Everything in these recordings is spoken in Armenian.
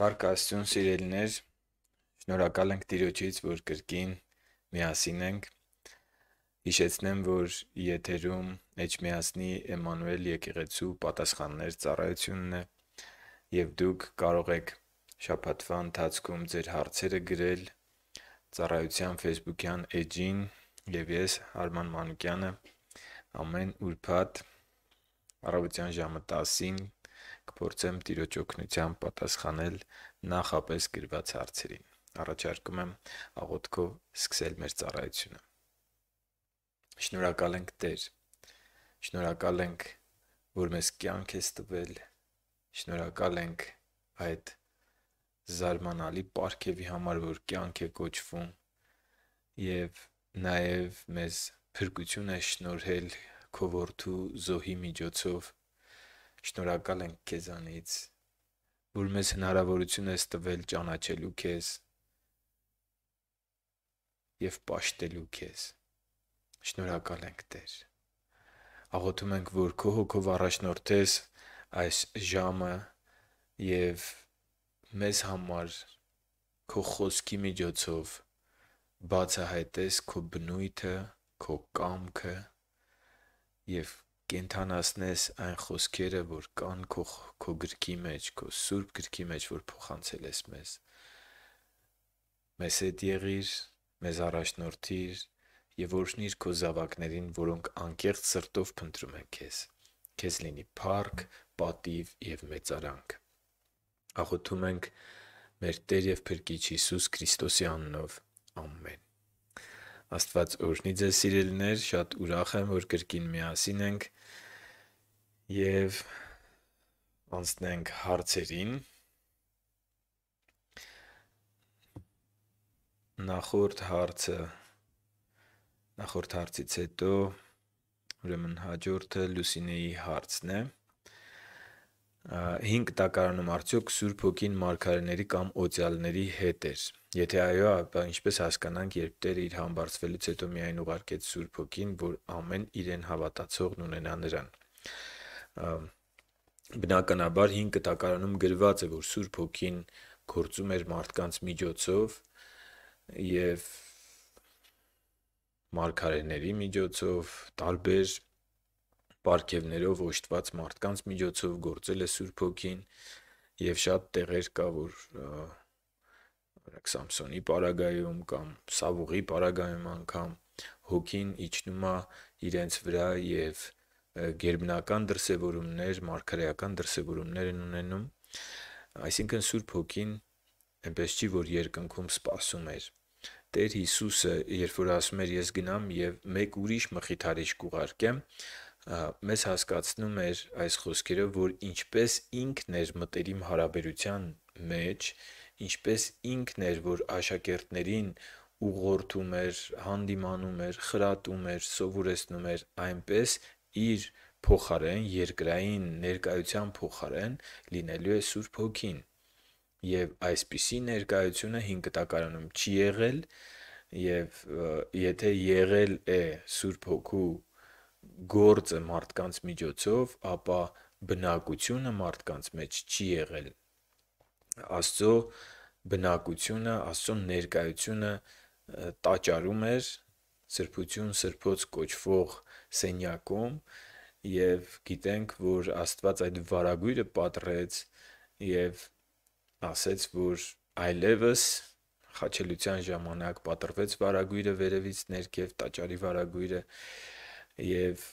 Փառք Աստծուն, սիրելիներ, շնորհակալ ենք Տիրոջից, որ կրկին միասին ենք։ Հիշեցնեմ, որ եթերում Էջմիածնի Էմանուել եկեղեցու պատասխաններ ծառայությունն է, եւ դուք կարող եք շաբաթվա ընթացքում ձեր հարցերը գրել ծառայության Facebook-յան էջին եւ ես Արման Մանուկյանը ամեն ուրբաթ առավոտյան ժամը 10-ին կփորձեմ տիրոջ օգնությամբ պատասխանել նախապես գրված հարցերին։ Առաջարկում եմ աղոթքով սկսել մեր ծառայությունը։ Շնորհակալ ենք Տեր։ Շնորհակալ ենք, որ մեզ կյանք ես տվել։ Շնորհակալ ենք այդ զարմանալի պարգևի համար, որ կյանք է կոչվում եւ նաեւ մեզ փրկություն է շնորհել քո որդու զոհի միջոցով Շնորհակալ ենք քեզանից, որ մեզ հնարավորություն ես տվել ճանաչելու քեզ եւ ճաշտելու քեզ։ Շնորհակալ ենք Տեր։ Աղոթում ենք, որ քո հոգով առաջնորդես այս ժամը եւ մեզ համար քո խոսքի միջոցով բացահայտես քո բնույթը, քո կամքը եւ կենթանացնես այն խոսքերը, որ կան քո քո գրքի մեջ, քո սուրբ գրքի մեջ, որ փոխանցել ես մեզ։ Մեզ հետ եղիր, մեզ առաջնորդիր եւ օրհնիր քո զավակներին, որոնք անկեղծ սրտով փնտրում են քեզ։ Քեզ լինի փառք, պատիվ եւ մեծարանք։ Աղոթում ենք մեր Տեր եւ Փրկիչ Հիսուս Քրիստոսի անունով։ Ամեն։ Աստված օրհնի ձեզ սիրելիներ, շատ ուրախ եմ, որ կրկին միասին ենք եւ անցնենք հարցերին։ Նախորդ հարցը նախորդ հարցից հետո ուրեմն հաջորդը Լուսինեի հարցն է։ 5 տակարանում արդյոք Սուրբ Հոգին մարգարեների կամ օծյալների հետ էր։ Եթե այո, ապա ինչպես հասկանանք, երբ Տերը իր համբարձվելուց հետո միայն ուղարկեց Սուրբ Հոգին, որ ամեն իրեն հավատացողն ունենա նրան։ Բնականաբար 5 կտակարանում գրված է, որ Սուրբ Հոգին գործում էր մարդկանց միջոցով եւ մարգարեների միջոցով, տարբեր պարգևներով օժտված մարդկանց միջոցով գործել է Սուրբ Հոգին եւ շատ տեղեր կա, որ և, օրինակ Սամսոնի պարագայում կամ Սավուղի պարագայում անգամ հոգին իջնում է իրենց վրա եւ գերբնական դրսևորումներ, մարգարեական դրսևորումներ են ունենում։ Այսինքն Սուրբ Հոգին այնպես չի, որ երկնքում սпасում էր։ Տեր Հիսուսը, երբ որ ասում էր ես գնամ եւ մեկ ուրիշ մխիթարիչ կուղարկեմ, մեզ հասկացնում էր այս խոսքերը, որ ինչպես ինքն էր մտերիմ հարաբերության մեջ ինչպես ինքն էր, որ աշակերտներին ուղղորդում էր, հանդիմանում էր, խրատում էր, սովորեցնում էր, այնպես իր փոխարեն երկրային ներկայության փոխարեն լինելու է Սուրբ Հոգին։ Եվ այսպիսի ներկայությունը հին կտակարանում չի եղել, եւ եթե եղել է Սուրբ Հոգու գործը մարդկանց միջոցով, ապա բնակությունը մարդկանց մեջ չի եղել Աստծո բնակությունը, Աստծո ներկայությունը տաճարում էր սրբություն սրբոց կոչվող սենյակում եւ գիտենք, որ Աստված այդ վարագույրը պատրեց եւ ասեց, որ այլևս խաչելության ժամանակ պատրվեց վարագույրը վերևից ներքև տաճարի վարագույրը եւ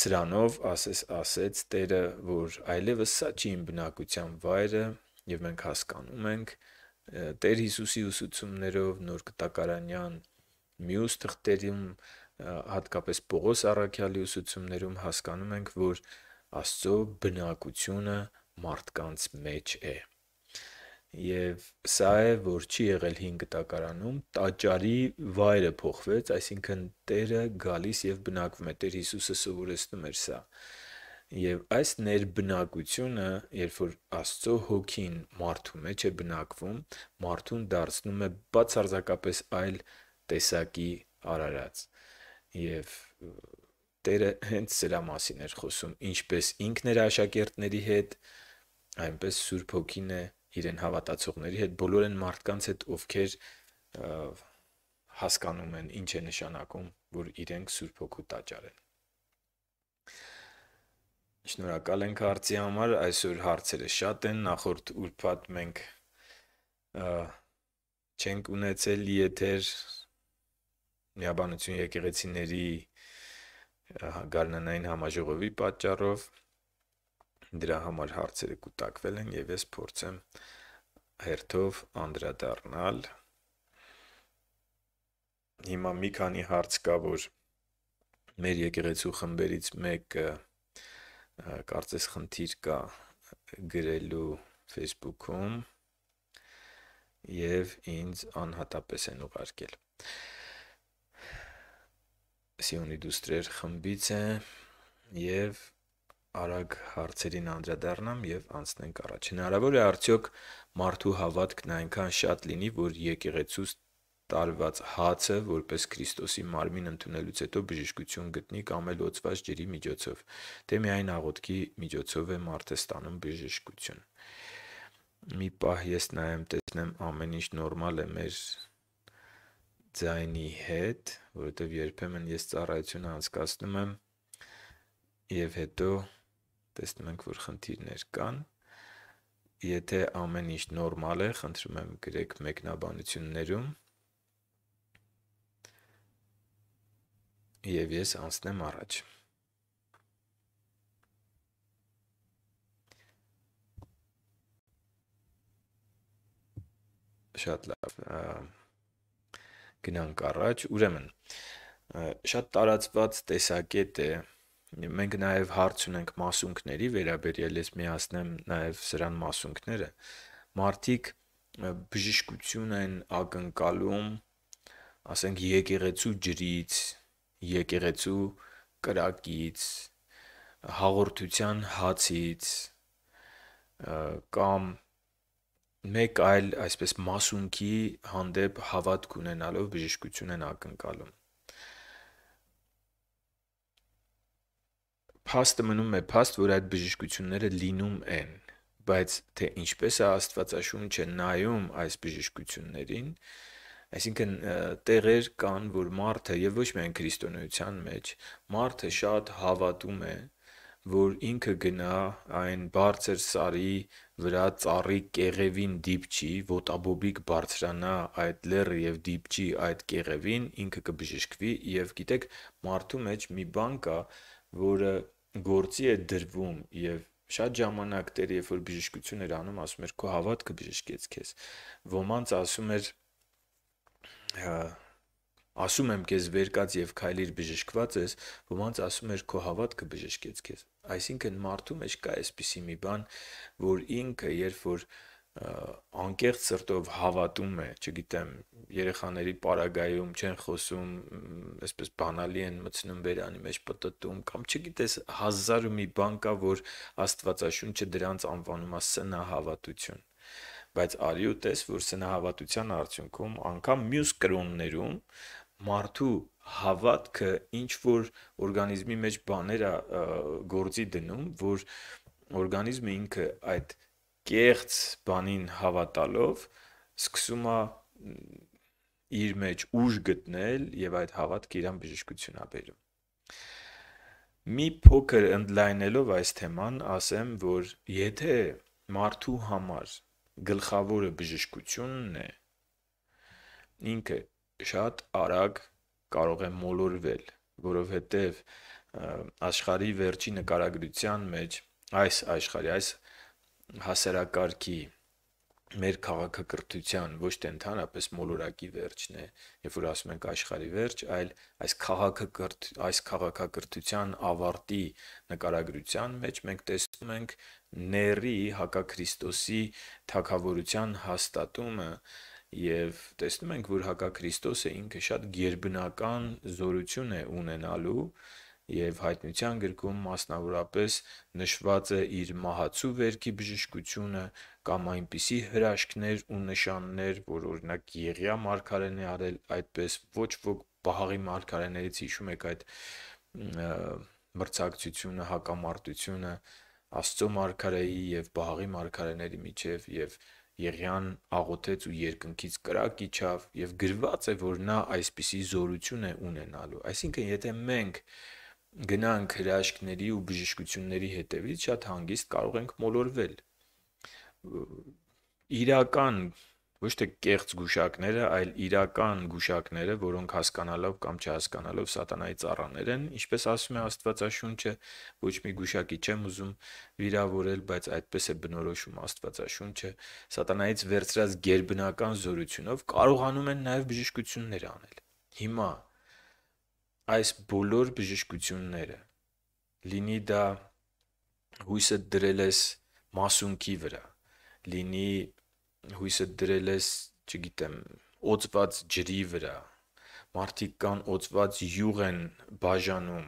սրանով ասես ասեց Տերը, որ այլևս սա չի իմ բնակության վայրը, եւ մենք հասկանում ենք Տեր Հիսուսի ուսուցումներով նոր կտակարանյան մյուս թղթերում հատկապես Պողոս առաքյալի ուսուցումներում հասկանում ենք, որ Աստծո բնակությունը մարդկանց մեջ է։ Եվ սա է, որ չի եղել 5 տակարանում, տաճարի վայրը փոխվեց, այսինքն Տերը գալիս եւ բնակվում է։ Տեր Հիսուսը սովորեցնում էր սա։ Ա, Եվ այս ներբնակությունը, երբ որ Աստծո հոգին մարդու մեջ է բնակվում, մարդուն դարձնում է բացարձակապես այլ տեսակի արարած։ Եվ Տերը հենց սրա մասին էր խոսում, ինչպես ինքն էր աշակերտների հետ, այնպես Սուրբ Հոգին է իրեն հավատացողների հետ, բոլոր են մարդկանց հետ, ովքեր հասկանում են ինչ է նշանակում, որ իրենք Սուրբ Հոգու տաճար են։ Շնորհակալ ենք հարցի համար։ Այսօր հարցերը շատ են։ Նախորդ ուրբաթ մենք չենք ունեցել եթեր միաբանություն եկեղեցիների գարնանային համաժողովի պատճառով դրա համար հարցերը կուտակվել են եւ ես փորձեմ հերթով անդրադառնալ հիմա մի քանի հարց կա որ մեր եկեղեցու խմբերից մեկը մեկ, կարծես խնդիր կա գրելու Facebook-ում եւ ինձ անհատապես են ուղարկել։ Սիոնի դուստրեր խմբից է եւ արագ հարցերին անդրադառնամ եւ անցնենք առաջ։ Հնարավոր է արդյոք մարդու հավատքն այնքան շատ լինի, որ եկեղեցուց տարված հացը, որպես Քրիստոսի մարմին ընդունելուց հետո բժշկություն գտնի կամ էլ ոցված ջրի միջոցով, թե միայն աղոթքի միջոցով է մարդը ստանում բժշկություն։ Մի պահ ես նայեմ, տեսնեմ ամեն ինչ նորմալ է մեր ձայնի հետ, որովհետև երբեմն ես ծառայություն անցկացնում եմ եւ հետո տեսնում ենք, որ խնդիրներ կան։ Եթե ամեն ինչ նորմալ է, խնդրում եմ գրեք մեկնաբանություններում եւ ես անցնեմ առաջ։ Շատ լավ։ Գնանք առաջ, ուրեմն շատ տարածված տեսակետ է մենք նաև հարց ունենք մասունքների վերաբերյալ ես միացնեմ նաև սրան մասունքները մարտիկ բժշկություն են ակնկալում ասենք եկեղեցու ջրից եկեղեցու կրակից, հաղորդության հացից կամ մեկ այլ այսպես մասունքի հանդեպ հավատք ունենալով բժշկություն են ակնկալում։ Փաստը մնում է փաստ, որ այդ բժշկությունները լինում են, բայց թե ինչպես է Աստվածաշունչը նայում այս բժշկություններին, Այսինքն տեղեր կան, որ մարդը եւ ոչ միայն քրիստոնեության մեջ, մարդը շատ հավատում է, որ ինքը գնա այն բարձր սարի վրա ծառի կեղևին դիպչի, ոտաբոբիկ բարձրանա այդ լեռը եւ դիպչի այդ կեղևին, ինքը կբժշկվի եւ գիտեք, մարդու մեջ մի բան կա, որը գործի է դրվում եւ շատ ժամանակ Տեր երբ որ բժշկություն էր անում, ասում էր քո հավատքը բժշկեց քեզ։ Ոմանց ասում էր ասում եմ քեզ վերկաց եւ քայլիր բժշկված ես, ոմանց ասում էր քո հավատքը բժշկեց քեզ։ Այսինքն մարդու մեջ կա այսպիսի մի բան, որ ինքը երբ որ անկեղծ սրտով հավատում է, չգիտեմ, երեխաների պարագայում չեն խոսում, այսպես բանալի են մցնում վերանի մեջ պտտում կամ չգիտես հազար ու մի բան կա, որ Աստվածաշունչը դրանց անվանում է սնահավատություն բայց արի ու տես, որ սնահավատության արդյունքում անգամ մյուս կրոններում մարդու հավատքը ինչ որ օրգանիզմի մեջ բաներ է գործի դնում, որ օրգանիզմը ինքը այդ կեղծ բանին հավատալով սկսում է իր մեջ ուժ գտնել եւ այդ հավատքը իրան բժշկություն է բերում։ Մի փոքր ընդլայնելով այս թեման, ասեմ, որ եթե մարդու համար գլխավորը բժշկությունն է, ինքը շատ արագ կարող է մոլորվել, որովհետև աշխարհի վերջի նկարագրության մեջ այս աշխարհի այս հասարակարգի մեր քաղաքակրթության ոչ թե ընդհանրապես մոլորակի վերջն է, երբ որ ասում ենք աշխարհի վերջ, այլ այս քաղաքակրթ այս քաղաքակրթության ավարտի նկարագրության մեջ մենք տեսնում ենք ների հակաքրիստոսի թակավորության հաստատումը եւ տեսնում ենք, որ հակաքրիստոսը ինքը շատ ģերբնական զորություն է ունենալու եւ հայտնության գրքում մասնավորապես նշված է իր մահացու վերքի բժշկությունը կամ այնպիսի հրաշքներ ու նշաններ, որ օրինակ Եղիա մարգարեն է արել, այդպես ոչ ոք Բահաղի մարգարեներից հիշում եք այդ մրցակցությունը, հակամարտությունը Աստծո մարգարեի եւ Բահաղի մարգարեների միջև եւ Եղիան աղոթեց ու երկնքից կրակ իջավ եւ գրված է, որ նա այսպիսի զորություն է ունենալու։ Այսինքն, եթե մենք գնանք հրաշքների ու բժշկությունների հետևից շատ հանգիստ կարող ենք մոլորվել։ Իրական ոչ թե կեղծ գուշակները, այլ իրական գուշակները, որոնք հասկանալով կամ չհասկանալով սատանայի ծառաներ են, ինչպես ասում է Աստվածաշունչը, ոչ մի գուշակի չեմ ուզում վիրավորել, բայց այդպես է բնորոշում Աստվածաշունչը, սատանայից վերցրած ģերբնական զորությունով կարողանում են նաև բժշկություններ անել։ Հիմա այս բոլոր բժշկությունները լինի դա հույսը դրել ես մասունքի վրա լինի հույսը դրել ես չգիտեմ օծված ջրի վրա մարդիկ կան օծված յուղ են բաժանում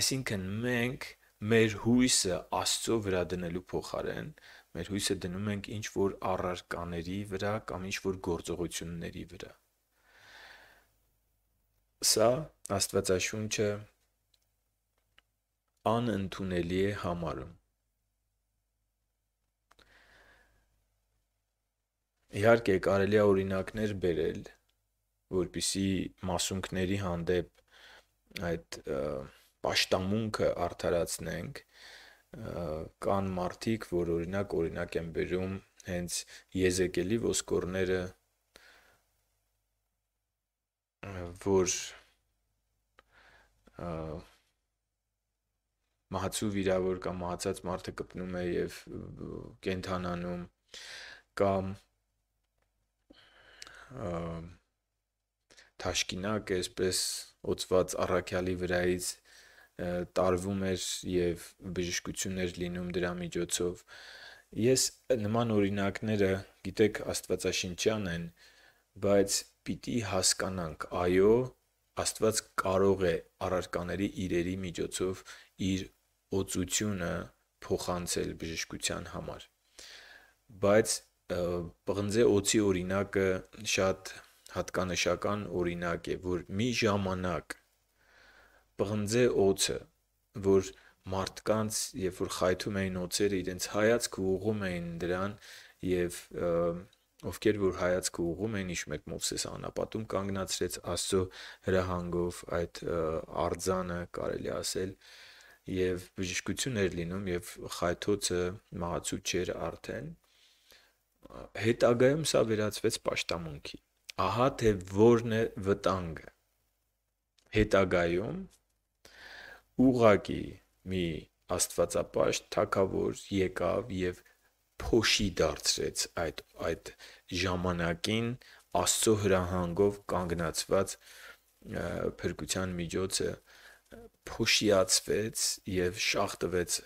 այսինքն մենք մեր հույսը Աստծո վրա դնելու փոխարեն մեր հույսը դնում ենք ինչ որ առարկաների վրա կամ ինչ որ գործողությունների վրա Սա Աստվածաշունչը անընդունելի է համարում։ Իհարկե, կարելի է օրինակներ բերել, որբիսի մասունքների հանդեպ այդ աշտամունքը արդարացնենք։ Կան մարդիկ, որ օրինակ օրինակ են բերում հենց Եզեկելի ոսկորները որ մահացու վիրավոր կամ մահացած մարդը կպնում է եւ կենթանանում կամ թաշկինակ այսպես օծված առաքյալի վրայից տարվում էր եւ բժշկություններ լինում դրա միջոցով ես նման օրինակները գիտեք աստվածաշնչյան են բայց պիտի հասկանանք, այո, Աստված կարող է առարկաների իրերի միջոցով իր օծությունը փոխանցել բժշկության համար։ Բայց բղնձե օծի օրինակը շատ հատկանշական օրինակ է, որ մի ժամանակ բղնձե օծը, որ մարդկանց, երբ որ խայթում էին օծերը, իրենց հայացք ուղղում էին դրան եւ և, և ովքեր որ հայացքը ուղում են իշ մեկ Մովսես անապատում կանգնացրեց Աստծո հրահանգով այդ արձանը կարելի ասել եւ բժշկություն էր լինում եւ խայթոցը մահացու չէր արդեն հետագայում սա վերածվեց աշտամունքի ահա թե որն է վտանգը հետագայում ուղակի մի աստվածապաշտ թակավոր եկավ եւ փոշի դարձրեց այդ այդ ժամանակին Աստծո հրահանգով կանգնացված փրկության միջոցը փոշիացվեց եւ շախ տվեց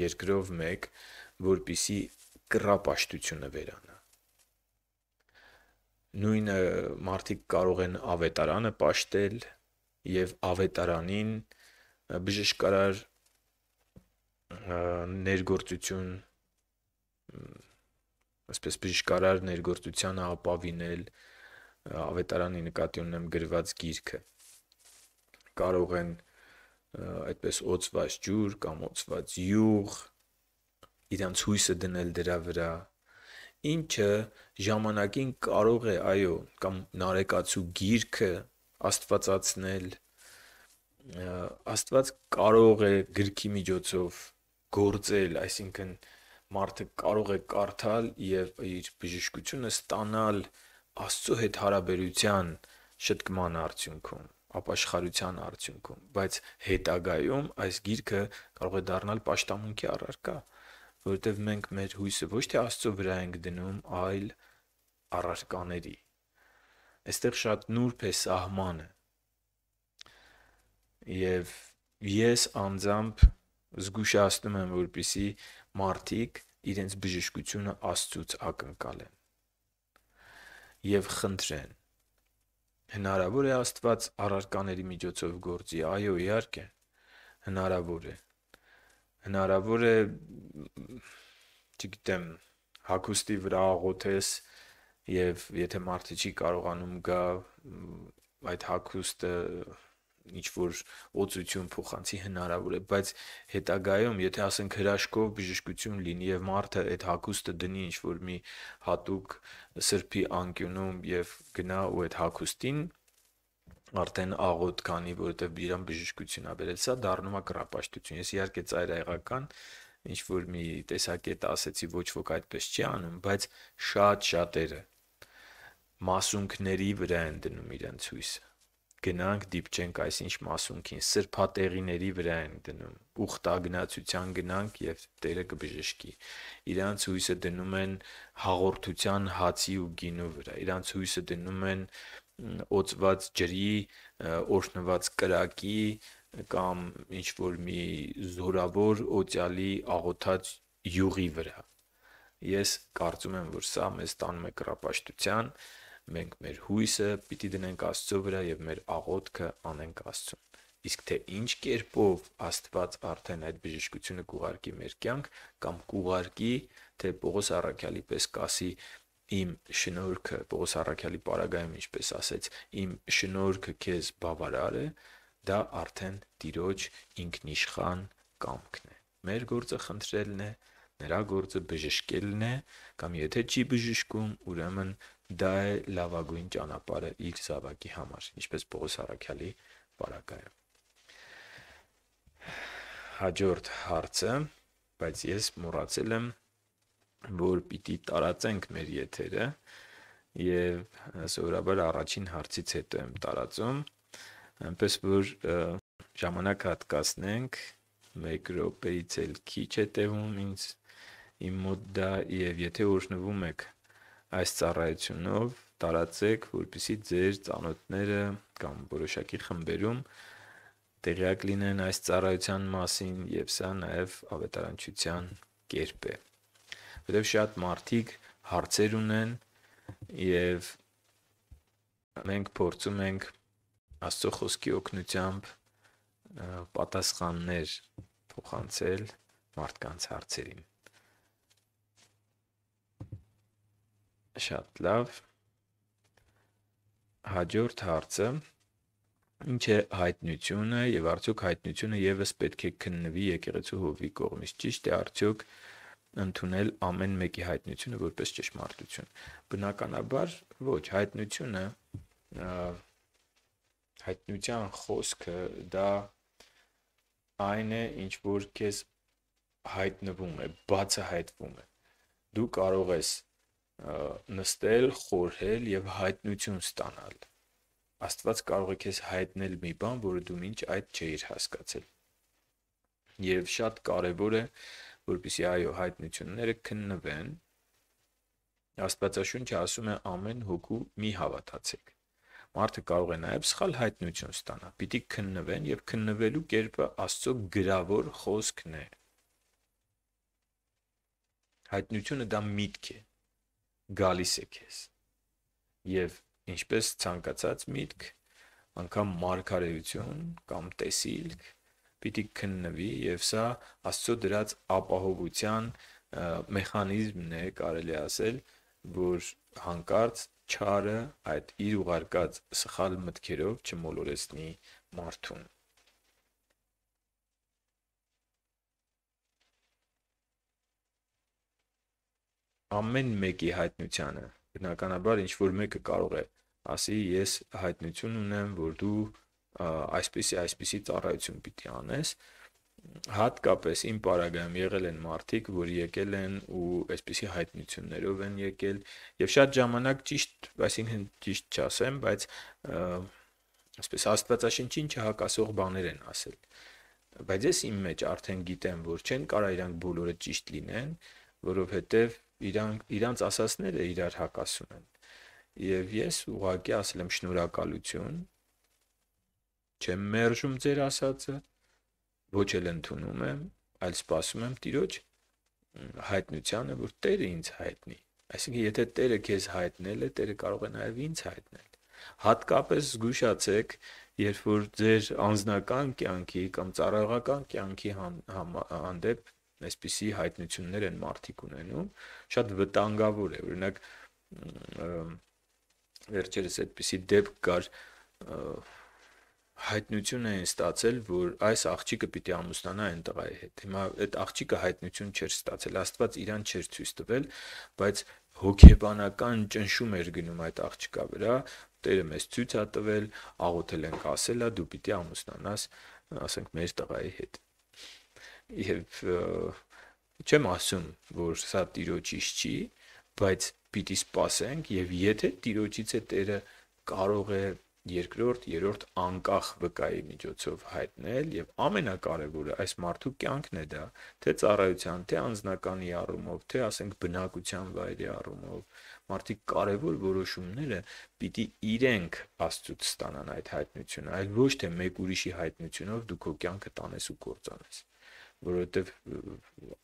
երկրով մեկ, որբիսի կրապաշտությունը վերանա։ Նույնը մարդիկ կարող են ավետարանը ճաշտել եւ ավետարանին բժշկարար ներգործություն այսպես բժշկարար ներգործությանը ապավինել ավետարանի նկատի ունեմ գրված գիրքը կարող են այդպես օծված ջուր կամ օծված յուղ իրանց հույսը դնել դրա վրա ինչը ժամանակին կարող է այո կամ նարեկացու գիրքը աստվածացնել աստված կարող է գրքի միջոցով գործել այսինքն մարդը կարող է կարդալ եւ իր բժշկությունը ստանալ Աստծո հետ հարաբերության շտկման արդյունքում, ապաշխարության արդյունքում, բայց հետագայում այս գիրքը կարող է դառնալ աշտամունքի առարկա, որովհետև մենք մեր հույսը ոչ թե Աստծո վրա ենք դնում, այլ առարկաների։ Այստեղ շատ նուրբ է սահմանը։ Եվ ես անձամբ զգուշացնում եմ, որպիսի որ մարդիկ իրենց բժշկությունը Աստծուց ակնկալեն եւ խնդրեն։ Հնարավոր է Աստված առարկաների միջոցով գործի, այո, իհարկե, հնարավոր է։ Հնարավոր է, չգիտեմ, հակոստի վրա աղոթես եւ եթե մարդը չի կարողանում գա այդ հակոստը ինչ որ օծություն փոխանցի հնարավոր է, բայց հետագայում, եթե ասենք հրաշքով բժշկություն լինի եւ մարդը այդ հակոստը դնի ինչ որ մի հատուկ սրբի անկյունում եւ գնա ու այդ հակոստին արդեն աղոտ կանի, որովհետեւ իրան բժշկություն ա բերել, սա դառնում է կրապաշտություն։ Ես իհարկե ծայրահեղական ինչ որ մի տեսակետ ասեցի, ոչ ոք այդպես չի անում, բայց շատ շատերը մասունքների վրա են դնում իրենց հույսը Գնանք դիպչենք այս ինչ մասունքին, սրբատեղիների վրա են դնում։ Ուխտագնացության գնանք եւ Տերը կբժշկի։ Իրանց հույսը դնում են հաղորդության հացի ու գինու վրա։ Իրանց հույսը դնում են օծված ջրի, օրհնված կրակի կամ ինչ որ մի զորավոր օծյալի աղոթած յուղի վրա։ Ես կարծում եմ, որ սա մեզ տանում է կրապաշտության, մենք մեր հույսը պիտի դնենք Աստծո վրա եւ մեր աղոթքը անենք Աստծուն։ Իսկ թե ինչ կերպով Աստված արդեն այդ բժշկությունը կուղարկի մեր կյանք կամ կուղարկի, թե Պողոս Առաքյալի պես կասի իմ շնորհքը, Պողոս Առաքյալի պարագայում ինչպես ասեց, իմ շնորհքը քեզ բավարար է, դա արդեն Տիրոջ ինքնիշխան կամքն է։ Մեր գործը խնդրելն է, նրա գործը բժշկելն է, կամ եթե չի բժշկում, ուրեմն Դա է լավագույն ճանապարհը իր զավակի համար, ինչպես Պողոս Արաքյալի վարակայը։ Հաջորդ հարցը, բայց ես մոռացել եմ, որ պիտի տարածենք մեր եթերը եւ սովորաբար առաջին հարցից հետո եմ տարածում, այնպես որ ժամանակ հատկացնենք մեկ րոպեից էլ քիչ է տևում ինձ իմ մոտ դա եւ եթե օրհնվում եք այս ծառայությունով տարածեք, որպիսի ձեր ծանոթները կամ որոշակի խմբերում տեղյակ լինեն այս ծառայության մասին եւ սա նաեւ ավետարանչության կերպ է։ Որտեւ շատ մարդիկ հարցեր ունեն եւ մենք փորձում ենք Աստծո խոսքի օգնությամբ պատասխաններ փոխանցել մարդկանց հարցերին։ Շատ լավ։ Հաջորդ հարցը ինչ է հայտնությունը եւ արդյոք հայտնությունը եւս պետք է քննվի եկեղեցու հովի կողմից ճիշտ է արդյոք ընդունել ամեն մեկի հայտնությունը որպես ճշմարտություն բնականաբար ոչ հայտնությունը հայտնության խոսքը դա այն է ինչ որ քեզ հայտնվում է բացահայտվում է դու կարող ես նստել, խորհել եւ հայտնություն ստանալ։ Աստված կարող է քեզ հայտնել մի բան, որը դու մինչ այդ չէիր հասկացել։ Եվ շատ կարեւոր է, որպեսզի այո հայտնությունները քննվեն։ Աստվածաշունչը ասում է ամեն հոգու մի հավատացեք։ Մարդը կարող է նաև սխալ հայտնություն ստանալ։ Պիտի քննվեն եւ քննվելու կերպը Աստծո գրավոր խոսքն է։ Հայտնությունը դա միտք է գալիս է քեզ։ Եվ ինչպես ցանկացած միտք, անկամ մարգարեություն կամ տեսիլք պիտի քննվի եւ սա Աստծո դրած ապահովության մեխանիզմն է, կարելի ասել, որ հանկարծ չարը այդ իր ուղարկած սխալ մտքերով չմոլորեցնի մարդուն։ ամեն մեկի հայտնությանը բնականաբար ինչ որ մեկը կարող է ասի ես հայտնություն ունեմ որ դու այսպիսի այսպիսի ծառայություն պիտի անես հատկապես իմ պարագայում եղել են մարդիկ, որ եկել են ու այսպիսի հայտնություններով են եկել եւ շատ ժամանակ ճիշտ, այսինքն ճիշտ չասեմ, բայց այսպես աստվածաշնչին չհակասող բաներ են ասել։ Բայց ես իմ մեջ արդեն գիտեմ, որ չեն կարա իրանք բոլորը ճիշտ լինեն, որովհետեւ իրանք իրանց ասածները իրար հակասում են եւ ես ուղղակի ասել եմ շնորհակալություն չեմ մերժում ձեր ասածը ոչ էլ ընդունում եմ այլ սպասում եմ Տիրոջ հայտնությանը որ Տերը ինձ հայտնի այսինքն եթե Տերը քեզ հայտնել է Տերը կարող է նաեւ ինձ հայտնել հատկապես զգուշացեք երբ որ ձեր անձնական կյանքի կամ ծառայողական կյանքի հանդեպ այսպիսի հայտնություններ են մարդիկ ունենում, շատ վտանգավոր է։ Օրինակ վերջերս այդպիսի դեպք կար հայտնություն էին ստացել, որ այս աղջիկը պիտի ամուսնանա այն տղայի հետ։ Հիմա այդ աղջիկը հայտնություն չէր ստացել, Աստված իրան չէր ցույց տվել, բայց հոգեբանական ճնշում էր գնում այդ աղջկա վրա, Տերը մեզ ցույց ա տվել, աղոթել ենք ասելա, դու պիտի ամուսնանաս, ասենք մեր տղայի հետ եւ չեմ ասում, որ սա տիրոջ իշ չի, բայց պիտի սпасենք եւ եթե տիրոջից է Տերը կարող է երկրորդ, երրորդ անկախ վկայի միջոցով հայտնել եւ ամենակարևորը այս մարդու կյանքն է դա, թե ծառայության, թե անձնականի առումով, թե ասենք բնակության վայրի առումով, մարդիկ կարևոր որոշումները պիտի իրենք Աստծուց ստանան այդ հայտնությունը, այլ ոչ թե մեկ ուրիշի հայտնությունով դու քո կյանքը տանես ու կործանես որովհետև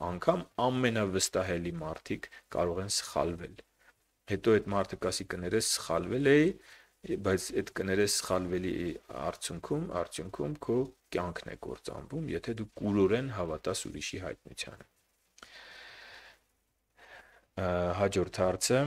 անգամ ամենավստահելի մարդիկ կարող են սխալվել։ Հետո այդ մարդը կասի կներես սխալվել էի, բայց այդ կներես սխալվելի արդյունքում, արդյունքում քո կյանքն է կործանվում, եթե դու կուրորեն հավատաս ուրիշի հայտնությանը։ Հաջորդ հարցը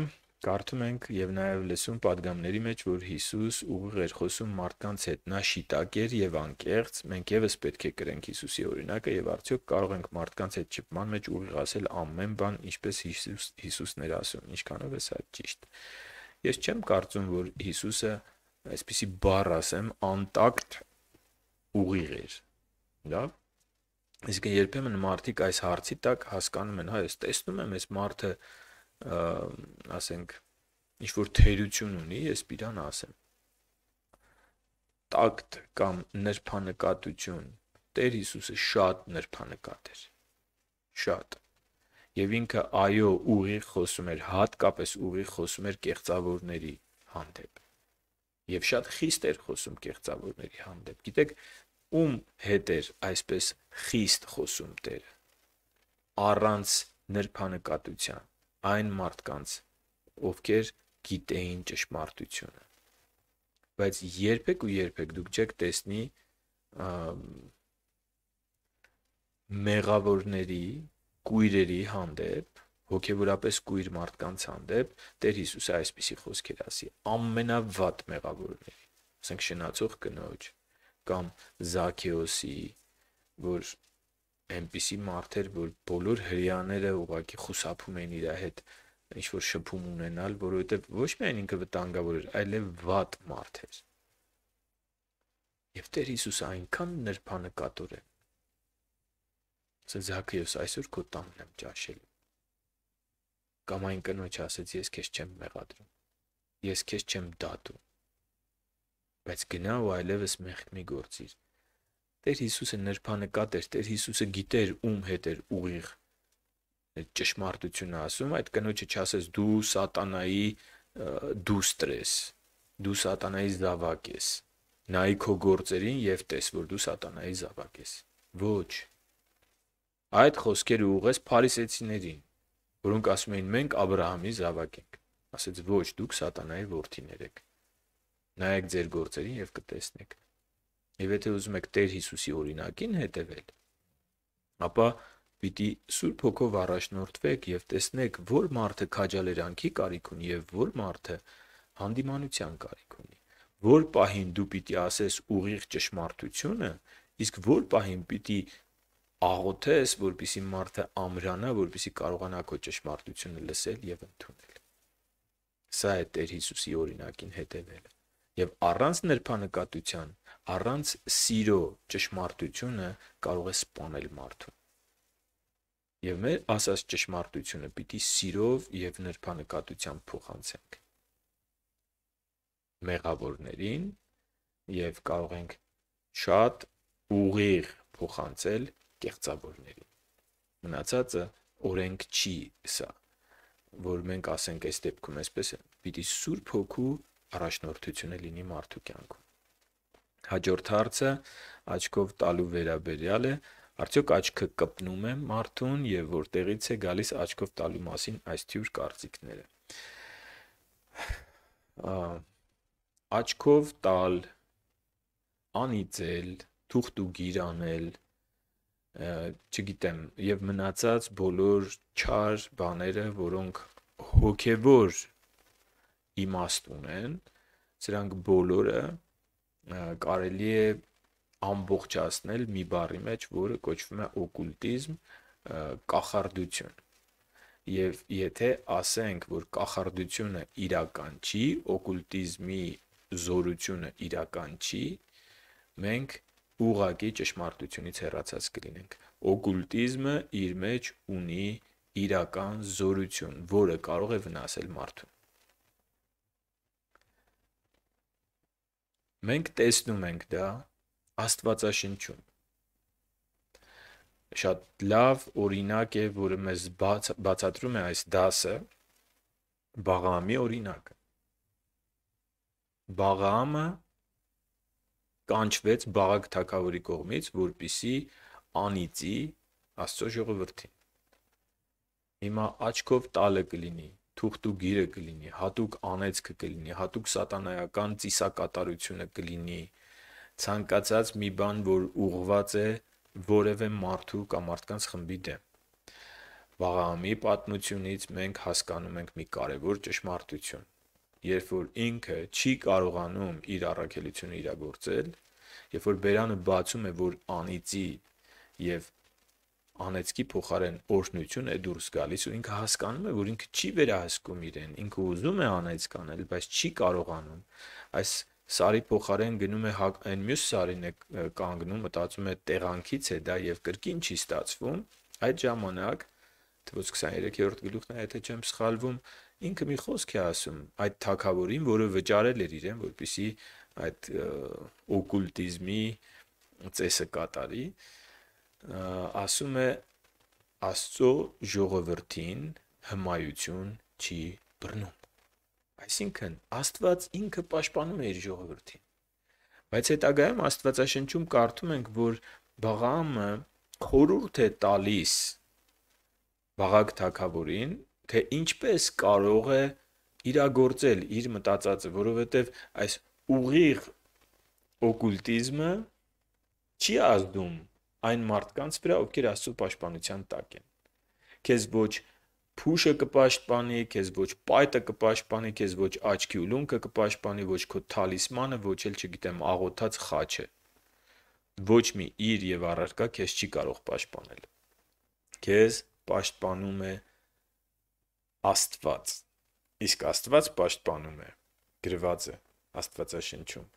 Կարդում ենք եւ նաեւ լսում падգամների մեջ, որ Հիսուս ուղիղ էր խոսում մարդկանց հետ, նա շիտակ էր եւ անկեղծ, մենք եւս պետք է կրենք Հիսուսի օրինակը եւ արդյոք կարող ենք մարդկանց հետ ճիպման մեջ ուղիղ ասել ամեն բան, ինչպես Հիսուս Հիսուսն էր ասում, ինչքանով է սա ճիշտ։ Ես չեմ կարծում, որ Հիսուսը, այսպեսի բառ ասեմ, անտակտ ուղիղ էր։ Լավ։ Իսկ երբեմն մարդիկ այս հարցի տակ հասկանում են, հա, ես տեսնում եմ այս մարդը մարդ ասենք ինչ որ թերություն ունի, ես իրան ասեմ։ Տակտ կամ նրբանկատություն Տեր Հիսուսը շատ նրբանկատ էր։ Շատ։ Եվ ինքը այո ուղիղ խոսում էր, հատկապես ուղիղ խոսում էր կեղծավորների հանդեպ։ Եվ շատ խիստ էր խոսում կեղծավորների հանդեպ։ Գիտեք, ում հետ էր այսպես խիստ խոսում Տերը։ Առանց նրբանկատության այն մարդկանց, ովքեր գիտեին ճշմարտությունը։ Բայց երբեք ու երբեք դուք չեք տեսնի մեղավորների, կույրերի հանդեպ, հոգևորապես կույր մարդկանց հանդեպ Տեր Հիսուսը այսպիսի խոսքեր ասի. ամենավատ մեղավորների, ասենք շնացող կնոջ կամ Զաքեոսի, որ այնպիսի մարդեր, որ բոլոր հрьяաները ուղակի խուսափում են իր հետ ինչ որ շփում ունենալ, որովհետև ոչ միայն ինքը վտանգավոր էր, այլև վատ մարդ էր։ Եվ Տեր Հիսուսը այնքան նրբանկատոր է։ Ասա Զաքեոս, այսօր քո տանն եմ ճաշել։ Կամ այն կնոջ ասեց, ես քեզ չեմ մեղադրում։ Ես քեզ չեմ դատում։ Բայց գնա ու այլևս մեղք մի գործիր Տեր Հիսուսը նրբանկատ էր, Տեր Հիսուսը գիտեր ում հետ էր ուղիղ ճշմարտությունը ասում, այդ կնոջը չասես դու սատանայի դու ստրես, դու սատանայի զավակ ես։ Նայի քո գործերին եւ տես, որ դու սատանայի զավակ ես։ Ոչ։ Այդ խոսքերը ուղես փարիսեցիներին, որոնք ասում էին մենք Աբ รา համի զավակ ենք։ Ասեց ոչ, դուք սատանայի որդիներ եք։ Նայեք ձեր գործերին եւ կտեսնեք։ Եվ եթե ուզում եք Տեր Հիսուսի օրինակին հետևել, ապա պիտի Սուրբ Հոգով առաջնորդվեք եւ տեսնեք, որ մարդը քաջալերանքի կարիք ունի եւ որ մարդը հանդիմանության կարիք ունի։ Որ պահին դու պիտի ասես ուղիղ ճշմարտությունը, իսկ որ պահին պիտի աղոթես, որպիսի մարդը ամրանա, որպիսի կարողանա քո ճշմարտությունը լսել եւ ընդունել։ Սա է Տեր Հիսուսի օրինակին հետևելը։ Եվ առանց նրբանկատության Առանց սիրո ճշմարտությունը կարող է սպանել մարդուն։ Եվ մեր ասած ճշմարտությունը պիտի սիրով եւ նրբանկատությամբ փոխանցենք մեղավորներին եւ կարող ենք շատ ուղիղ փոխանցել կեղծավորներին։ Մնացածը օրենք չի սա, որ մենք ասենք այս դեպքում այսպես է։ Պիտի Սուրբ Հոգու առաջնորդությունը լինի մարդու կյանքում։ Հաջորդ հարցը աչքով տալու վերաբերյալ է, Արդյոք աչքը կպնում է մարդուն եւ որտեղից է գալիս աչքով տալու մասին այս թյուր կարծիքները։ Աչքով տալ, անիծել, թուղթ ու գիր անել, չգիտեմ, եւ մնացած բոլոր չար բաները, որոնք հոգեվոր իմաստ ունեն, սրանք բոլորը կարելի է ամբողջացնել մի բառի մեջ, որը կոչվում է օկուլտիզմ, կախարդություն։ Եվ եթե ասենք, որ կախարդությունը իրական չի, օկուլտիզմի զորությունը իրական չի, մենք ուղակի ճշմարտությունից հեռացած կլինենք։ Օկուլտիզմը իր մեջ ունի իրական զորություն, որը կարող է վնասել մարդուն։ Մենք տեսնում ենք դա Աստվածաշնչում։ Շատ լավ օրինակ է, որը մեզ բաց, բացատրում է այս դասը Բաղամի օրինակը։ Բաղամը կանչվեց Բաղակ թակավորի կողմից, որպիսի անիծի Աստծո ժողովրդին։ Հիմա աչքով տալը կլինի թուղթու գիրը կլինի, հատուկ անեծքը կլինի, հատուկ սատանայական ծիսակատարությունը կլինի, ցանկացած մի բան, որ ուղղված է որևէ մարդու կամ մարդկանց խմբի դեմ։ Վաղամի պատմությունից մենք հասկանում ենք մի կարևոր ճշմարտություն։ Երբ որ ինքը չի կարողանում իր առաքելությունը իրագործել, երբ որ բերանը բացում է, որ անիծի եւ անեծքի փոխարեն օրհնություն է դուրս գալիս ու ինքը հասկանում է, որ ինքը չի վերահսկում իրեն, ինքը ուզում է անեծք անել, բայց չի կարողանում։ Այս սարի փոխարեն գնում է այն մյուս սարին է կանգնում, մտածում է տեղանքից է դա եւ կրկին չի ստացվում, այդ ժամանակ թվոց 23-րդ գլուխն է, եթե չեմ սխալվում, ինքը մի խոսք է ասում այդ թակավորին, որը վճարել էր իրեն, որպիսի այդ օկուլտիզմի ծեսը կատարի, ասում է Աստծո ժողովրդին հմայություն չի բռնում։ Այսինքն Աստված ինքը պաշտպանում է իր ժողովրդին։ Բայց հետագայում Աստվածաշնչում կարդում ենք, որ Բաղամը խորուրդ է տալիս Բաղակ թակավորին, թե ինչպես կարող է իրագործել իր մտածածը, որովհետև այս ուղիղ օկուլտիզմը չի ազդում այն մարդկանց վրա, ովքեր Աստծո պաշտպանության տակ են։ Քեզ ոչ փուշը կպաշտպանի, քեզ ոչ պայտը կպաշտպանի, քեզ ոչ աչքի ուլունքը կպաշտպանի, ոչ քո թալիսմանը, ոչ էլ չգիտեմ աղոթած խաչը։ Ոչ մի իր եւ առարկա քեզ չի կարող պաշտպանել։ Քեզ պաշտպանում է Աստված։ Իսկ Աստված պաշտպանում է գրված է Աստվածաշնչում։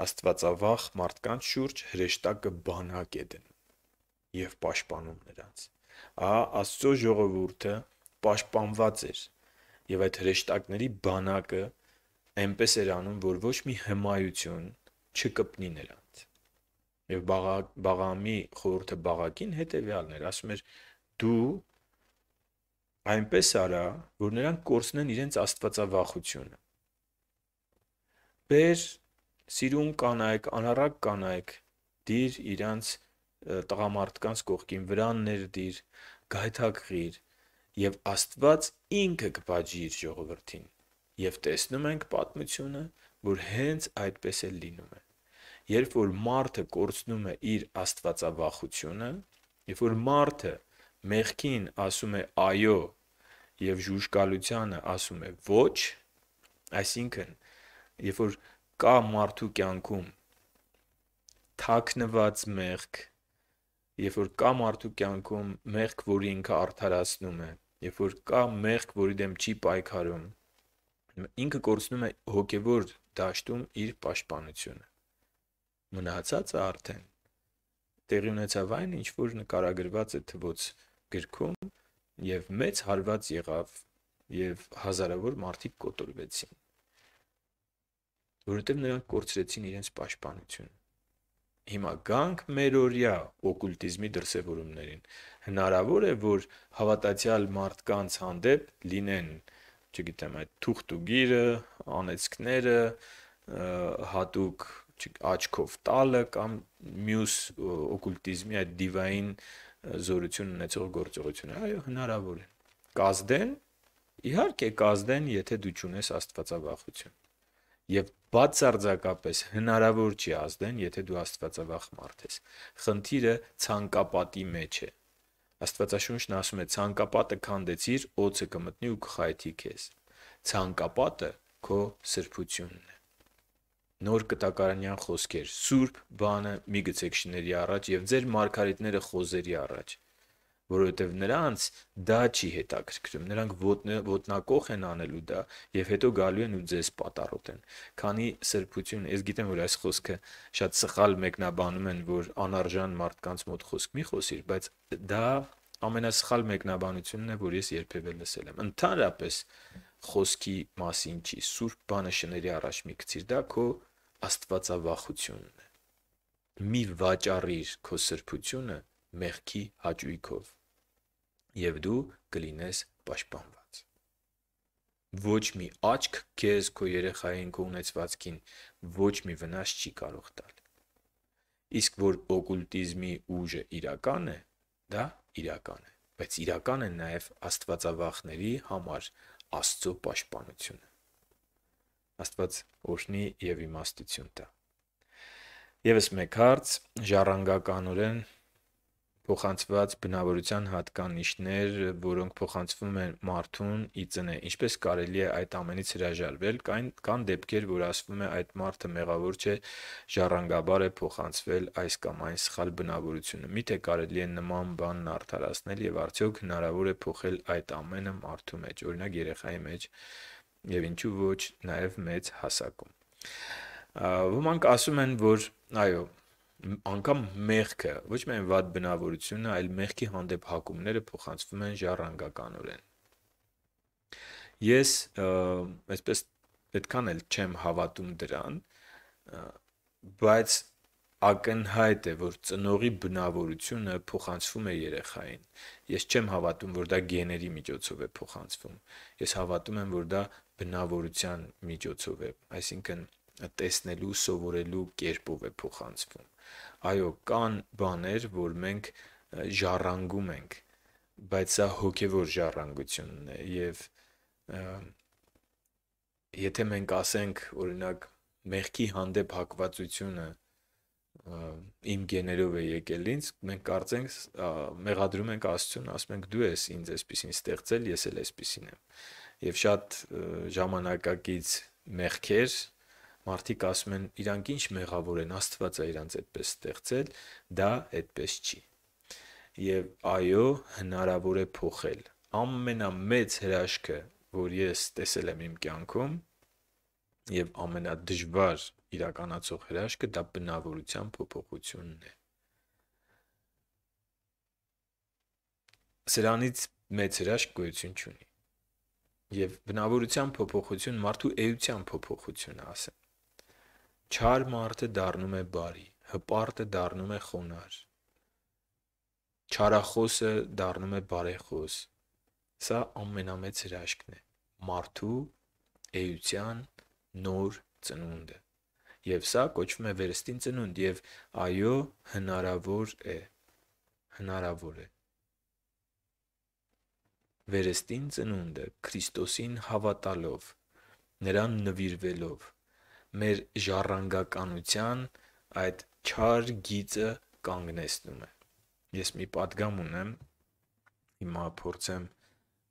Աստվածավախ մարդկանց շուրջ հրեշտակը բանակ է դնում եւ պաշտպանում նրանց։ Ահա Աստծո ժողովուրդը պաշտպանված էր եւ այդ հրեշտակների բանակը այնպես էր անում, որ ոչ մի հմայություն չկպնի նրանց։ Եվ բաղա, Բաղամի խորհուրդը Բաղակին հետեւյալն էր, ասում էր՝ դու այնպես արա, որ նրանք կորցնեն իրենց աստվածավախությունը։ Բեր Սիրուն կանայք, անառակ կանայք, դիր իրանց տղամարդկանց կողքին վրաններ դիր, գայթակղիր, եւ Աստված ինքը կբաջի իր ժողովրդին։ Եվ տեսնում ենք պատմությունը, որ հենց այդպես է լինում է։ Երբ որ մարդը կորցնում է իր աստվածավախությունը, երբ որ մարդը մեղքին ասում է այո եւ ժուժկալությանը ասում է ոչ, այսինքն, երբ որ կա մարդու կյանքում թակնված մեղք, երբ որ կա մարդու կյանքում մեղք, որի ինքը արդարացնում է, երբ որ կա մեղք, որի դեմ չի պայքարում, ինքը կորցնում է հոգևոր դաշտում իր պաշտպանությունը։ Մնացածը արդեն տեղի ունեցավ այն, ինչ որ նկարագրված է թվոց գրքում եւ մեծ հարված եղավ եւ հազարավոր մարդիկ կոտորվեցին որովհետև նրանք կորցրեցին իրենց պաշտպանությունը։ Հիմա գանք մեր օրյա օկուլտիզմի դրսևորումներին։ Հնարավոր է, որ հավատացյալ մարդկանց հանդեպ լինեն, չգիտեմ, այդ թուղթ ու գիրը, անեցքները, հատուկ աչքով տալը կամ մյուս օկուլտիզմի այդ դիվային զորություն ունեցող գործողությունը։ Այո, հնարավոր է։ Կազդեն, իհարկե կազդեն, եթե դու ճունես աստվածավախություն եւ բացարձակապես հնարավոր չի ազդեն, եթե դու աստվածավախ մարդ ես։ Խնդիրը ցանկապատի մեջ է։ Աստվածաշունչն ասում է ցանկապատը քանդեցիր, օծը կմտնի ու կխայթի քեզ։ Ցանկապատը քո սրբությունն է։ Նոր կտակարանյան խոսքեր՝ սուրբ բանը մի գցեք շների առաջ եւ ձեր մարգարիտները խոզերի առաջ որովհետև նրանց դա չի հետաքրքրում։ Նրանք ոտնակող են անելու դա եւ հետո գալու են ու ձեզ պատառոտեն։ Քանի սրբություն, ես գիտեմ, որ այս խոսքը շատ սխալ մեկնաբանում են, որ անարժան մարդկանց մոտ խոսք մի խոսիր, բայց դա ամենասխալ մեկնաբանությունն է, որ ես երբևէ լսել եմ։ Ընդհանրապես խոսքի մասին չի, սուրբ բանը շների առաջ մի գցիր, դա քո աստվածավախությունն է։ Մի վաճառիր քո սրբությունը մեղքի հաճույքով եւ դու կլինես պաշտպանված ոչ մի աչք քեզ քո երեխային քո ունեցվածքին ոչ մի վնաս չի կարող տալ։ Իսկ որ օկուլտիզմի ուժը իրական է, դա իրական է, բայց իրական է նաև աստվածավախների համար Աստծո պաշտպանությունը։ Աստված օրհնի եւ իմաստություն տա։ Եվս մեկ հարց՝ ժառանգականորեն փոխանցված բնավորության հատկանիշներ, որոնք փոխանցվում են մարդուն ի ծնե։ Ինչպես կարելի է այդ ամենից հրաժարվել, կան կան դեպքեր, որ ասվում է այդ մարդը մեղավոր չէ, ժառանգաբար է փոխանցվել այս կամ այն սխալ բնավորությունը։ Միթե կարելի է նման բանն արդարացնել եւ արդյոք հնարավոր է փոխել այդ ամենը մարդու մեջ, օրինակ երեխայի մեջ եւ ինչու ոչ, նաեւ մեծ հասակում։ Ոմանք ասում են, որ այո, անգամ մեղքը, ոչ միայն վատ բնավորությունը, այլ մեղքի հանդեպ հակումները փոխանցվում են ժառանգականորեն։ Ես այսպես այդքան էլ չեմ հավատում դրան, բայց ակնհայտ է, որ ծնողի բնավորությունը փոխանցվում է երեխային։ Ես չեմ հավատում, որ դա գեների միջոցով է փոխանցվում։ Ես հավատում եմ, որ դա բնավորության միջոցով է, այսինքն տեսնելու, սովորելու կերպով է փոխանցվում Այո, կան բաներ, որ մենք ժառանգում ենք, բայց սա հոգևոր ժառանգությունն է եւ եթե մենք ասենք, օրինակ, մեղքի հանդեպ հակվածությունը իմ գեներով է եկել ինձ, մենք կարծենք մեղադրում ենք Աստծուն, ասում ենք դու ես ինձ այսպեսին ստեղծել, ես էլ այսպեսին եմ։ Եվ շատ ժամանակակից մեղքեր, մարդիկ ասում են իրանք ինչ մեղավոր են, Աստված է իրանք այդպես ստեղծել, դա այդպես չի։ Եվ այո, հնարավոր է փոխել։ Ամենամեծ հրաշքը, որ ես տեսել եմ իմ կյանքում, եւ ամենադժվար իրականացող հրաշքը դա բնավորության փոփոխությունն է։ Սրանից մեծ հրաշք գոյություն չունի։ Եվ բնավորության փոփոխություն մարդու էության փոփոխություն է, ասեմ։ Չար մարդը դառնում է բարի, հպարտը դառնում է խոնար։ Չարախոսը դառնում է բարեխոս։ Սա ամենամեծ հրաշքն է։ Մարդու էության նոր ծնունդը։ Եվ սա կոչվում է վերստին ծնունդ եւ այո, հնարավոր է։ Հնարավոր է։ Վերստին ծնունդը Քրիստոսին հավատալով, նրան նվիրվելով մեր ժառանգականության այդ չար գիծը կանգնեցնում է։ Ես մի падգամ ունեմ, հիմա փորձեմ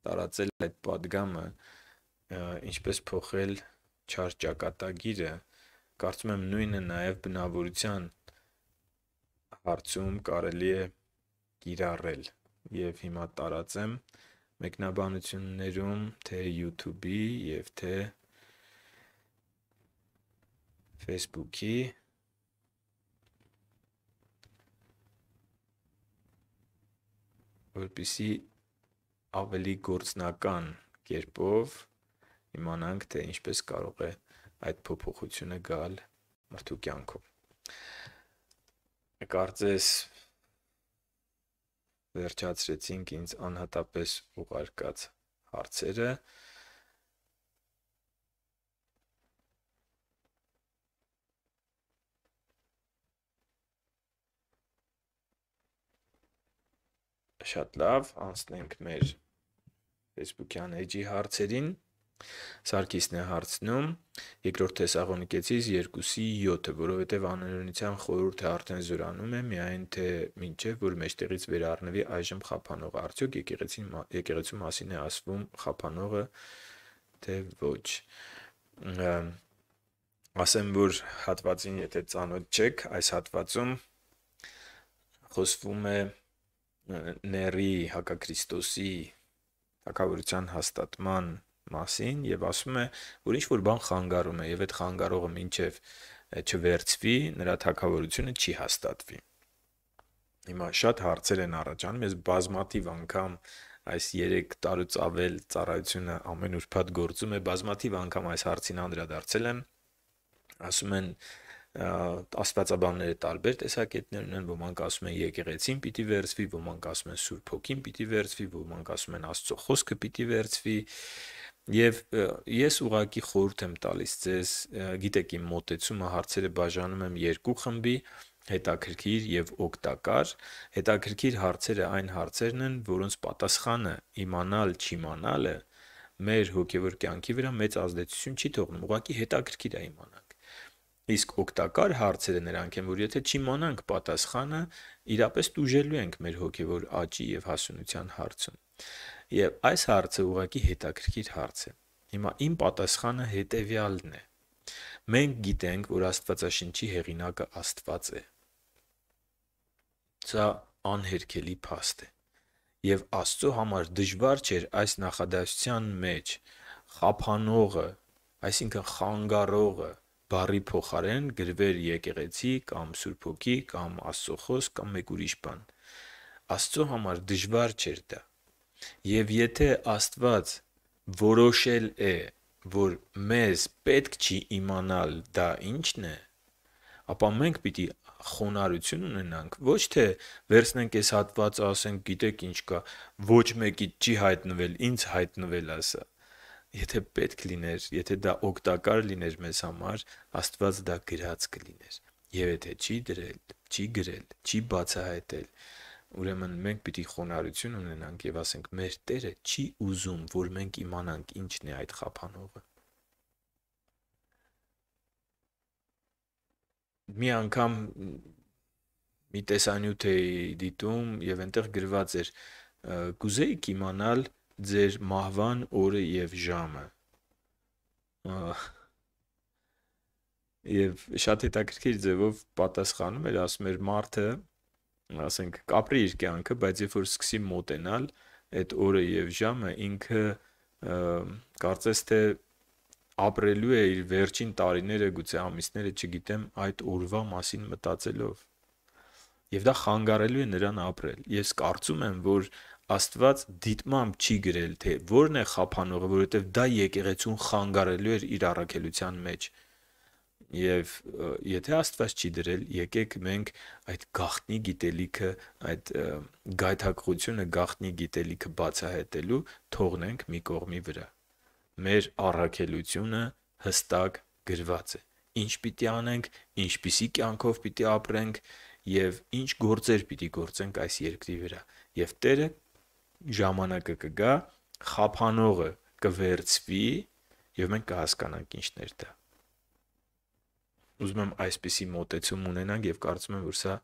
տարածել այդ падգամը, ինչպես փոխել չար ճակատագիրը, կարծում եմ նույնը նաև բնավորության հարցում կարելի է կիրառել եւ հիմա տարածեմ մեկնաբանություններում թե YouTube-ի եւ թե Facebook-ի որպիսի ավելի գործնական կերպով իմանանք, թե ինչպես կարող է այդ փոփոխությունը գալ մարդու կյանքում։ Կարծես վերջացրեցինք ինձ անհատապես ուղարկած հարցերը Շատ լավ, անցնենք մեր Facebook-յան էջի հարցերին։ Սարգիսն է հարցնում. երկրորդ Թեսաղոնիկեցիս 2:7-ը, որովհետև անօրինության խորհուրդը արդեն զորանում է, միայն թե մինչև որ մեջտեղից վերառնվի այժմ խափանող արդյոք եկեղեցին եկեղեցու մասին է ասվում խափանողը թե ոչ։ Ասեմ, որ հատվածին եթե ծանոթ չեք, այս հատվածում խոսվում է ների հակակրիստոսի հակավորության հաստատման մասին եւ ասում է, որ ինչ որ բան խանգարում է եւ այդ խանգարողը մինչեւ չվերծվի, նրա թակավորությունը չի հաստատվի։ Հիմա շատ հարցեր են առաջանում, ես բազմաթիվ անգամ այս 3 տարուց ավել ծառայությունը ամեն ուրբաթ գործում է, բազմաթիվ անգամ այս հարցին անդրադարձել եմ։ Ասում են, աստվածաբանները տարբեր տեսակետներ ունեն, ոմանք ասում են եկեղեցին պիտի վերցվի, ոմանք ասում են Սուրբ Հոգին պիտի վերցվի, ոմանք ասում են Աստծո խոսքը պիտի վերցվի։ Եվ ես ուղակի խորհուրդ եմ տալիս ձեզ, գիտեք, իմ մտածումը հարցերը բաժանում եմ երկու խմբի՝ հետաքրքիր եւ օգտակար։ Հետաքրքիր հարցերը այն հարցերն են, որոնց պատասխանը իմանալ չիմանալը մեր հոգեվոր կյանքի վրա մեծ ազդեցություն չի թողնում։ Ուղղակի հետաքրքիր է իմանալ Իսկ օգտակար հարցերը նրանք են, որ եթե չիմանանք պատասխանը, իրապես դուժելու ենք մեր հոգևոր աճի եւ հասունության հարցում։ Եվ այս հարցը ուղղակի հետաքրքիր հարց է։ Հիմա իմ պատասխանը հետեւյալն է։ Մենք գիտենք, որ Աստվածաշնչի հեղինակը Աստված է։ Սա անհերքելի փաստ է։ Եվ Աստծո համար դժվար չէր այս նախադասության մեջ խափանողը, այսինքն խանգարողը, բառի փոխարեն գրվեր եկեղեցի կամ Սուրբ Հոգի կամ Աստծոխոս կամ մեկ ուրիշ բան։ Աստծո համար դժվար չէր դա։ Եվ եթե Աստված որոշել է, որ մեզ պետք չի իմանալ դա ինչն է, ապա մենք պիտի խոնարհություն ունենանք, ոչ թե վերցնենք այս հատվածը, ասենք, գիտեք ինչ կա, ոչ մեկի չի հայտնվել, ինձ հայտնվել ասա եթե պետք լիներ, եթե դա օգտակար լիներ մեզ համար, Աստված դա գրած կլիներ։ Եվ եթե չի դրել, չի գրել, չի բացահայտել, ուրեմն մենք պիտի խոնարհություն ունենանք եւ ասենք՝ մեր Տերը չի ուզում, որ մենք իմանանք ինչն է այդ խափանողը։ Մի անգամ մի տեսանյութ էի դիտում եւ այնտեղ գրված էր՝ «Կուզեիք իմանալ, ձեր մահվան օրը եւ ժամը։ Եվ շատ հետաքրքիր ձևով պատասխանում էր, ասում էր մարդը, ասենք, կապրի իր կյանքը, բայց երբ որ սկսի մոտենալ այդ օրը եւ ժամը, ինքը կարծես թե ապրելու է իր վերջին տարիները, գուցե ամիսները, չգիտեմ, այդ օրվա մասին մտածելով։ Եվ դա խանգարելու է նրան ապրել։ Ես կարծում եմ, որ Աստված դիտմամբ չի գրել, թե որն է խափանողը, որովհետև դա եկեղեցուն խանգարելու էր իր առաքելության մեջ։ Եվ եթե Աստված չի դրել, եկեք մենք այդ գախտնի գիտելիքը, այդ գայթակղությունը, գախտնի գիտելիքը բացահայտելու թողնենք մի կողմի վրա։ Մեր առաքելությունը հստակ գրված է։ Ինչ պիտի անենք, ինչպիսի կյանքով պիտի ապրենք եւ ինչ գործեր պիտի գործենք այս երկրի վրա։ Եվ Տերը ժամանակը կգա, խափանողը կվերծվի եւ մենք կհասկանանք ինչներ դա։ Ուզում եմ այսպիսի մոտեցում ունենանք եւ կարծում եմ, որ սա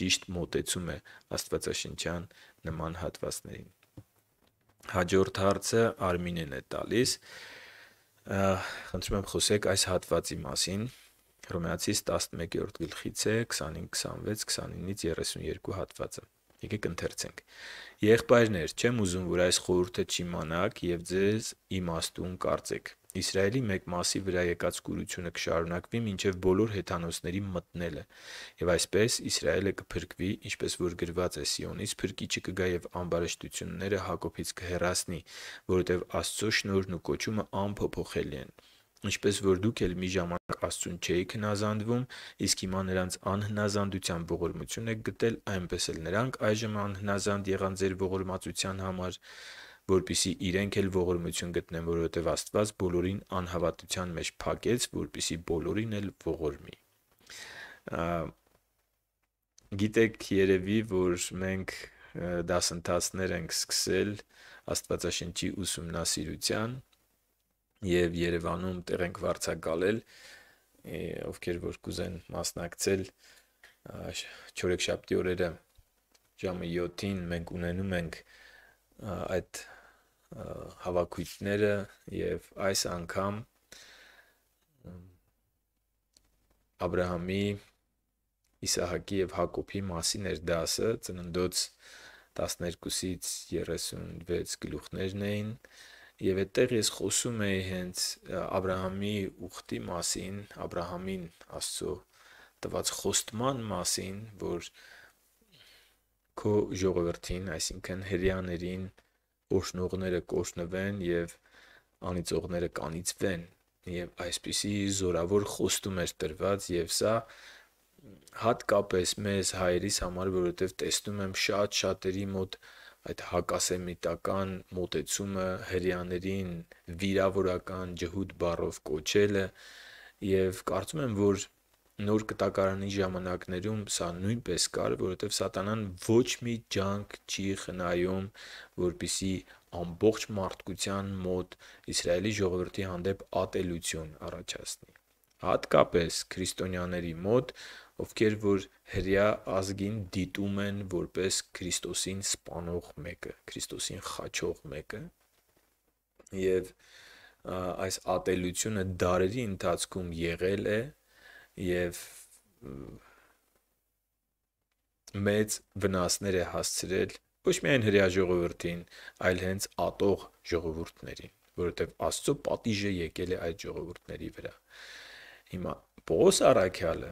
ճիշտ մոտեցում է Աստվածաշնչյան նման հատվածներին։ Հաջորդ հարցը Արմինեն է տալիս։ Խնդրում եմ խոսեք այս հատվածի մասին։ Հռոմեացիս 11-րդ գլխից է 25, 26, 29-ից 32 հատվածը։ Եկեք ընթերցենք։ Եղբայրներ, չեմ ուզում, որ այս խորհուրդը չիմանաք եւ ձեզ իմաստուն կարծեք։ Իսրայելի մեկ մասի վրա եկած կուրությունը կշարունակվի մինչև բոլոր հեթանոսների մտնելը, եւ այսպես Իսրայելը կփրկվի, ինչպես որ գրված է Սիոնից փրկիչը կգա եւ ամբարշտությունները Հակոբից կհեռացնի, որովհետեւ Աստծո շնորհն ու կոչումը անփոփոխելի են։ Ինչպես որ դուք էլ մի ժամանակ Աստծուն չէիք հնազանդվում, իսկ հիմա նրանց անհնազանդության ողորմություն եք գտել, այնպես էլ նրանք այժմ անհնազանդ եղան ձեր ողորմածության համար, որպեսզի իրենք էլ ողորմություն գտնեն, որովհետև Աստված բոլորին անհավատության մեջ փակեց, որպեսզի բոլորին էլ ողորմի։ Գիտեք երևի, որ մենք դասընթացներ ենք սկսել Աստվածաշնչի ուսումնասիրության եւ Երևանում տեղ ենք վարձակալել, ովքեր որ կուզեն մասնակցել չորեքշաբթի օրերը ժամը 7-ին մենք ունենում ենք այդ հավաքույթները եւ այս անգամ Աբ รา համի Իսահակի եւ Հակոբի մասին էր դասը ծննդոց 12-ից 36 գլուխներն էին։ դա Եվ այդտեղ ես խոսում եի հենց Աբ รา համի ուխտի մասին, Աբ รา համին Աստծո տված խոստման մասին, որ քո ժողովրդին, այսինքն հрьяաներին օշնողները կօշնվեն եւ անիծողները կանիծվեն եւ այսպիսի զորավոր խոստում էր տրված եւ սա հատկապես մեզ հայերիս համար, որովհետեւ տեսնում եմ շատ շատերի մոտ շատ այդ հակասեմիտական մոտեցումը հрьяաներին վիրավորական ջհուդ բառով կոչելը եւ կարծում եմ որ նոր կտակարանի ժամանակներում սա նույնպես կար, որովհետև սատանան ոչ մի ջանք չի խնայում, որբիսի ամբողջ մարդկության մոտ Իսրայելի ժողովրդի հանդեպ ատելություն առաջացնի։ Հատկապես քրիստոնյաների մոտ, ովքեր որ հрья ազգին դիտում են որպես Քրիստոսին սպանող մեկը, Քրիստոսին խաչող մեկը։ Եվ այս ատելությունը դարերի ընթացքում եղել է եւ մեծ վնասներ է հասցրել ոչ միայն հрья ժողովրդին, այլ հենց ատող ժողովուրդներին, որովհետև Աստծո պատիժը եկել է այդ ժողովուրդների վրա։ Հիմա Պողոս Արաքյալը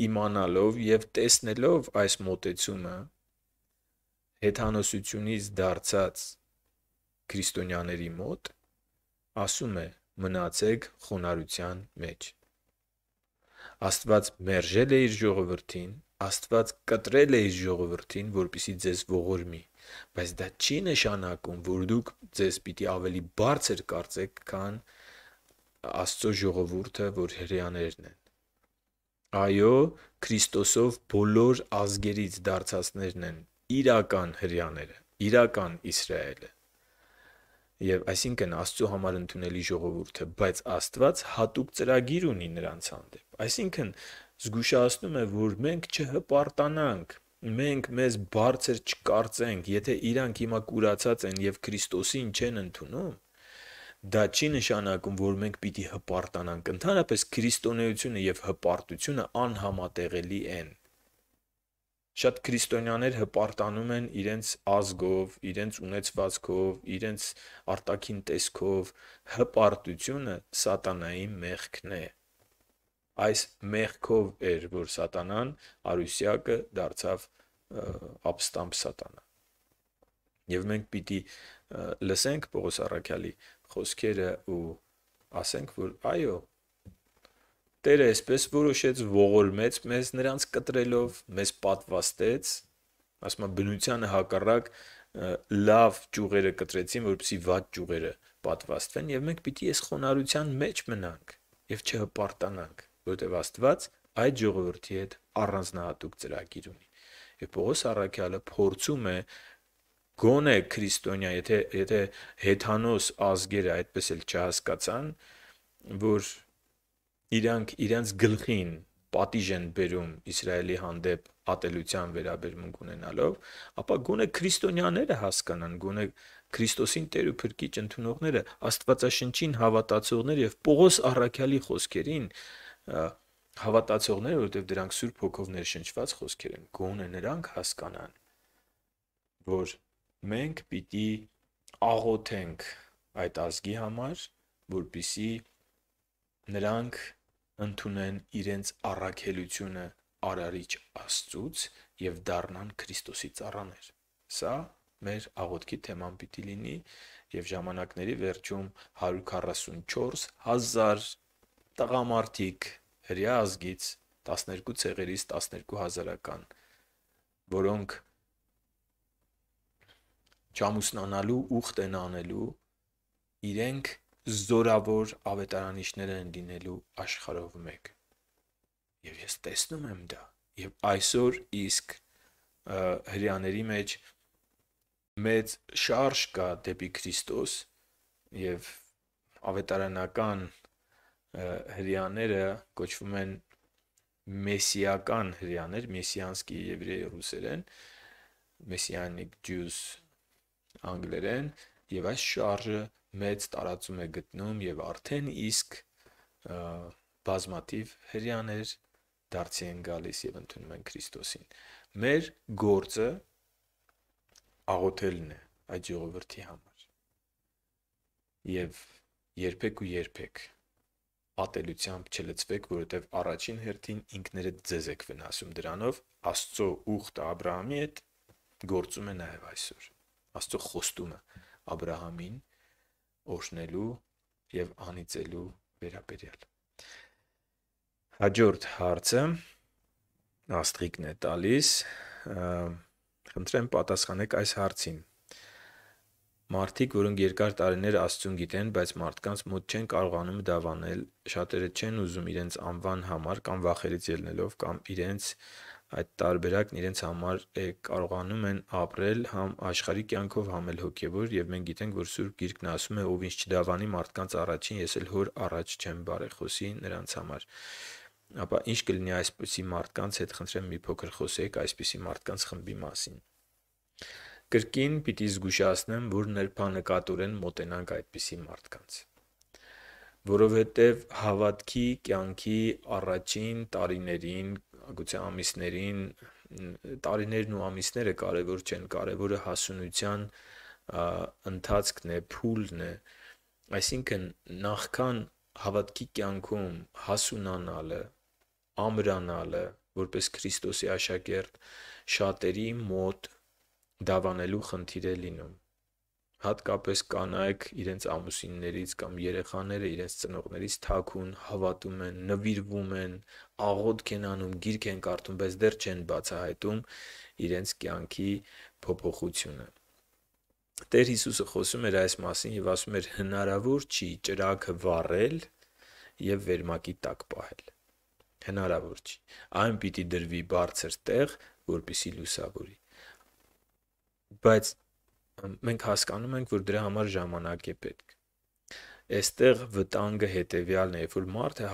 իմանալով եւ տեսնելով այս մտեցումը հեթանոսությունից դարձած քրիստոնյաների մոտ ասում է մնացեք խոնարհության մեջ Աստված մերժել է իր ժողովրդին, Աստված կտրել է իր ժողովրդին, որպիսի ձեզ ողորմի, բայց դա չի նշանակում, որ դուք ձեզ պիտի ավելի բարձր կարծեք, քան Աստծո ժողովուրդը, որ հрьяաներն են։ Այո, Քրիստոսով բոլոր ազգերից դարձածներն են իրական հրեաները, իրական Իսրայելը։ Եվ այսինքն Աստծո համար ընդունելի ժողովուրդը, բայց Աստված հատուկ ծրագիր ունի նրանց հանդեպ։ Այսինքն զգուշացնում է, որ մենք չհպարտանանք, մենք մեզ բարձր չկարծենք, եթե իրանք հիմա կուրացած են եւ Քրիստոսին չեն ընդունում, դա չի նշանակում, որ մենք պիտի հպարտանանք։ Ընդհանրապես քրիստոնեությունը եւ հպարտությունը անհամատեղելի են։ Շատ քրիստոնյաներ հպարտանում են իրենց ազգով, իրենց ունեցվածքով, իրենց արտաքին տեսքով։ Հպարտությունը սատանայի մեղքն է։ Այս մեղքով էր, որ սատանան արուսյակը դարձավ ապստամբ սատանա։ Եվ մենք պիտի լսենք Պողոս Արաքյալի խոսքերը ու ասենք, որ այո, Տերը այսպես որոշեց ողորմեց մեզ նրանց կտրելով, մեզ պատվաստեց, ասում եմ բնությանը հակառակ լավ ճյուղերը կտրեցին, որպեսզի վատ ճյուղերը պատվաստվեն եւ մենք պիտի այս խոնարհության մեջ մնանք եւ չհպարտանանք, որտեղ Աստված այդ ժողովրդի հետ առանձնահատուկ ծրագիր ունի։ Եվ Պողոս առաքյալը փորձում է գոնե քրիստոնյա, եթե եթե հեթանոս ազգերը այդպես էլ չհասկացան, որ իրանք իրանց գլխին պատիժ են բերում Իսրայելի հանդեպ ատելության վերաբերմունք ունենալով, ապա գոնե քրիստոնյաները հասկանան, գոնե Քրիստոսին Տեր ու Փրկիչ ընդունողները, Աստվածաշնչին հավատացողները եւ Պողոս առաքյալի խոսքերին հավատացողները, որովհետեւ դրանք Սուրբ Հոգով ներշնչված խոսքեր են, գոնե նրանք հասկանան, որ մենք պիտի աղոթենք այդ ազգի համար, որպիսի նրանք ընդունեն իրենց առաքելությունը արարիչ Աստծուց եւ դառնան Քրիստոսի ծառաներ։ Սա մեր աղոթքի թեման պիտի լինի եւ ժամանակների վերջում 144000 տղամարդիկ հрья ազգից 12 ցեղերից 12000-ական, որոնք ճամուսնանալու ուխտ են անելու, իրենք զորավոր ավետարանիչներ են լինելու աշխարհով մեկ։ Եվ ես տեսնում եմ դա։ Եվ այսօր իսկ հрьяաների մեջ մեծ շարժ կա դեպի Քրիստոս եւ ավետարանական հрьяաները կոչվում են մեսիական հрьяաներ, մեսիանսկի եվրեյ ռուսերեն, messianic Jews անգլերեն եւ այս շարժը մեծ տարածում է գտնում եւ արդեն իսկ բազմատիվ հрьяաներ դարձի են գալիս եւ ընդունում են Քրիստոսին։ Մեր գործը աղոթելն է այդ ժողովրդի համար։ Եվ երբեք ու երբեք ատելությամբ չլծվեք, որովհետև առաջին հերթին ինքներդ ձեզ եք վնասում դրանով, Աստծո ուխտը Աբրահամի հետ գործում է նաև այսօր։ Աստծո խոստումը Աբ รา համին օրհնելու եւ անիծելու վերաբերյալ։ Հաջորդ հարցը աստղիկն է տալիս, խնդրեմ պատասխանեք այս հարցին։ Մարդիկ, որոնք երկար տարիներ Աստծուն գիտեն, բայց մարդկանց մոտ չեն կարողանում դավանել, շատերը չեն ուզում իրենց անվան համար կամ վախերից ելնելով կամ իրենց այդ տարբերակն իրենց համար է կարողանում են ապրել համ աշխարհի կյանքով, համ էլ հոգևոր, եւ մենք գիտենք, որ Սուրբ Գիրքն ասում է, ով ինչ չդավանի մարդկանց առաջին, ես էլ հոր առաջ չեմ բարեխոսի նրանց համար ապա ինչ կլինի այսպիսի մարդկանց հետ խնդրեմ մի փոքր խոսեք այսպիսի մարդկանց խմբի մասին կրկին պիտի զգուշացնեմ որ նրբանկատորեն մոտենանք այդպիսի մարդկանց որովհետև հավատքի կյանքի առաջին տարիներին գուցե ամիսներին տարիներն ու ամիսները կարևոր չեն, կարևորը հասունության ընթացքն է, փուլն է։ Այսինքն նախքան հավատքի կյանքում հասունանալը, ամրանալը, որպես Քրիստոսի աշակերտ շատերի մոտ դավանելու խնդիր է լինում հատկապես կանայք իրենց ամուսիններից կամ երեխաները իրենց ծնողներից թաքուն, հավատում են, նվիրվում են, աղոթք են անում, գիրք են կարդում, բայց դեռ չեն բացահայտում իրենց կյանքի փոփոխությունը։ Տեր Հիսուսը խոսում էր այս մասին եւ ասում էր հնարավոր չի ճրագը վառել եւ վերմակի տակ պահել։ Հնարավոր չի։ Այն պիտի դրվի բարձր տեղ, որպիսի լուսավորի բայց մենք հասկանում ենք, որ դրա համար ժամանակ է պետք։ Այստեղ վտանգը հետևյալն է, որ մարդը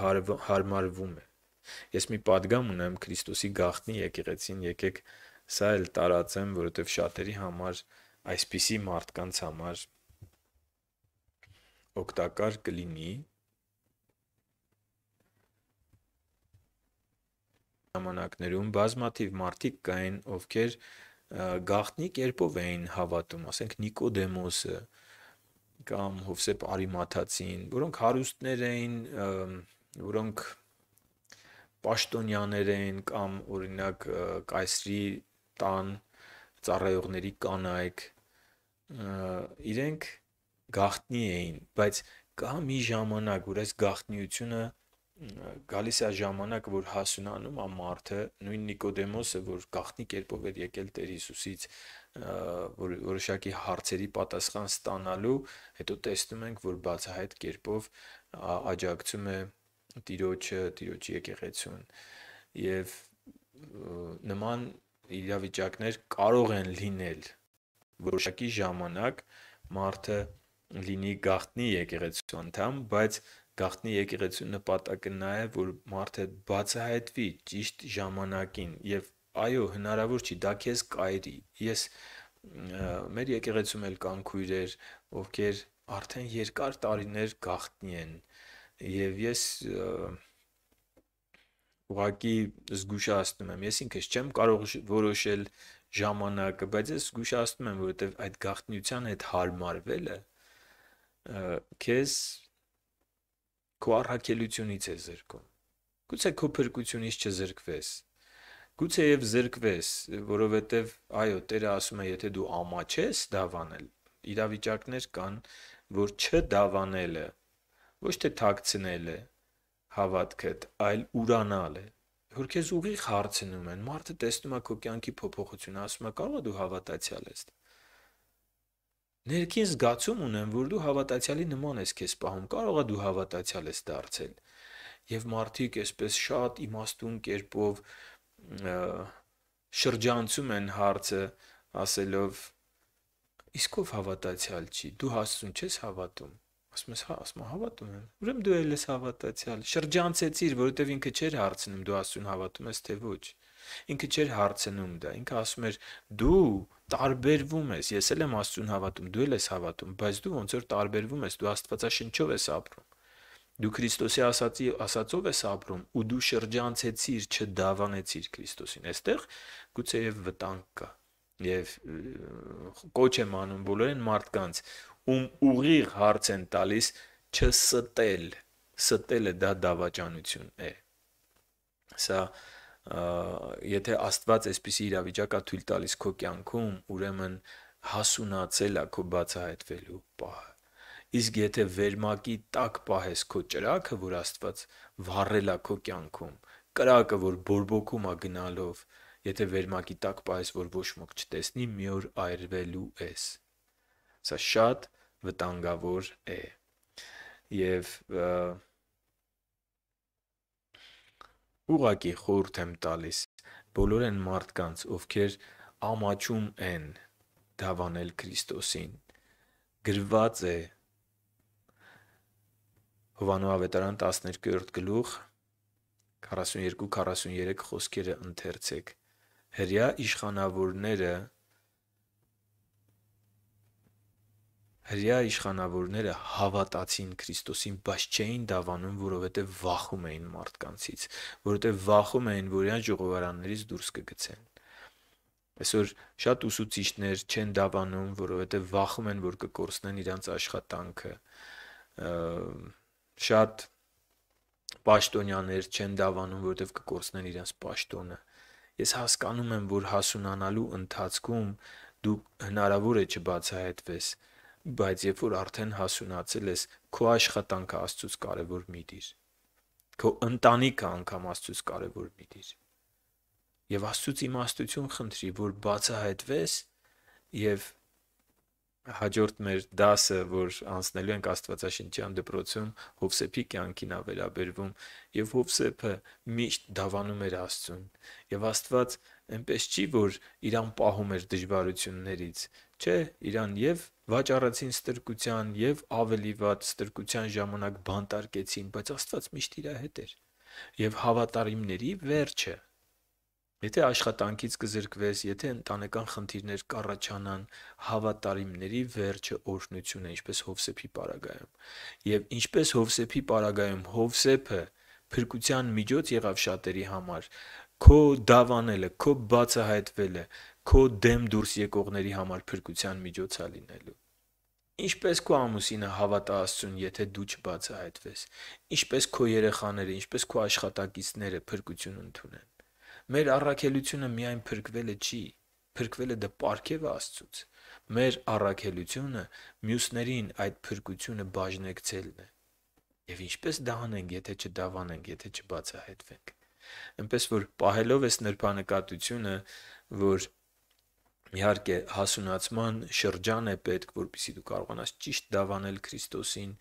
հարմարվում է։ Ես մի падգամ ունեմ Քրիստոսի գաղտնի եկեղեցին, եկեք սա էլ տարածեմ, որովհետև շատերի համար այսպիսի մարդկանց համար օգտակար կլինի ժամանակներում բազմաթիվ մարդիկ կային, ովքեր գաղտնի կերպով էին հավատում, ասենք Նիկոդեմոսը կամ Հովսեփ Արիմաթացին, որոնք հարուստներ էին, որոնք պաշտոնյաներ էին կամ օրինակ կայսրի տան ծառայողների կանայք իրենք գաղտնի էին, բայց կա մի ժամանակ, որ այս գաղտնիությունը գալիս է ժամանակ, որ հասունանում ա մարդը, նույն Նիկոդեմոսը, որ գախնի կերպով էր եկել Տեր Հիսուսից, որ որոշակի հարցերի պատասխան ստանալու, հետո տեսնում ենք, որ բացահայտ կերպով աջակցում է Տիրոջը, Տիրոջ եկեղեցուն։ Եվ նման իրավիճակներ կարող են լինել որոշակի ժամանակ մարդը լինի գախտնի եկեղեցու անդամ, բայց Գաղտնի եկեղեցու նպատակը նա է, որ մարդը բացահայտվի ճիշտ ժամանակին եւ այո, հնարավոր չի, դա քեզ կայրի։ Ես մեր եկեղեցում էլ կան քույրեր, ովքեր արդեն երկար տարիներ գաղտնի են եւ ես ուղղակի զգուշացնում եմ ես ինքս չեմ կարող որոշել ժամանակը բայց ես զգուշացնում եմ որովհետեւ այդ գաղտնիության հետ հարմարվելը քեզ քո առաքելությունից է զրկում։ Գուցե քո փրկությունից չզրկվես։ Գուցե եւ զրկվես, որովհետեւ այո, Տերը ասում է, եթե դու ամաչես դավանել, իրավիճակներ կան, որ չդավանելը ոչ թե թաքցնելը հավատքդ, այլ ուրանալը որ քեզ ուղիղ հարցնում են, մարդը տեսնում է քո կյանքի փոփոխությունը, ասում է, կարող է դու հավատացյալ ես։ Ներքին զգացում ունեմ, որ դու հավատացյալի նման ես քեզ պահում, կարող է դու հավատացյալ ես դարձել։ Եվ մարդիկ այսպես շատ իմաստուն կերպով շրջանցում են հարցը, ասելով. իսկ ով հավատացյալ չի, դու հասուն չես հավատում։ Ասում ես, հա, ասում եմ, հավատում եմ։ Ուրեմն դու ել ես հավատացյալ։ Շրջանցեցիր, որովհետև ինքը չէր հարցնում, դու հասուն հավատում ես թե ոչ։ Ինքը չէր հարցնում դա, ինքը ասում էր՝ դու տարբերվում ես։ Ես էլ եմ Աստծուն հավատում, դու էլ ես հավատում, բայց դու ոնց որ տարբերվում ես, դու Աստվածաշնչով ես ապրում։ Դու Քրիստոսի ասացի ասածով ես ապրում ու դու շրջանցեցիր, չդավանեցիր Քրիստոսին։ Այստեղ գուցե եւ վտանգ կա։ Եվ կոչ եմ անում բոլորին մարդկանց, ում ուղիղ հարց են տալիս չստել։ Ստելը դա դավաճանություն է։ Սա եթե Աստված այսպիսի իրավիճակա թույլ տալիս քո կյանքում, ուրեմն հասունացել է քո բացահայտվելու պահը։ Իսկ եթե վերմակի տակ պահես քո ճրակը, որ Աստված վառել է քո կյանքում, կրակը, որ բորբոքում է գնալով, եթե վերմակի տակ պահես, որ ոչ ոք չտեսնի, մի օր այրվելու ես։ Սա շատ վտանգավոր է։ Եվ և, և Ուղղակի խորհուրդ եմ տալիս բոլոր այն մարդկանց, ովքեր ամաչում են դավանել Քրիստոսին։ Գրված է Հովանո ավետարան 12-րդ գլուխ 42-43 խոսքերը ընթերցեք։ Հрья իշխանավորները Հрья իշխանավորները հավատացին Քրիստոսին, բայց չէին դավանում, որովհետև վախում էին մարդկանցից, որովհետև վախում էին, որ իրան ժողովարաններից դուրս կգցեն։ Այսօր շատ ուսուցիչներ չեն դավանում, որովհետև վախում են, որ կկորցնեն իրancs աշխատանքը։ Շատ պաշտոնյաներ չեն դավանում, որովհետև կկորցնեն իրancs պաշտոնը։ Ես հասկանում եմ, որ հասունանալու ընթացքում դու հնարավոր է չբացահայտվես, չբ բայց երբ որ արդեն հասունացել ես, քո աշխատանքը Աստծոս կարևոր մի դիր։ Քո ընտանիքը անգամ Աստծոս կարևոր մի դիր։ Եվ Աստծոց իմաստություն խնդրի, որ բացահայտվես եւ հաջորդ մեր դասը, որ անցնելու ենք Աստվածաշնչյան դպրոցում, Հովսեփի կյանքին ա վերաբերվում, եւ Հովսեփը միշտ դավանում էր Աստծուն։ Եվ Աստված այնպես չի, որ իրան պահում էր դժվարություններից, չէ, իրան եւ վաճառեցին ստրկության եւ ավելի վատ ստրկության ժամանակ բանտարկեցին, բայց Աստված միշտ իր հետ էր։ Եվ հավատարիմների վերջը Եթե աշխատանքից կզրկվես, եթե ընտանեկան խնդիրներ կառաջանան, հավատարիմների վերջը օրհնություն է, ինչպես Հովսեփի պարագայում։ Եվ ինչպես Հովսեփի պարագայում Հովսեփը փրկության միջոց եղավ շատերի համար, քո դավանելը, քո բացահայտվելը, քո դեմ դուրս եկողների համար փրկության միջոցա լինելու։ Ինչպես քո ամուսինը հավատա Աստծուն, եթե դու չբացահայտվես։ Ինչպես քո երեխաները, ինչպես քո աշխատակիցները փրկություն ընդունեն։ Մեր առաքելությունը միայն փրկվելը չի, փրկվելը դա դե պարգև է Աստծուց։ Մեր առաքելությունը մյուսներին այդ փրկությունը բաժնեկցելն է։ Եվ ինչպես դա անենք, եթե չդավանենք, եթե չբացահայտվենք։ Էնպես որ պահելով այս նրբանկատությունը, որ իհարկե հասունացման շրջան է պետք, որպիսի դու կարողանաս ճիշտ դավանել Քրիստոսին,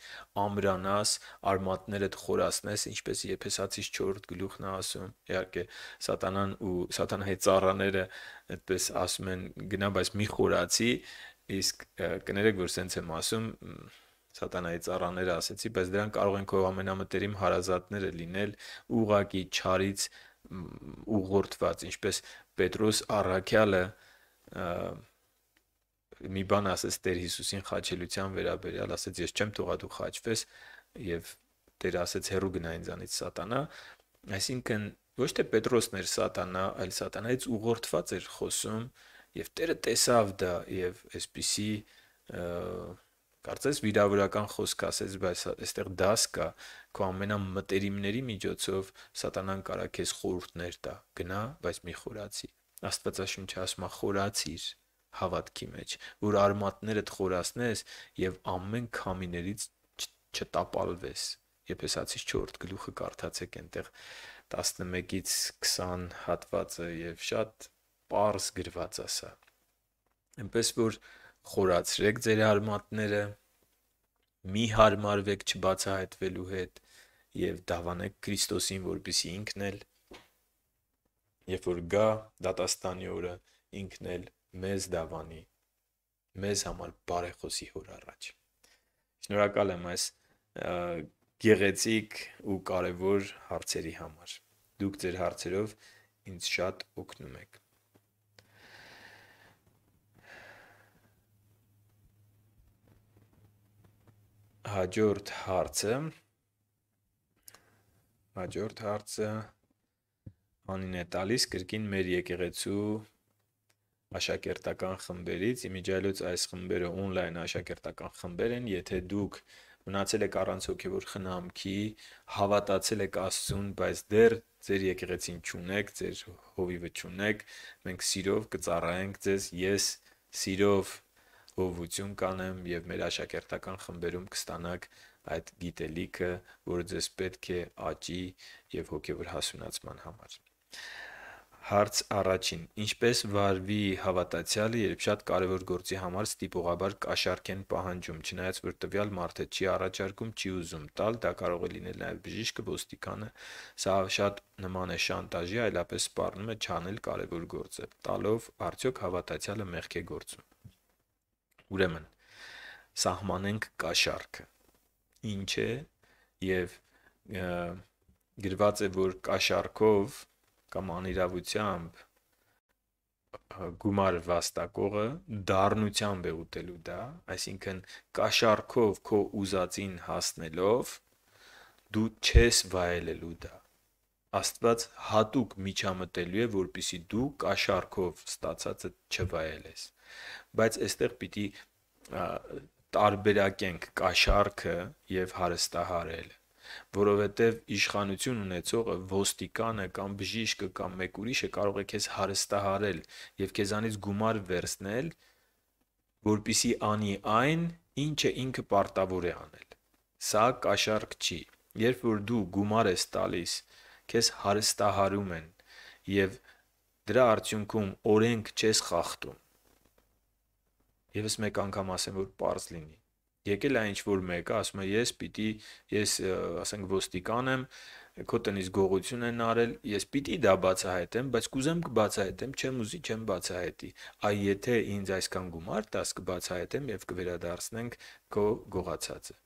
ամրանաս, արմատներդ խորացնես, ինչպես Եփեսացիս 4-րդ գլուխն է ասում։ Իհարկե, Սատանան ու Սատանա հեծառաները այդպես ասում են, գնա, բայց մի խորացի, իսկ կներեք, որ սենց եմ ասում, սատանայի ծառաները ասեցի, բայց դրանք կարող են քո ամենամտերիմ հարազատները լինել, ուղակի ճարից ուղղորդված, ինչպես Պետրոս Առաքյալը մի բան ասեց Տեր Հիսուսին խաչելության վերաբերյալ, ասեց ես չեմ թողա դու խաչվես եւ Տեր ասեց հերու գնա ինձանից սատանա, այսինքն ոչ թե Պետրոսն էր սատանա, այլ սատանայից ուղղորդված էր խոսում եւ Տերը տեսավ դա եւ այսպիսի և Կարծես վիրավորական խոսք ասես, բայց այստեղ դաս կա, քո ամենամտերիմների միջոցով սատանան կարա քեզ խորհուրդներ տա։ Գնա, բայց մի խորացի։ Աստվածաշունչը ասում է խորացիր հավատքի մեջ, որ արմատներդ խորացնես եւ ամեն քամիներից չտապալվես։ Եփեսացիս 4 գլուխը կարդացեք այնտեղ 11-ից 20 հատվածը եւ շատ པարս գրված ասա։ Էնպես որ խորացրեք ձեր արմատները, մի հարմարվեք չբացահայտվելու հետ եւ դավանեք Քրիստոսին, որպիսի ինքն էլ երբ որ գա դատաստանի օրը ինքն էլ մեզ դավանի մեզ համար բարեխոսի հոր առաջ շնորհակալ եմ այս գեղեցիկ ու կարևոր հարցերի համար դուք ձեր հարցերով ինձ շատ օգնում եք հաջորդ հարցը հաջորդ հարցը անին է տալիս կրկին մեր եկեղեցու աշակերտական խմբերից իմիջայլոց այս խմբերը on-line աշակերտական խմբեր են եթե դուք մնացել եք առանց հոգևոր խնամքի հավատացել եք աստծուն բայց դեռ ձեր եկեղեցին չունեք ձեր հովիվը չունեք մենք սիրով կծառայենք ձեզ ես սիրով հովություն կանեմ եւ մեր աշակերտական խմբերում կստանաք այդ գիտելիքը, որը ձեզ պետք է աճի եւ հոգեվոր հասունացման համար։ Հարց առաջին. Ինչպես վարվի հավատացյալը, երբ շատ կարևոր գործի համար ստիպողաբար կաշառք են պահանջում, չնայած որ տվյալ մարդը չի առաջարկում, չի ուզում տալ, դա կարող է լինել նաև բժիշկը, ոստիկանը, սա շատ նման է շանտաժի, այլապես սպառնում է չանել կարևոր գործը։ Տալով արդյոք հավատացյալը մեղք է գործում։ Ուրեմն սահմանենք կաշառքը։ Ինչ է եւ գրված է, որ կաշառքով կամ անիրավությամբ գումար վաստակողը դառնությամբ է ուտելու դա, այսինքն կաշառքով քո ուզածին հասնելով դու չես վայելելու դա։ Աստված հատուկ միջամտելու է, որpիսի դու կաշառքով ստացածը չվայելես։ Բայց այստեղ պիտի տարբերակենք կաշառքը եւ հարստահարելը որովհետև իշխանություն ունեցողը ոստիկանը կամ բժիշկը կամ մեկ ուրիշը կարող է քեզ հարստահարել եւ քեզանից գումար վերցնել, որpիսի անի այն, ինչը ինքը պարտավոր է անել։ Սա կաշառք չի։ Երբ որ դու գումար ես տալիս, քեզ հարստահարում են եւ դրա արդյունքում օրենք չես խախտում Եվս մեկ անգամ ասեմ, որ པարզ լինի։ Եկել է ինչ որ մեկը, ասում է ես պիտի ես ասենք ոստիկան եմ, քո տնից գողություն են արել, ես պիտի դա բացահայտեմ, բայց կուզեմ կբացահայտեմ, չեմ ուզի, չեմ բացահայտի։ Այ եթե ինձ այսքան գումար տաս կբացահայտեմ եւ կվերադարձնենք քո գողացածը։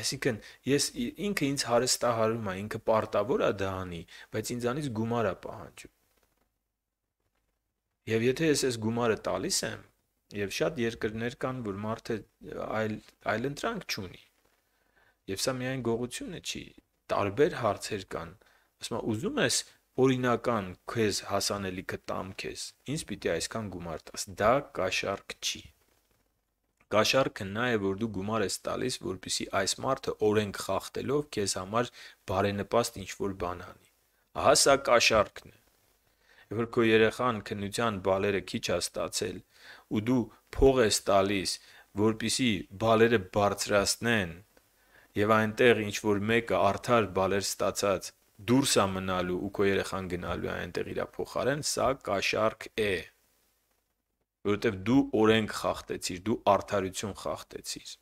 Այսինքն ես ինքը ինձ հարստահարում է, ինքը պարտավոր է դա անի, բայց ինձանից գումար է պահանջում։ Եվ եթե ես այս գումարը տալիս եմ, Եվ շատ երկրներ կան, որ մարդը այլ այլընտրանք չունի։ Եվ սա միայն գողությունը չի, տարբեր հարցեր կան։ Ասում եմ, ուզում ես օրինական քեզ հասանելիքը տամ քեզ։ Ինչ պիտի այսքան գումար տաս։ Դա կաշառք չի։ Կաշառքը նա է, որ դու գումար ես տալիս, որպիսի այս մարդը օրենք խախտելով քեզ համար բարենպաստ ինչ-որ բան անի։ Ահա սա կաշառքն է երբ որ քո երեխան քննության բալերը քիչ է ստացել ու դու փող ես տալիս, որpիսի բալերը բարձրացնեն եւ այնտեղ ինչ որ մեկը արդար բալեր ստացած դուրս է մնալու ու քո երեխան գնալու այնտեղ իրա փոխարեն, սա կաշառք է։ Որովհետեւ դու օրենք խախտեցիր, դու արդարություն խախտեցիր։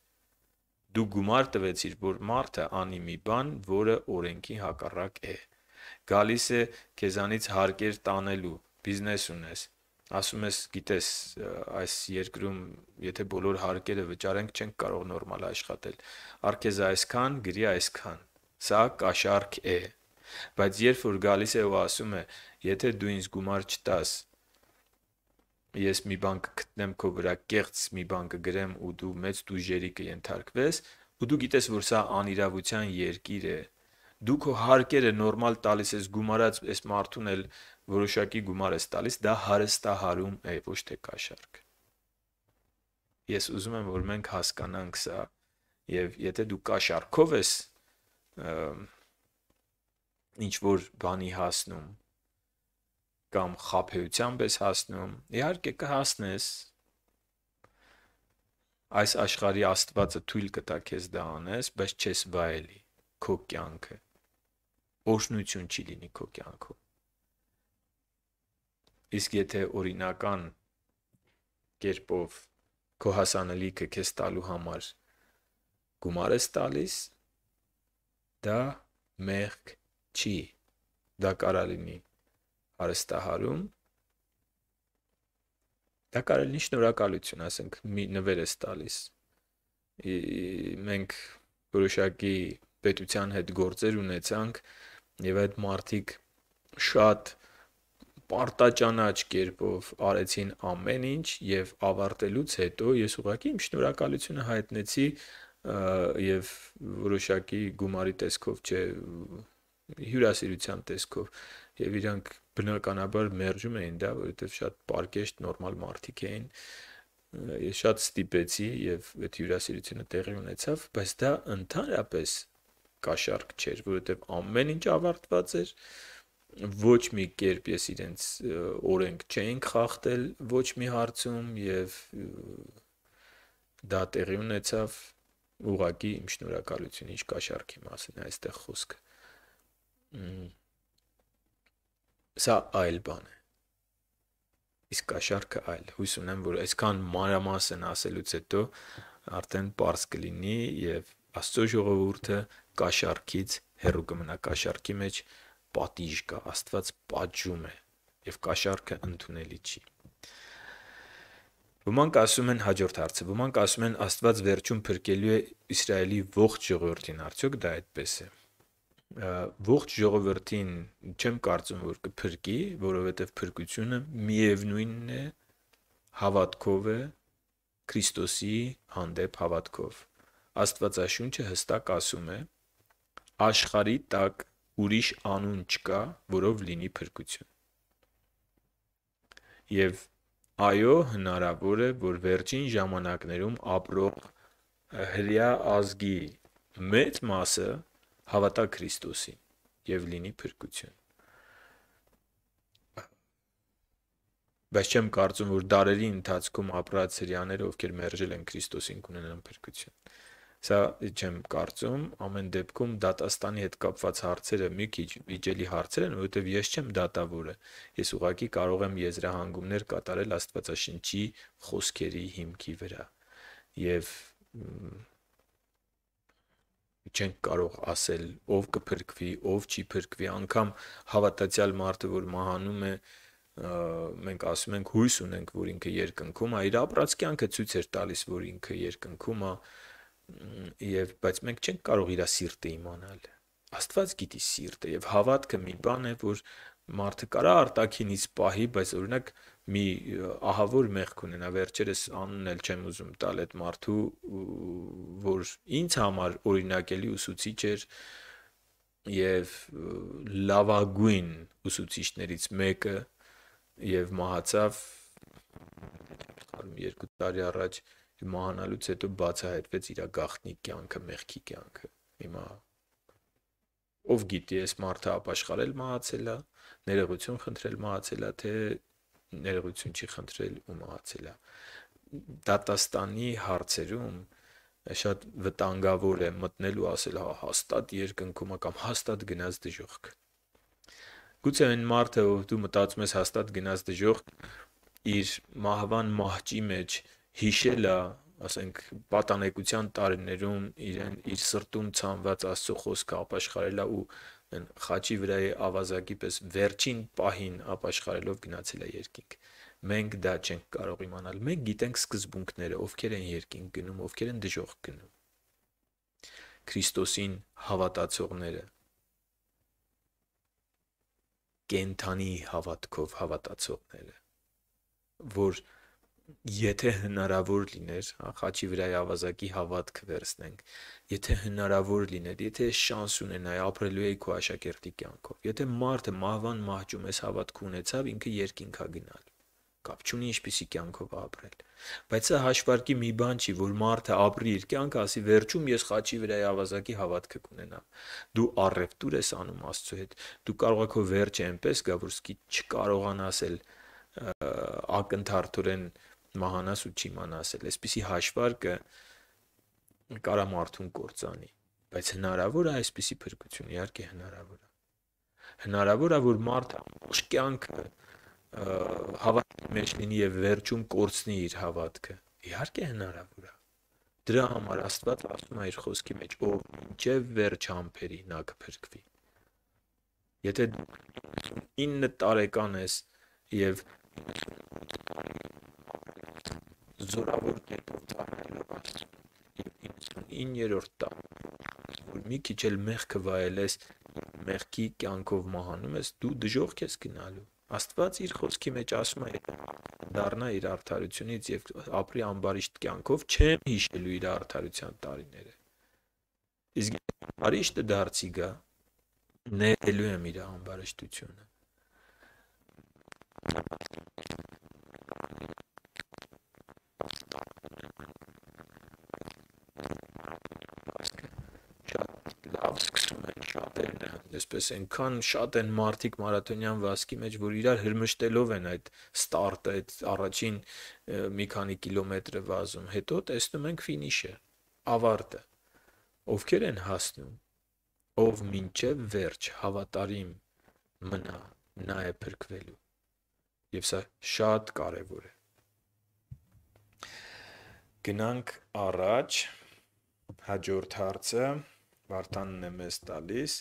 Դու գումար տվեցիր, որ մարդը անի մի բան, որը օրենքի հակառակ է գալիս է քեզանից հարկեր տանելու, բիզնես ունես, ասում ես, գիտես, այս երկրում եթե բոլոր հարկերը վճարենք, չենք կարող նորմալ աշխատել։ Արկեզ այսքան, գրի այսքան։ Սա կաշառք է։ Բայց երբ որ գալիս է ու ասում է, եթե դու ինձ գումար չտաս, ես մի բան կգտնեմ քո վրա կեղծ մի բան կգրեմ ու դու մեծ դուժերի կընթարկվես ու դու գիտես որ սա անիրավության երկիր է դու քո հարկերը նորմալ տալիս ես գումարած այս մարդուն էլ որոշակի գումար ես տալիս, դա հարստահարում է, ոչ թե կաշառք։ Ես ուզում եմ, որ մենք հասկանանք սա, եւ եթե դու կաշառքով ես ինչ որ բանի հասնում կամ խափեությամբ ես հասնում, իհարկե կհասնես, այս աշխարհի աստվածը թույլ կտա քեզ դա անես, բայց չես վայելի քո կյանքը օշնություն չի լինի քո կյանքում։ Իսկ եթե օրինական կերպով քո հասանելիքը քեզ տալու համար գումար ես տալիս, դա մեղք չի։ Դա կարա լինի արստահարում դա կարելի լինի շնորհակալություն, ասենք մի նվեր է տալիս։ Մենք որոշակի պետության հետ գործեր ունեցանք, եւ այդ մարդիկ շատ պարտաճանաչ կերպով արեցին ամեն ինչ եւ ավարտելուց հետո ես ուղղակի իմ շնորհակալությունը հայտնեցի եւ որոշակի գումարի տեսքով չէ հյուրասիրության տեսքով եւ իրանք բնականաբար մերժում էին դա որովհետեւ շատ պարկեշտ նորմալ մարդիկ էին ես շատ ստիպեցի եւ այդ հյուրասիրությունը տեղի ունեցավ բայց դա ընդհանրապես կաշառք չէր, որովհետև ամեն ինչ ավարտված էր ոչ մի կերպ ես իրենց օրենք չէին խախտել ոչ մի հարցում եւ դա տեղի ունեցավ ուղակի իմ շնորհակալություն ինչ կաշառքի մասին այստեղ խոսքը սա այլ բան է իսկ կաշառքը այլ հույս ունեմ որ այսքան մանրամասն ասելուց հետո արդեն པարս կլինի եւ աստծո ժողովուրդը կաշառքից հեռու կմնա կաշառքի մեջ պատիժ կա աստված պատժում է եւ կաշառքը ընդունելի չի ոմանք ասում են հաջորդ հարցը ոմանք ասում են աստված վերջում փրկելու է իսրայելի ողջ ժողովրդին արդյոք դա այդպես է ողջ ժողովրդին չեմ կարծում որ կփրկի որովհետեւ փրկությունը միևնույնն է հավատքով է Քրիստոսի հանդեպ հավատքով աստվածաշունչը հստակ ասում է աշխարի տակ ուրիշ անուն չկա, որով լինի փրկություն։ Եվ այո, հնարավոր է, որ վերջին ժամանակներում ապրող հрья ազգի մեծ մասը հավատա Քրիստոսին եւ լինի փրկություն։ Բայց չեմ կարծում, որ դարերի ընթացքում ապրած հрьяները, ովքեր մերժել են Քրիստոսին, կունենան փրկություն։ Սա չեմ կարծում, ամեն դեպքում դատաստանի հետ կապված հարցերը մի քիչ վիճելի հարցեր են, որովհետև ես չեմ դատավորը։ Ես ուղղակի կարող եմ եզրահանգումներ կատարել Աստվածաշնչի խոսքերի հիմքի վրա։ Եվ չենք կարող ասել ով կփրկվի, ով չի փրկվի, անգամ հավատացյալ մարդը, որ մահանում է, մենք ասում ենք հույս ունենք, որ ինքը երկնքում է, իր ապրած կյանքը ցույց էր տալիս, որ ինքը երկնքում է, երկնք եւ բայց մենք չենք կարող իր սիրտը իմանալ աստված գիտի սիրտը եւ հավատքը մի բան է որ մարդը կարա արտակինից պահի բայց օրինակ մի ահավոր մեղք ունենա վերջերս անունն էլ չեմ ուզում տալ այդ մարդու որ ինձ համար օրինակելի ուսուցիչ էր եւ լավագույն ուսուցիչներից մեկը եւ մահացավ 2 տարի առաջ Հիվանալուց հետո բացահայտվեց իր գախտնի կյանքը, մեղքի կյանքը։ Հիմա ով գիտի, այս մարդը ապաշխարել մահացել է, ներողություն խնդրել մահացել է, թե ներողություն չի խնդրել ու մահացել է։ Դատաստանի հարցերում շատ վտանգավոր է մտնել ու ասել հա հաստատ երկնքում է կամ հաստատ գնաց դժողք։ Գուցե այն մարդը, ով դու մտածում ես հաստատ գնաց դժողք, իր մահվան մահճի մեջ հիշել է, ասենք, պատանեկության տարիներում իրեն իր սրտում ցանված Աստծո խոսքը ապաշխարել է ու այն խաչի վրա է ավազակի պես վերջին պահին ապաշխարելով գնացել է երկինք։ Մենք դա չենք կարող իմանալ։ Մենք գիտենք սկզբունքները, ովքեր են երկինք գնում, ովքեր են դժոխք գնում։ Քրիստոսին հավատացողները կենթանի հավատքով հավատացողները որ եթե հնարավոր լիներ, հա, խաչի վրայի ավազակի հավատք վերցնենք, եթե հնարավոր լիներ, եթե շանս ունենայի ապրելու էի քո աշակերտի կյանքով, եթե մարդը մահվան մահճում էս հավատք ունեցավ, ինքը երկինքա գնալ կապ չունի ինչպիսի կյանքով ապրել։ Բայց սա հաշվարկի մի բան չի, որ մարդը ապրի իր կյանքը, ասի վերջում ես խաչի վրայի ավազակի հավատքը կունենամ։ Դու առևտուր ես անում Աստծո հետ։ Դու կարող ես քո վերջը այնպես գա, որ սկի չկարողանաս էլ ակնթարթորեն ա, մահանաս ու չիմանաս էլ։ Այսպիսի հաշվարկը կարա մարդուն կործանի, բայց հնարավոր է այսպիսի փրկություն, իհարկե հնարավոր է։ Հնարավոր է, որ մարդը ամբողջ կյանքը հավատքի մեջ լինի եւ վերջում կորցնի իր հավատքը։ Իհարկե հնարավոր է։ Դրա համար Աստված ասում է իր խոսքի մեջ, ով մինչև վերջ համբերի նա կփրկվի։ Եթե 9 տարեկան ես եւ զորավոր կերպով ծառայելով Աստծուն։ Եվ 99-րդ տակ, որ մի քիչ էլ մեղքը վայելես, մեղքի կյանքով մահանում ես, դու դժողք ես գնալու։ Աստված իր խոսքի մեջ ասում է. դառնա իր արդարությունից եւ ապրի ամբարիշտ կյանքով, չեմ հիշելու իր արդարության տարիները։ Իսկ արիշտը դարձի գա, ներելու եմ իր ամբարիշտությունը լավ սկսում են շատերն այսպես այնքան շատ են մարտիկ մարաթոնյան վասկի մեջ որ իրար հրմշտելով են այդ ստարտը այդ առաջին մի քանի կիլոմետրը վազում հետո տեսնում ենք ֆինիշը ավարտը ովքեր են հասնում ով մինչև վերջ հավատարիմ մնա նա է փրկվելու եւ սա շատ կարեւոր է Գնանք առաջ հաջորդ հարցը Վարդանն է մեզ տալիս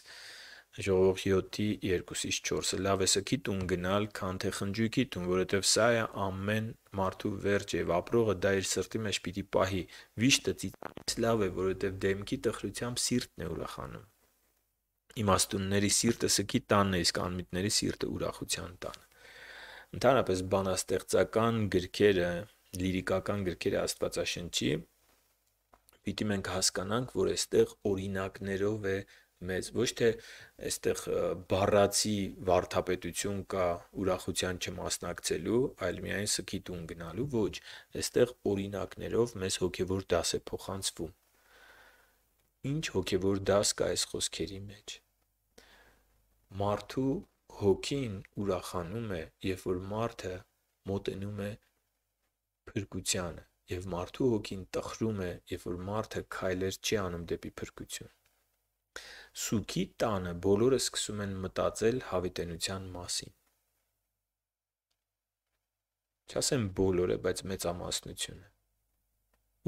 ժողովող 7-ի 2-ից 4-ը լավ է սքի տուն գնալ, քան թե խնջույքի տուն, որովհետև սա է ամեն մարդու վերջ եւ ապրողը դա իր սրտի մեջ պիտի պահի։ Վիշտը ծից լավ է, որովհետև դեմքի տխրությամբ սիրտն է ուրախանում։ Իմաստունների սիրտը սքի տանն է, իսկ անմիտների սիրտը ուրախության տան։ Ընդհանրապես բանաստեղծական գրքերը լիրիկական գրքերը Աստվածաշնչի, պիտի մենք հասկանանք, որ այստեղ օրինակներով է մեզ ոչ թե այստեղ բառացի վարթապետություն կա ուրախության չմասնակցելու, այլ միայն սկիտուն գնալու, ոչ, այստեղ օրինակներով մեզ հոգևոր դաս է փոխանցվում։ Ինչ հոգևոր դաս կա այս խոսքերի մեջ։ Մարդու հոգին ուրախանում է, երբ որ մարդը մոտենում է փրկությանը եւ մարդու հոգին տխրում է, երբ որ մարդը քայլեր չի անում դեպի փրկություն։ Սուքի տանը բոլորը սկսում են մտածել հավիտենության մասին։ Չասեմ բոլորը, բայց մեծամասնությունը։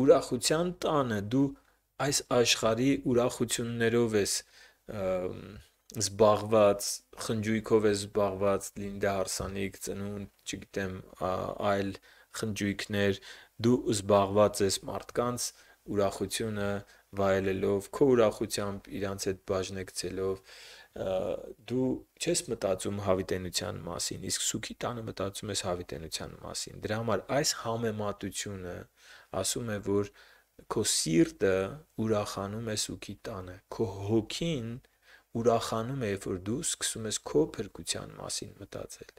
Ուրախության տանը դու այս աշխարհի ուրախություններով ես զբաղված, խնջույքով ես զբաղված, լինդե հարսանիք, ծնունդ, չգիտեմ, այլ խնջույքներ, դու զբաղված ես մարդկանց ուրախությունը վայելելով, քո ուրախությամբ իրանց հետ բաժնեկցելով, դու չես մտածում հավիտենության մասին, իսկ սուքի տանը մտածում ես հավիտենության մասին։ Դրա համար այս համեմատությունը ասում է, որ քո սիրտը ուրախանում է սուքի տանը, քո հոգին ուրախանում է, երբ որ դու սկսում ես քո փրկության մասին մտածել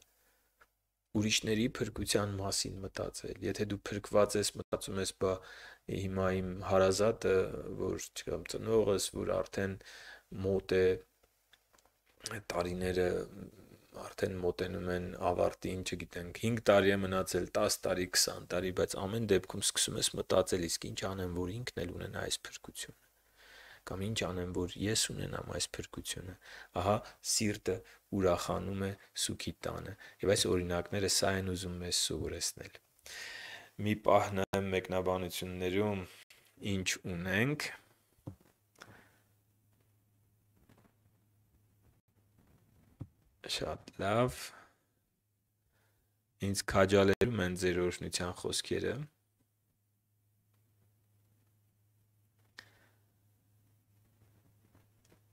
ուրիշների փրկության մասին մտածել։ Եթե դու փրկված ես, մտածում ես, բա հիմա իմ հարազատը, որ չգամ ծնողս, որ արդեն մոտ է տարիները արդեն մոտենում են ավարտին, չգիտենք, 5 տարի է մնացել, 10 տարի, 20 տարի, բայց ամեն դեպքում սկսում ես մտածել, իսկ ինչ անեմ, որ ինքն էլ ունենա այս փրկությունը կամ ինչ անեմ, որ ես ունենամ այս փրկությունը։ Ահա սիրտը ուրախանում է սուքի տանը։ Եվ այս օրինակները սա են ուզում մեզ սովորեցնել։ Մի պահ նայեմ մեկնաբանություններում ինչ ունենք։ Շատ լավ։ Ինչ քաջալերում են ձեր օրհնության խոսքերը։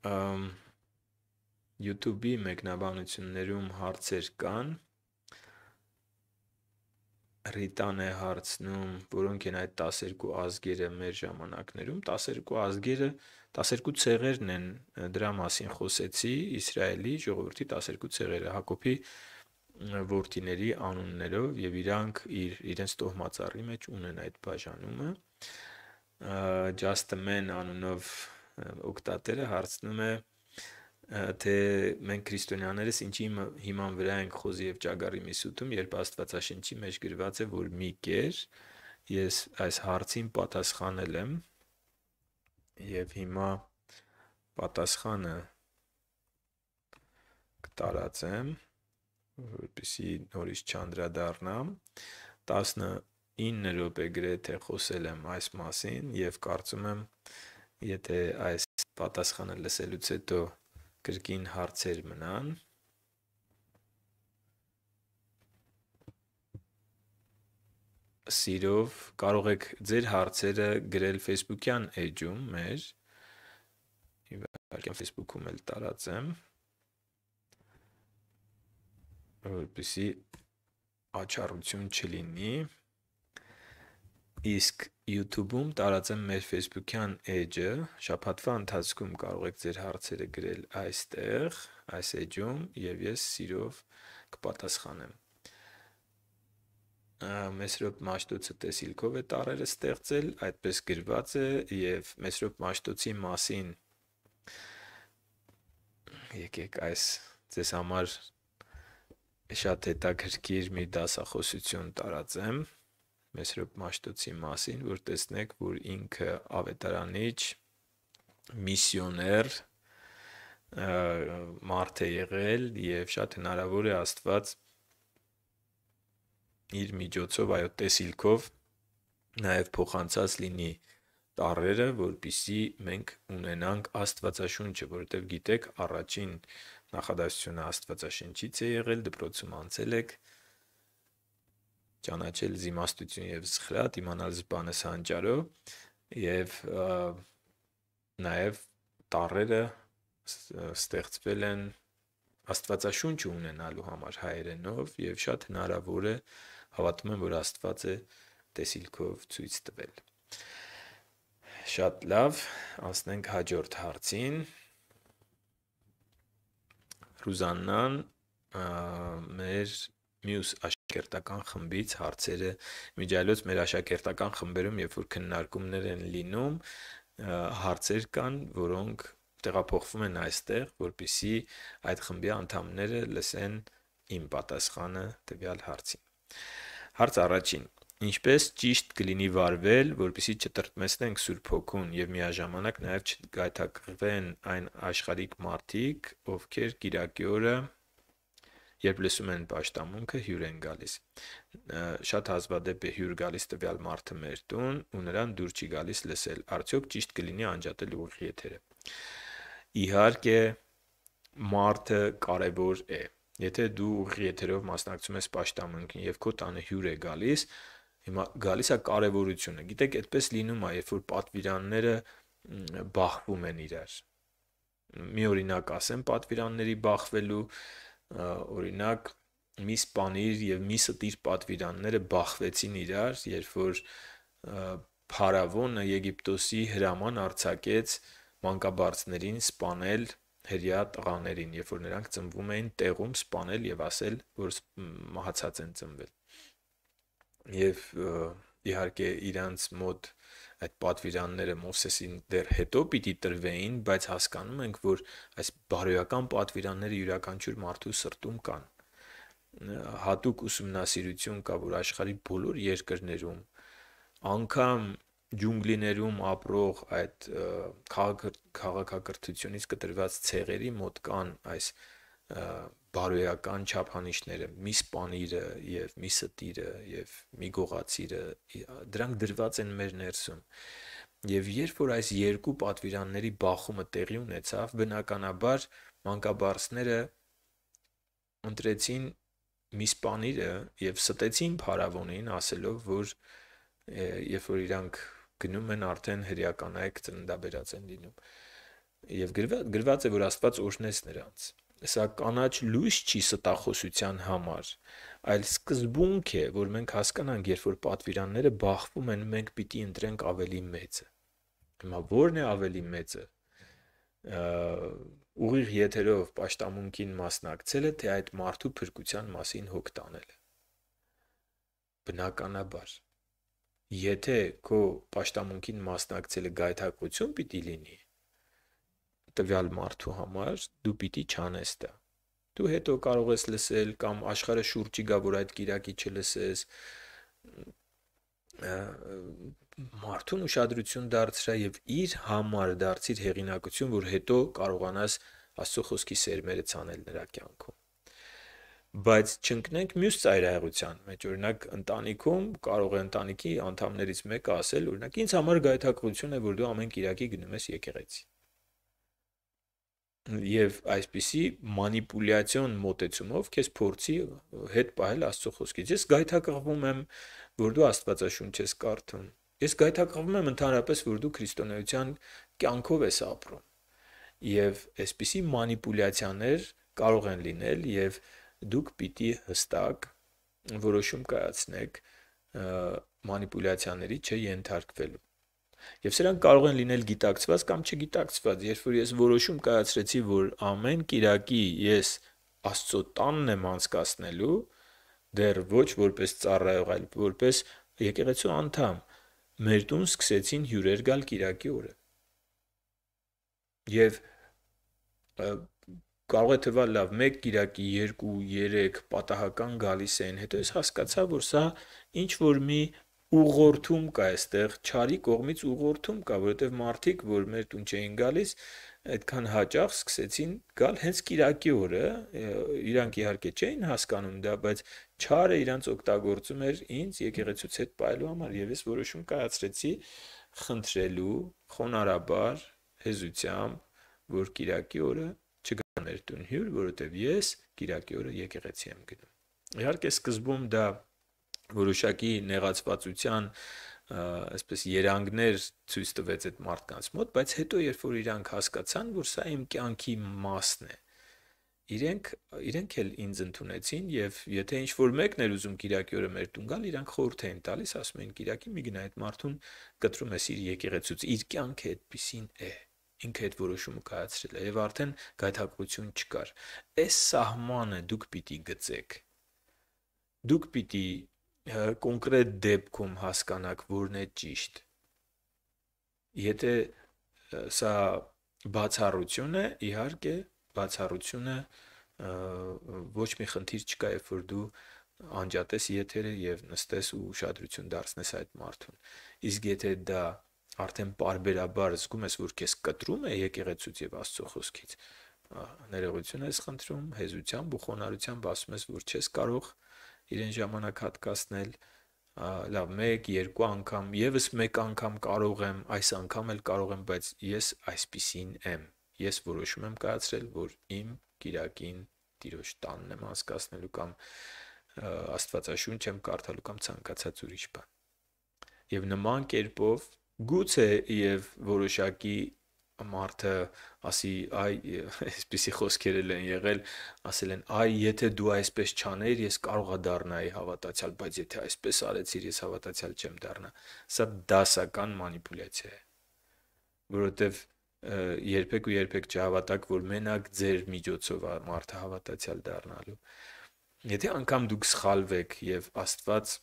YouTube-ի մեկնաբանություններում հարցեր կան։ Ռիտան է հարցնում, որոնք են այդ 12 ազգերը մեր ժամանակներում։ 12 ազգերը 12 ցեղերն են, դրա մասին խոսեցի, Իսրայելի ժողովրդի 12 ցեղերը, Հակոբի ворթիների անուններով եւ իրանք իր իրենց տոհմածառի մեջ ունեն այդ բաժանումը։ Just a man անունով օկտատերը հարցնում է թե մենք քրիստոնյաներս ինչի հիման վրա ենք խոզի եւ ճագարի միսուտում, երբ Աստվածաշնչի մեջ գրված է, որ մի կեր ես այս հարցին պատասխանել եմ եւ հիմա պատասխանը կտարածեմ, որպեսզի նորից չանդրադառնամ 19 րոպե գրեթե խոսել եմ այս մասին եւ կարծում եմ եթե այս պատասխանը լսելուց հետո կրկին հարցեր մնան, սիրով կարող եք ձեր հարցերը գրել Facebook-յան էջում մեր իվարկյան Facebook-ում էլ տարածեմ որպեսի աչառություն չլինի իսկ YouTube-ում տարածեմ մեր Facebook-յան էջը։ Շաբաթվա ընթացքում կարող եք ձեր հարցերը գրել այստեղ, այս էջում, եւ ես սիրով կպատասխանեմ։ Մեսրոպ Մաշտոցը տեսիլքով է տարերը ստեղծել, այդպես գրված է եւ Մեսրոպ Մաշտոցի մասին եկեք այս ձեզ համար շատ հետաքրքիր մի դասախոսություն տարածեմ։ դա Մեսրոպ Մաշտոցի մասին, որ տեսնեք, որ ինքը ավետարանիչ, միսիոներ մարդ է եղել եւ շատ հնարավոր է Աստված իր միջոցով, այո, տեսիլքով նաև փոխանցած լինի տարերը, որբիսի մենք ունենանք Աստվածաշունչը, որովհետև գիտեք, առաջին նախադասությունը Աստվածաշնչից է եղել, դպրոցում անցել եք, ճանաչել զիմաստություն եւ սխրատ, իմանալ զբանը սանճարը եւ նաեւ տարերը ստեղծվել են Աստվածաշունչ ունենալու համար հայերենով եւ շատ հնարավոր է հավատում եմ որ Աստված է տեսիլքով ցույց տվել։ Շատ լավ, անցնենք հաջորդ հարցին։ Ռուզաննան մեր մյուս աշակերտական խմբից հարցերը միջայլոց մեր աշակերտական խմբերում երբ որ քննարկումներ են լինում հարցեր կան որոնք տեղափոխվում են այստեղ որpիսի այդ խմբի անդամները լսեն իմ պատասխանը տվյալ հարցին հարց առաջին ինչպես ճիշտ կլինի վարվել, որpիսի չտրտմեսնենք Սուրբ Հոգուն եւ միաժամանակ նաեւ չգայթակղվեն այն աշխարհիկ մարդիկ, ովքեր Կիրակի օրը Երբ լսում են աշտամունքը, հյուր են գալիս։ Շատ հազվադեպ է հյուր գալիս տվյալ մարդը մեր տուն ու նրան դուր չի գալիս լսել։ Արդյոք ճիշտ կլինի անջատել ուղիղ եթերը։ Իհարկե, մարդը կարևոր է։ Եթե դու ուղիղ եթերով մասնակցում ես աշտամունքին եւ քո տանը հյուր է գալիս, հիմա գալիս է կարևորությունը։ Գիտեք, այդպես լինում է, երբ որ պատվիրանները բախվում են իրար։ Մի օրինակ ասեմ պատվիրանների բախվելու օրինակ մի սպանիր եւ մի ստիր պատվիրանները բախվեցին իրար, երբ որ Փարավոնը Եգիպտոսի հրաման արྩակեց մանկաբարձներին սպանել հрья տղաներին, երբ որ նրանք ծնվում էին տեղում սպանել եւ ասել, որ մահացած են ծնվել։ Եվ իհարկե իրանց մոտ և, այդ պատվիրանները Մովսեսին դեռ հետո պիտի տրվեին, բայց հասկանում ենք, որ այս բարոյական պատվիրանները յուրաքանչյուր մարդու սրտում կան։ Հատուկ ուսումնասիրություն կա, որ աշխարի բոլոր երկրներում, անկամ ջունգլիներում ապրող այդ քաղաքակրթությունից կտրված ցեղերի մոտ կան այս բարոյական չափանիշները՝ մի սպանիրը եւ մի ստիրը եւ մի գողացիրը, դրանք դրված են մեր ներսում։ Եվ երբ որ այս երկու պատվիրանների բախումը տեղի ունեցավ, բնականաբար մանկաբարձները ընտրեցին մի սպանիրը եւ ստեցին փարավոնին ասելով որ երբ որ իրանք գնում են արդեն հрьяականայք ծննդաբերած են լինում եւ գրված գրված է որ Աստված օրհնեց նրանց Սա կանաչ լույս չի ստախոսության համար, այլ սկզբունք է, որ մենք հասկանանք, երբ որ պատվիրանները բախվում են, մենք պիտի ընտրենք ավելի մեծը։ Հիմա ո՞րն է ավելի մեծը։ Ուղիղ եթերով աշտամունքին մասնակցելը, թե այդ մարդու փրկության մասին հոգ տանելը։ Բնականաբար, եթե քո աշտամունքին մասնակցելը գայթակղություն պիտի լինի, տվյալ մարդու համար դու պիտի չանես դա։ Դու հետո կարող ես լսել կամ աշխարհը շուրջի գա, որ այդ գիրակի չլսես մարդուն ուշադրություն դարձրա եւ իր համար դարձիր հեղինակություն, որ հետո կարողանաս Աստծո խոսքի սերմերը ցանել նրա կյանքում բայց չընկնենք մյուս ծայրահեղության մեջ օրինակ ընտանիքում կարող է ընտանիքի անդամներից մեկը ասել օրինակ ինձ համար գայթակղություն է որ դու ամեն Կիրակի գնում ես եկեղեցի եւ այսպիսի մանիպուլյացիոն մոտեցումով քեզ փորձի հետ պահել Աստծո խոսքից։ Ես գայթակղվում եմ, որ դու Աստվածաշունչ ես կարդում։ Ես գայթակղվում եմ ընդհանրապես, որ դու քրիստոնեական կյանքով ես ապրում։ Եվ այսպիսի մանիպուլյացիաներ կարող են լինել եւ դուք պիտի հստակ որոշում կայացնեք մանիպուլյացիաների չենթարկվելու։ Եվ սրանք կարող են լինել գիտակցված կամ չգիտակցված։ Երբ որ ես որոշում կայացրեցի, որ ամեն Կիրակի ես Աստծո տանն եմ անցկացնելու, դեռ ոչ որպես ծառայող, այլ որպես եկեղեցու անդամ, մեր տուն սկսեցին հյուրեր գալ Կիրակի օրը։ Եվ կարող է թվալ լավ 1 Կիրակի 2 3 պատահական գալիս են հետո ես հասկացա որ սա ինչ որ մի ուղղորդում կա այստեղ, ճարի կողմից ուղղորդում կա, որովհետև մարդիկ, որ մեր տուն չէին գալիս, այդքան հաճախ սկսեցին գալ հենց Կիրակի օրը, իրանք իհարկե չէին հասկանում դա, բայց ճարը իրանք օգտագործում էր ինձ եկեղեցուց հետ պայելու համար եւ ես որոշում կայացրեցի խնդրելու խոնարհաբար հեզությամբ, որ Կիրակի օրը չգան մեր տուն հյուր, որովհետև ես Կիրակի օրը եկեղեցի եմ գնում։ Իհարկե սկզբում դա որոշակի նեղացվածության այսպես երանգներ ցույց տվեց այդ մարդկանց մոտ, բայց հետո երբ որ իրանք հասկացան, որ սա իմ կյանքի մասն է, իրենք իրենք էլ ինձ ընդունեցին եւ եթե ինչ որ մեկն էր ուզում Կիրակի օրը մեր տուն գալ, իրանք խորհուրդ էին տալիս, ասում էին Կիրակի մի գնա այդ մարդուն կտրում ես իր եկեղեցուց, իր կյանքը այդպեսին է։ Ինքը այդ որոշումը կայացրել է եւ արդեն գայթակղություն չկար։ Այս սահմանը դուք պիտի գծեք։ Դուք պիտի կոնկրետ դեպքում հասկանաք, որն է ճիշտ։ Եթե սա բացառություն է, իհարկե, բացառությունը ոչ մի խնդիր չկա, երբ որ դու անջատես եթերը եւ նստես ու ուշադրություն դարձնես այդ մարդուն։ Իսկ եթե դա արդեն parberabar զգում ես, որ քեզ կտրում է եկեղեցուց եւ Աստծո խոսքից, ներողություն ես խնդրում, հեզությամբ ու խոնարհությամբ ասում ես, որ չես կարող իրեն ժամանակ հատկացնել լավ 1 2 անգամ եւս 1 անգամ կարող եմ այս անգամ էլ կարող եմ բայց ես այսպեսին եմ ես որոշում եմ կայացրել որ իմ գիրակին տիրոջ տանն եմ հասկացնելու կամ աստվածաշունչ եմ կարդալու կամ ցանկացած ուրիշ բան եւ նման կերպով գուցե եւ որոշակի մարդը ասի այ այսպիսի խոսքեր են եղել, ասել են այ եթե դու այսպես չաներ, ես կարողա դառնայի հավատացյալ, բայց եթե այսպես արեցիր, ես հավատացյալ չեմ դառնա։ Սա դասական մանիպուլյացիա է։ Որովհետև երբեք ու երբեք չհավատակ, որ մենակ ձեր միջոցով մարդը հավատացյալ դառնալու։ Եթե անգամ դուք սխալվեք եւ Աստված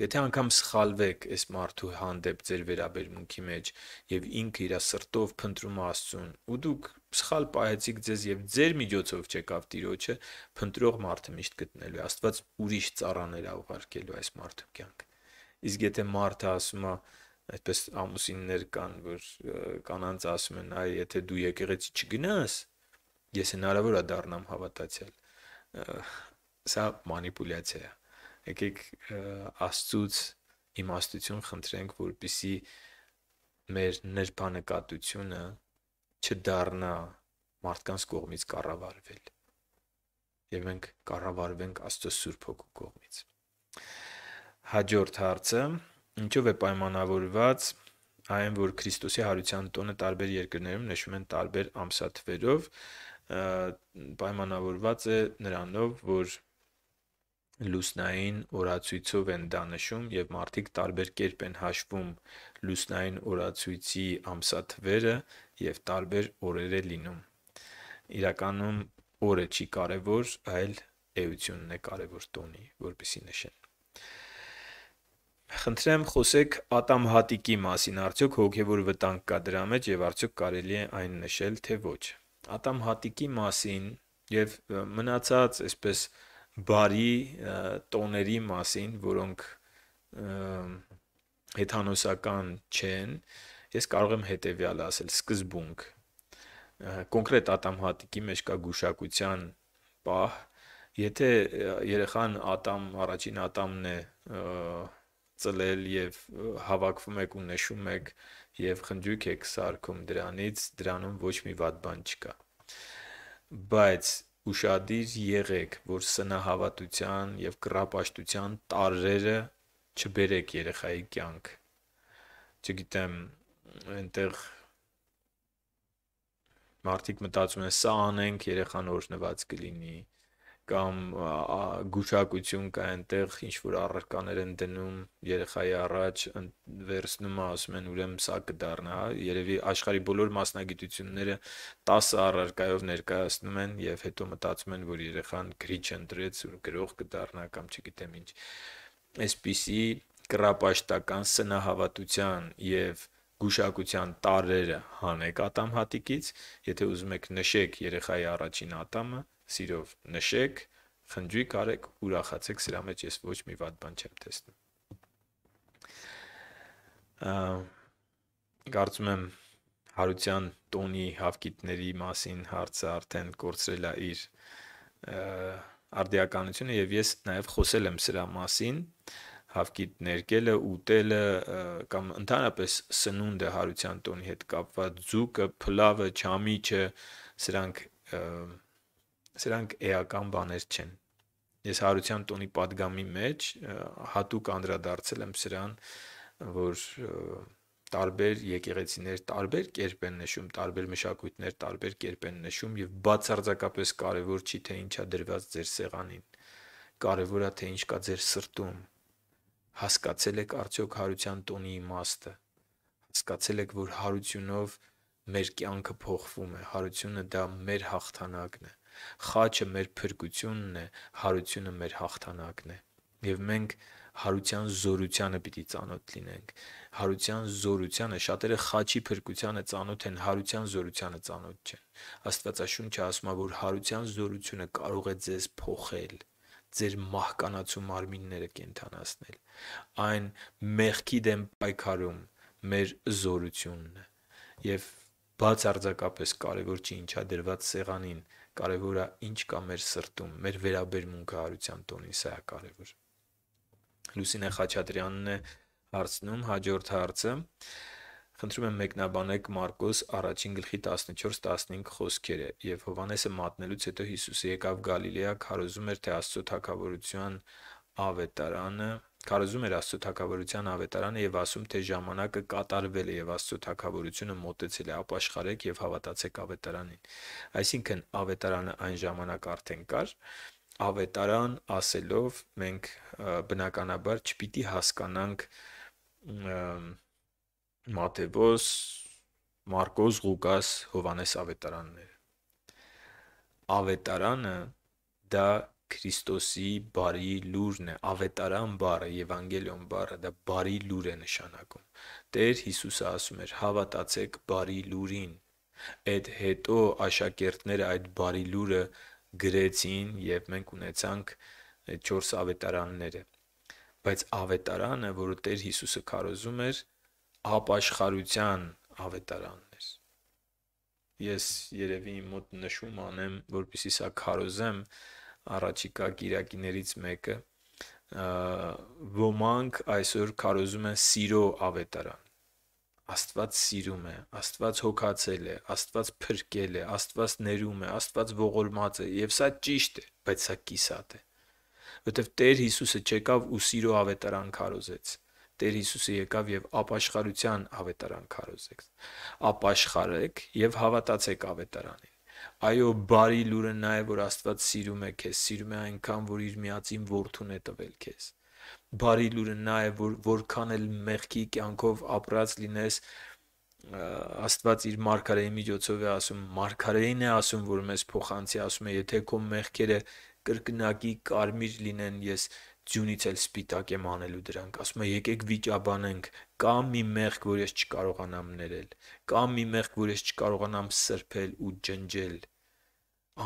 Եթե անգամ սխալվեք այս մարդու հանդեպ ձեր վերաբերմունքի մեջ եւ ինքը իր սրտով փնտրում Աստծուն, ու դուք սխալ պահեցիք ձեզ եւ ձեր միջոցով չեկավ Տիրոջը, փնտրող մարդը միշտ գտնելու է Աստված ուրիշ ծառաներ ա ուղարկելու այս մարդու կյանք։ Իսկ եթե մարդը ասում է այդպես ամուսիններ կան, որ կանանց ասում են, այ եթե դու եկեղեցի չգնաս, ես հնարավոր է դառնամ հավատացյալ։ Սա մանիպուլյացիա է եկեք Աստծուց իմաստություն խնդրենք, որպիսի մեր ներբանկատությունը չդառնա մարդկանց կողմից կառավարվել։ Եվ մենք կառավարվենք Աստծո Սուրբ Հոգու կողմից։ Հաջորդ հարցը. ինչով է պայմանավորված այն, որ Քրիստոսի հարության տոնը տարբեր երկրներում նշվում են տարբեր ամսաթվերով, պայմանավորված է նրանով, որ լուսնային օրացույցով են դա նշում եւ մարդիկ տարբեր կերպ են հաշվում լուսնային օրացույցի ամսաթվերը եւ տարբեր օրեր է լինում։ Իրականում օրը չի կարևոր, այլ էությունն է կարևոր տոնի, որպեսի նշեն։ Խնդրեմ խոսեք Ատամ Հատիկի մասին, արդյոք հոգևոր վտանգ կա դրա մեջ եւ արդյոք կարելի է այն նշել, թե ոչ։ Ատամ Հատիկի մասին եւ մնացած այսպես բարի տոների մասին, որոնք հեթանոսական չեն, ես կարող եմ հետեւյալը ասել՝ սկզբունք։ Կոնկրետ ատամ հատիկի մեջ կա գուշակության պահ, եթե երեխան ատամ առաջին ատամն է ծլել եւ հավաքվում եք ու նշում եք եւ խնջույք եք սարքում դրանից, դրանում ոչ մի վատ բան չկա։ Բայց Ուշադիր եղեք, որ սնահավատության եւ կրապաշտության տարերը չբերեք երեխայի կյանք։ Չգիտեմ, այնտեղ մարդիկ մտածում են, սա անենք, երեխան օրհնված կլինի կամ գուշակություն կա այնտեղ ինչ որ առարկաներ են դնում երեխայի առաջ վերցնում է ասում են ուրեմն սա կդառնա հա երևի աշխարի բոլոր մասնագիտությունները 10 առարկայով ներկայացնում են եւ հետո մտածում են որ երեխան գրիչ ընտրեց ու գրող կդառնա կամ չգիտեմ ինչ այսպիսի կրապաշտական սնահավատության եւ գուշակության տարերը հանեք ատամ հատիկից, եթե ուզում եք նշեք երեխայի առաջին ատամը, սիրով նշեք, խնջույք արեք, ուրախացեք, սրա մեջ ես ոչ մի վատ բան չեմ տեսնում։ Կարծում եմ Հարության տոնի հավկիտների մասին հարցը արդեն կորցրել է իր արդիականությունը եւ ես նաեւ խոսել եմ սրա մասին հավկիտ ներկելը, ուտելը կամ ընդհանրապես սնունդը հարության տոնի հետ կապված ձուկը, փլավը, չամիչը, սրանք և, սրանք էական բաներ չեն։ Ես հարության տոնի падգամի մեջ հատուկ անդրադարձել եմ սրան, որ տարբեր եկեղեցիներ տարբեր կերպ են նշում, տարբեր մշակույթներ տարբեր կերպ են նշում եւ բացարձակապես կարեւոր չի թե ինչա դրված ձեր սեղանին։ Կարևորա թե ինչ կա ձեր սրտում։ Հասկացել եք արդյոք հարության տոնի իմաստը։ Հասկացել եք, որ հարությունով մեր կյանքը փոխվում է, հարությունը դա մեր հաղթանակն է։ Խաչը մեր փրկությունն է, հարությունը մեր հաղթանակն է։ Եվ մենք հարության զորությանը պիտի ծանոթ լինենք։ Հարության զորությանը շատերը խաչի փրկությանը ծանոթ են, հարության զորությանը ծանոթ չեն։ Աստվածաշունչը ասում է, որ հարության զորությունը կարող է ձեզ փոխել ձեր մահկանացու մարմինները կենթանացնել։ Այն մեղքի դեմ պայքարում մեր զորությունն է։ Եվ բաց արձակապես կարևոր չի ինչա դրված սեղանին, կարևորը ինչ կա մեր սրտում, մեր վերաբերմունքը հարության տոնին, սա է կարևոր։ Լուսինե Խաչատրյանն է հարցնում հաջորդ հարցը։ Խնդրում եմ մեկնաբանեք Մարկոս առաջին գլխի 14-15 խոսքերը եւ Հովանեսը մատնելուց հետո Հիսուսը եկավ Գալիլեա, քարոզում էր թե Աստծո թակավորության ավետարանը Քարոզում էր Աստծո թակավորության ավետարանը եւ ասում, թե ժամանակը կատարվել է եւ Աստծո թակավորությունը մոտեցել է, ապաշխարեք եւ հավատացեք ավետարանին։ Այսինքն ավետարանը այն ժամանակ արդեն կար, ավետարան ասելով մենք բնականաբար չպիտի հասկանանք Մատթեոս, Մարկոս, Ղուկաս, Հովանես ավետարանները։ Ավետարանը դա Քրիստոսի բարի լուրն է, ավետարան բառը, Եվանգելիոն բառը դա բարի լուր է նշանակում։ Տեր Հիսուսը ասում էր. հավատացեք բարի լուրին։ Այդ հետո աշակերտները այդ բարի լուրը գրեցին եւ մենք ունեցանք 4 ավետարանները։ Բայց ավետարանը, որը Տեր Հիսուսը քարոզում էր, ապաշխարության ավետարանն էր։ Ես երևի իմ մոտ նշում անեմ, որpիսի սա քարոզեմ, որ առաջիկա գիրակիներից մեկը ոմանք այսօր քարոզում են սիրո ավետարան Աստված սիրում է, Աստված հոգացել է, Աստված փրկել է, Աստված ներում է, Աստված ողորմած է, եւ սա ճիշտ է, բայց սա կիսատ է։ Որտեւ Տեր Հիսուսը չեկավ ու սիրո ավետարան քարոզեց։ Տեր Հիսուսը եկավ եւ ապաշխարության ավետարան քարոզեց։ Ապաշխարեք եւ հավատացեք ավետարանին։ Այո, բարի լուրը նա է, որ Աստված սիրում է քեզ, սիրում է այնքան, որ իր միածին որդուն է տվել քեզ։ Բարի լուրը նա է, որ որքան էլ մեղքի կյանքով ապրած լինես, Աստված իր մարգարեի միջոցով է ասում, մարգարեին է ասում, որ մեզ փոխանցի, ասում է, եթե քո մեղքերը կրկնակի կարմիր լինեն, ես ձյունից էլ սպիտակ եմ անելու դրանք, ասում է եկեք վիճաբանենք, կամ մի մեղք, որ ես չկարողանամ ներել, կամ մի մեղք, որ ես չկարողանամ սրբել ու ջնջել։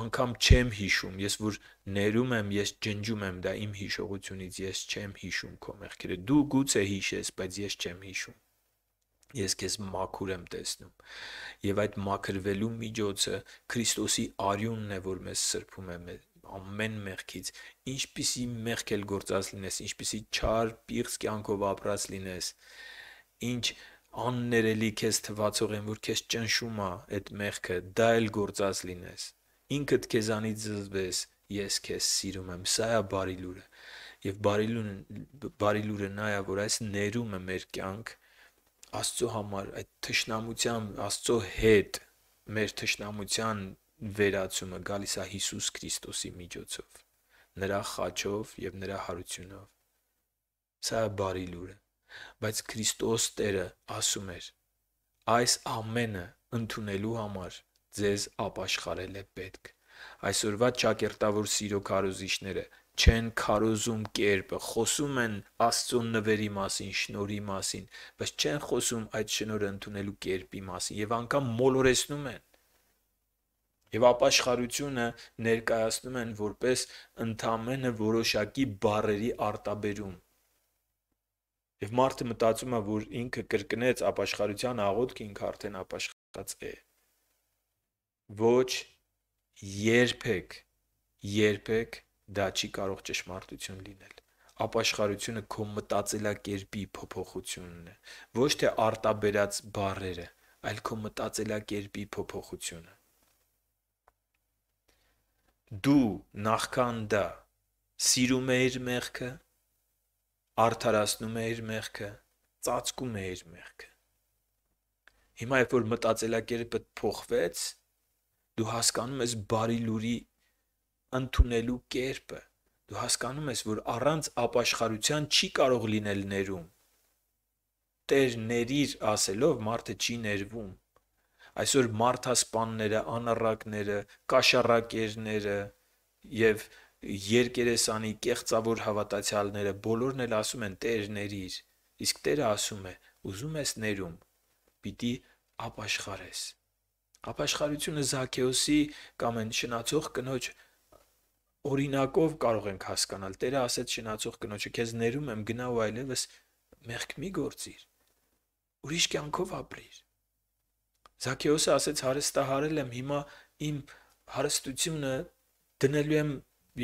Անկամ չեմ հիշում, ես որ ներում եմ, ես ջնջում եմ, դա իմ հիշողությունից ես չեմ հիշում քո մեղքերը։ Դու գուցե հիշես, բայց ես չեմ հիշում։ Ես քեզ մաքուր եմ տեսնում։ Եվ այդ մաքրվելու միջոցը Քրիստոսի արյունն է, որ մեզ սրբում է մեր ամեն մեղքից, ինչպիսի մեղք էլ գործած լինես, ինչպիսի չար պիղծ կյանքով ապրած լինես, ինչ աններելի քեզ թվացող են, որ քեզ ճնշում է այդ մեղքը, դա էլ գործած լինես։ Ինքդ քեզանից զզվես, ես քեզ սիրում եմ, սա է բարի լուրը։ Եվ բարի լուրը բարի լուրը նա է, որ այս ներումը մեր կյանք Աստծո համար այդ թշնամության, Աստծո հետ մեր թշնամության վերացումը գալիս է Հիսուս Քրիստոսի միջոցով, նրա խաչով եւ նրա հարությունով։ Սա է բարի լուրը, բայց Քրիստոս Տերը ասում էր. այս ամենը ընդունելու համար ձեզ ապաշխարել է պետք։ Այսօրվա ճակերտավոր սիրո քարոզիչները չեն քարոզում կերպը, խոսում են Աստծո նվերի մասին, շնորհի մասին, բայց չեն խոսում այդ շնորհը ընդունելու կերպի մասին եւ անգամ մոլորեցնում են Եվ ապաշխարությունը ներկայացնում են որպես ընդամենը որոշակի բարերի արտաբերում։ Եվ մարդը մտածում է, որ ինքը կրկնեց ապաշխարության աղոթքը, ինքը արդեն ապաշխարած է։ Ոչ երբեք, երբեք դա չի կարող ճշմարտություն լինել ապաշխարությունը քո մտածելակերպի փոփոխությունն է ոչ թե արտաբերած բարերը այլ քո մտածելակերպի փոփոխությունը դու նախքան դա սիրում էիր մեղքը, արդարացնում էիր մեղքը, ծածկում էիր մեղքը։ Հիմա երբ որ մտածելակերպը փոխվեց, դու հասկանում ես բարի լուրի ընդունելու կերպը։ Դու հասկանում ես, որ առանց ապաշխարության չի կարող լինել ներում։ Տեր ներիր ասելով մարդը չի ներվում այսօր մարտհասpanները, անառակները, կաշառակերները եւ երկերեսանի կեղծավոր հավատացյալները բոլորն էլ ասում են Տեր ներիր, իսկ Տերը ասում է՝ ուզում ես ներում, պիտի ապաշխարես։ Ապաշխարությունը Զաքեոսի կամ այն շնացող կնոջ օրինակով կարող ենք հասկանալ։ Տերը ասաց շնացող կնոջը, քեզ ներում եմ, գնա ու այլևս մեղք մի գործիր։ Ուրիշ կյանքով ապրիր։ Զաքեոսը ասեց հարստահարել եմ, հիմա իմ հարստությունը դնելու եմ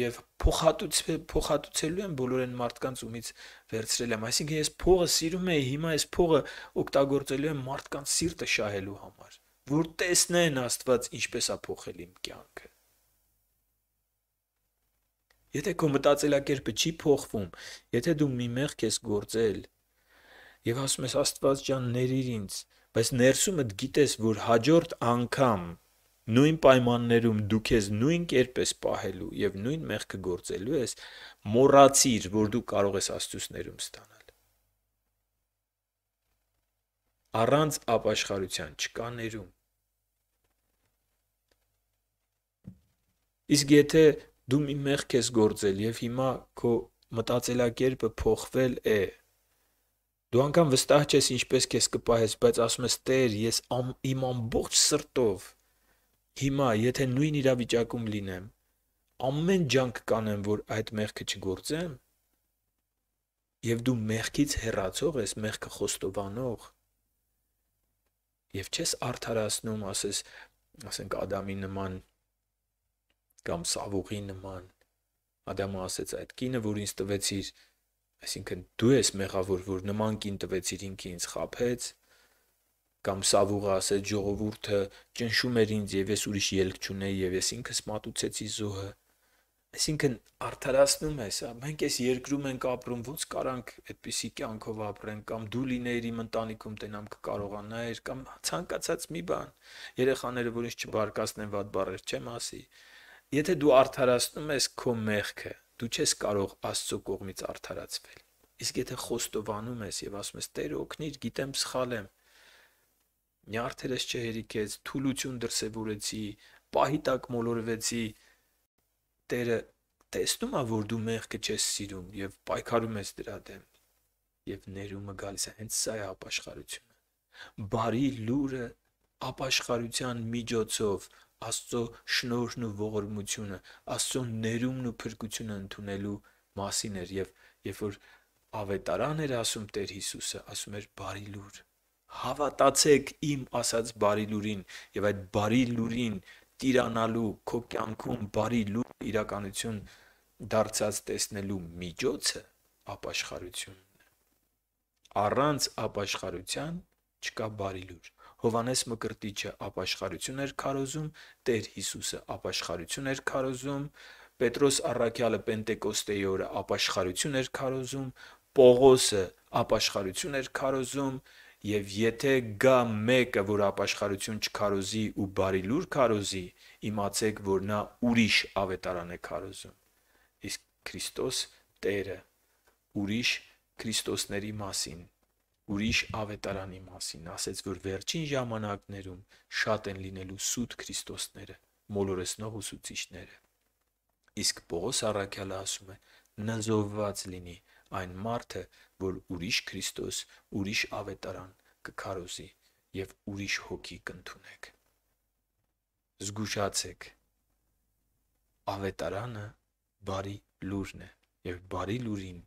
եւ փոխհատուցել փոխհատուցելու եմ բոլոր այն մարդկանց ումից վերցրել եմ այսինքն ես փողը սիրում եի հիմա այս փողը օգտագործելու եմ մարդկանց սիրտը շահելու համար որ տեսնեն աստված ինչպես է փոխել իմ կյանքը եթե քո մտածելակերպը չի փոխվում եթե դու մի մեղք ես գործել եւ ասում ես աստված ջան ներիր ինձ բայց ներսումդ գիտես, որ հաջորդ անգամ նույն պայմաններում դու քեզ նույն կերպ ես պահելու եւ նույն մեղքը գործելու ես, մոռացիր, որ դու կարող ես աստյուսներում ստանալ։ Առանց ապաշխարության չկա ներում։ Իսկ եթե դու մի մեղք ես գործել եւ հիմա քո մտածելակերպը փոխվել է, Դու անգամ վստահ ես ինչպես քեզ կպահես, բայց ասում ես Տեր, ես ամ, իմ ամբողջ սրտով հիմա, եթե նույն իրավիճակում լինեմ, ամեն ջանք կանեմ, որ այդ մեղքը չգործեմ, եւ դու մեղքից հեռացող ես, մեղքը խոստովանող, եւ չես արդարացնում, ասես, ասենք Ադամի նման կամ Սավուղի նման, Ադամը ասեց այդ կինը, որ ինձ տվեցիր, Այսինքն դու ես մեղավոր, որ նման կին տվեցիր ինքը ինձ խափեց, կամ սավուղը ասեց ժողովուրդը ճնշում էր ինձ եւ ես ուրիշ ելք չունեի եւ ես ինքս մատուցեցի զոհը։ Այսինքն արդարացնում ես, մենք այս երկրում ենք ապրում, ոնց կարանք այդպիսի կյանքով ապրենք կամ դու լինեիր իմ ընտանիքում տենամ կկարողանայիր կամ ցանկացած մի բան։ Երեխաները որոնց չբարկացնեն ված բառեր չեմ ասի։ Եթե դու արդարացնում ես քո մեղքը, Դու չես կարող Աստծո կողմից արդարացվել։ Իսկ եթե խոստովանում ես եւ ասում ես Տեր օգնիր, գիտեմ սխալ եմ, նյարդերս չհերիքեց, թուլություն դրսևորեցի, պահիտակ մոլորվեցի, Տերը տեսնում է, որ դու մեղքը չես սիրում եւ պայքարում ես դրա դեմ եւ ներումը գալիս է հենց սա է ապաշխարությունը բարի լուրը ապաշխարության միջոցով Աստծո շնորհն ու ողորմությունը, Աստծո ներումն ու փրկությունը ընդունելու մասին էր եւ երբ որ ավետարան էր ասում Տեր Հիսուսը, ասում էր բարի լուր։ Հավատացեք իմ ասած բարի լուրին եւ այդ բարի լուրին տիրանալու քո կյանքում բարի լուր իրականություն դարձած տեսնելու միջոցը ապաշխարությունն է։ Առանց ապաշխարության չկա բարի լուր։ Հովանես Մկրտիչը ապաշխարություն էր քարոզում, Տեր Հիսուսը ապաշխարություն էր քարոզում, Պետրոս Առաքյալը Պենտեկոստեի օրը ապաշխարություն էր քարոզում, Պողոսը ապաշխարություն էր քարոզում, Եվ եթե գա մեկը, որ ապաշխարություն չքարոզի ու բարի լուր քարոզի, իմացեք, որ նա ուրիշ ավետարան է քարոզում։ Իսկ Քրիստոս Տերը ուրիշ Քրիստոսների մասին ուրիշ ավետարանի մասին, ասեց, որ վերջին ժամանակներում շատ են լինելու սուտ Քրիստոսները, մոլորեսնող ուսուցիչները։ Իսկ Պողոս առաքյալը ասում է. նզովված լինի այն մարդը, որ ուրիշ Քրիստոս, ուրիշ ավետարան կքարոզի եւ ուրիշ հոգի կընդունեք։ Զգուշացեք։ Ավետարանը բարի լուրն է եւ բարի լուրին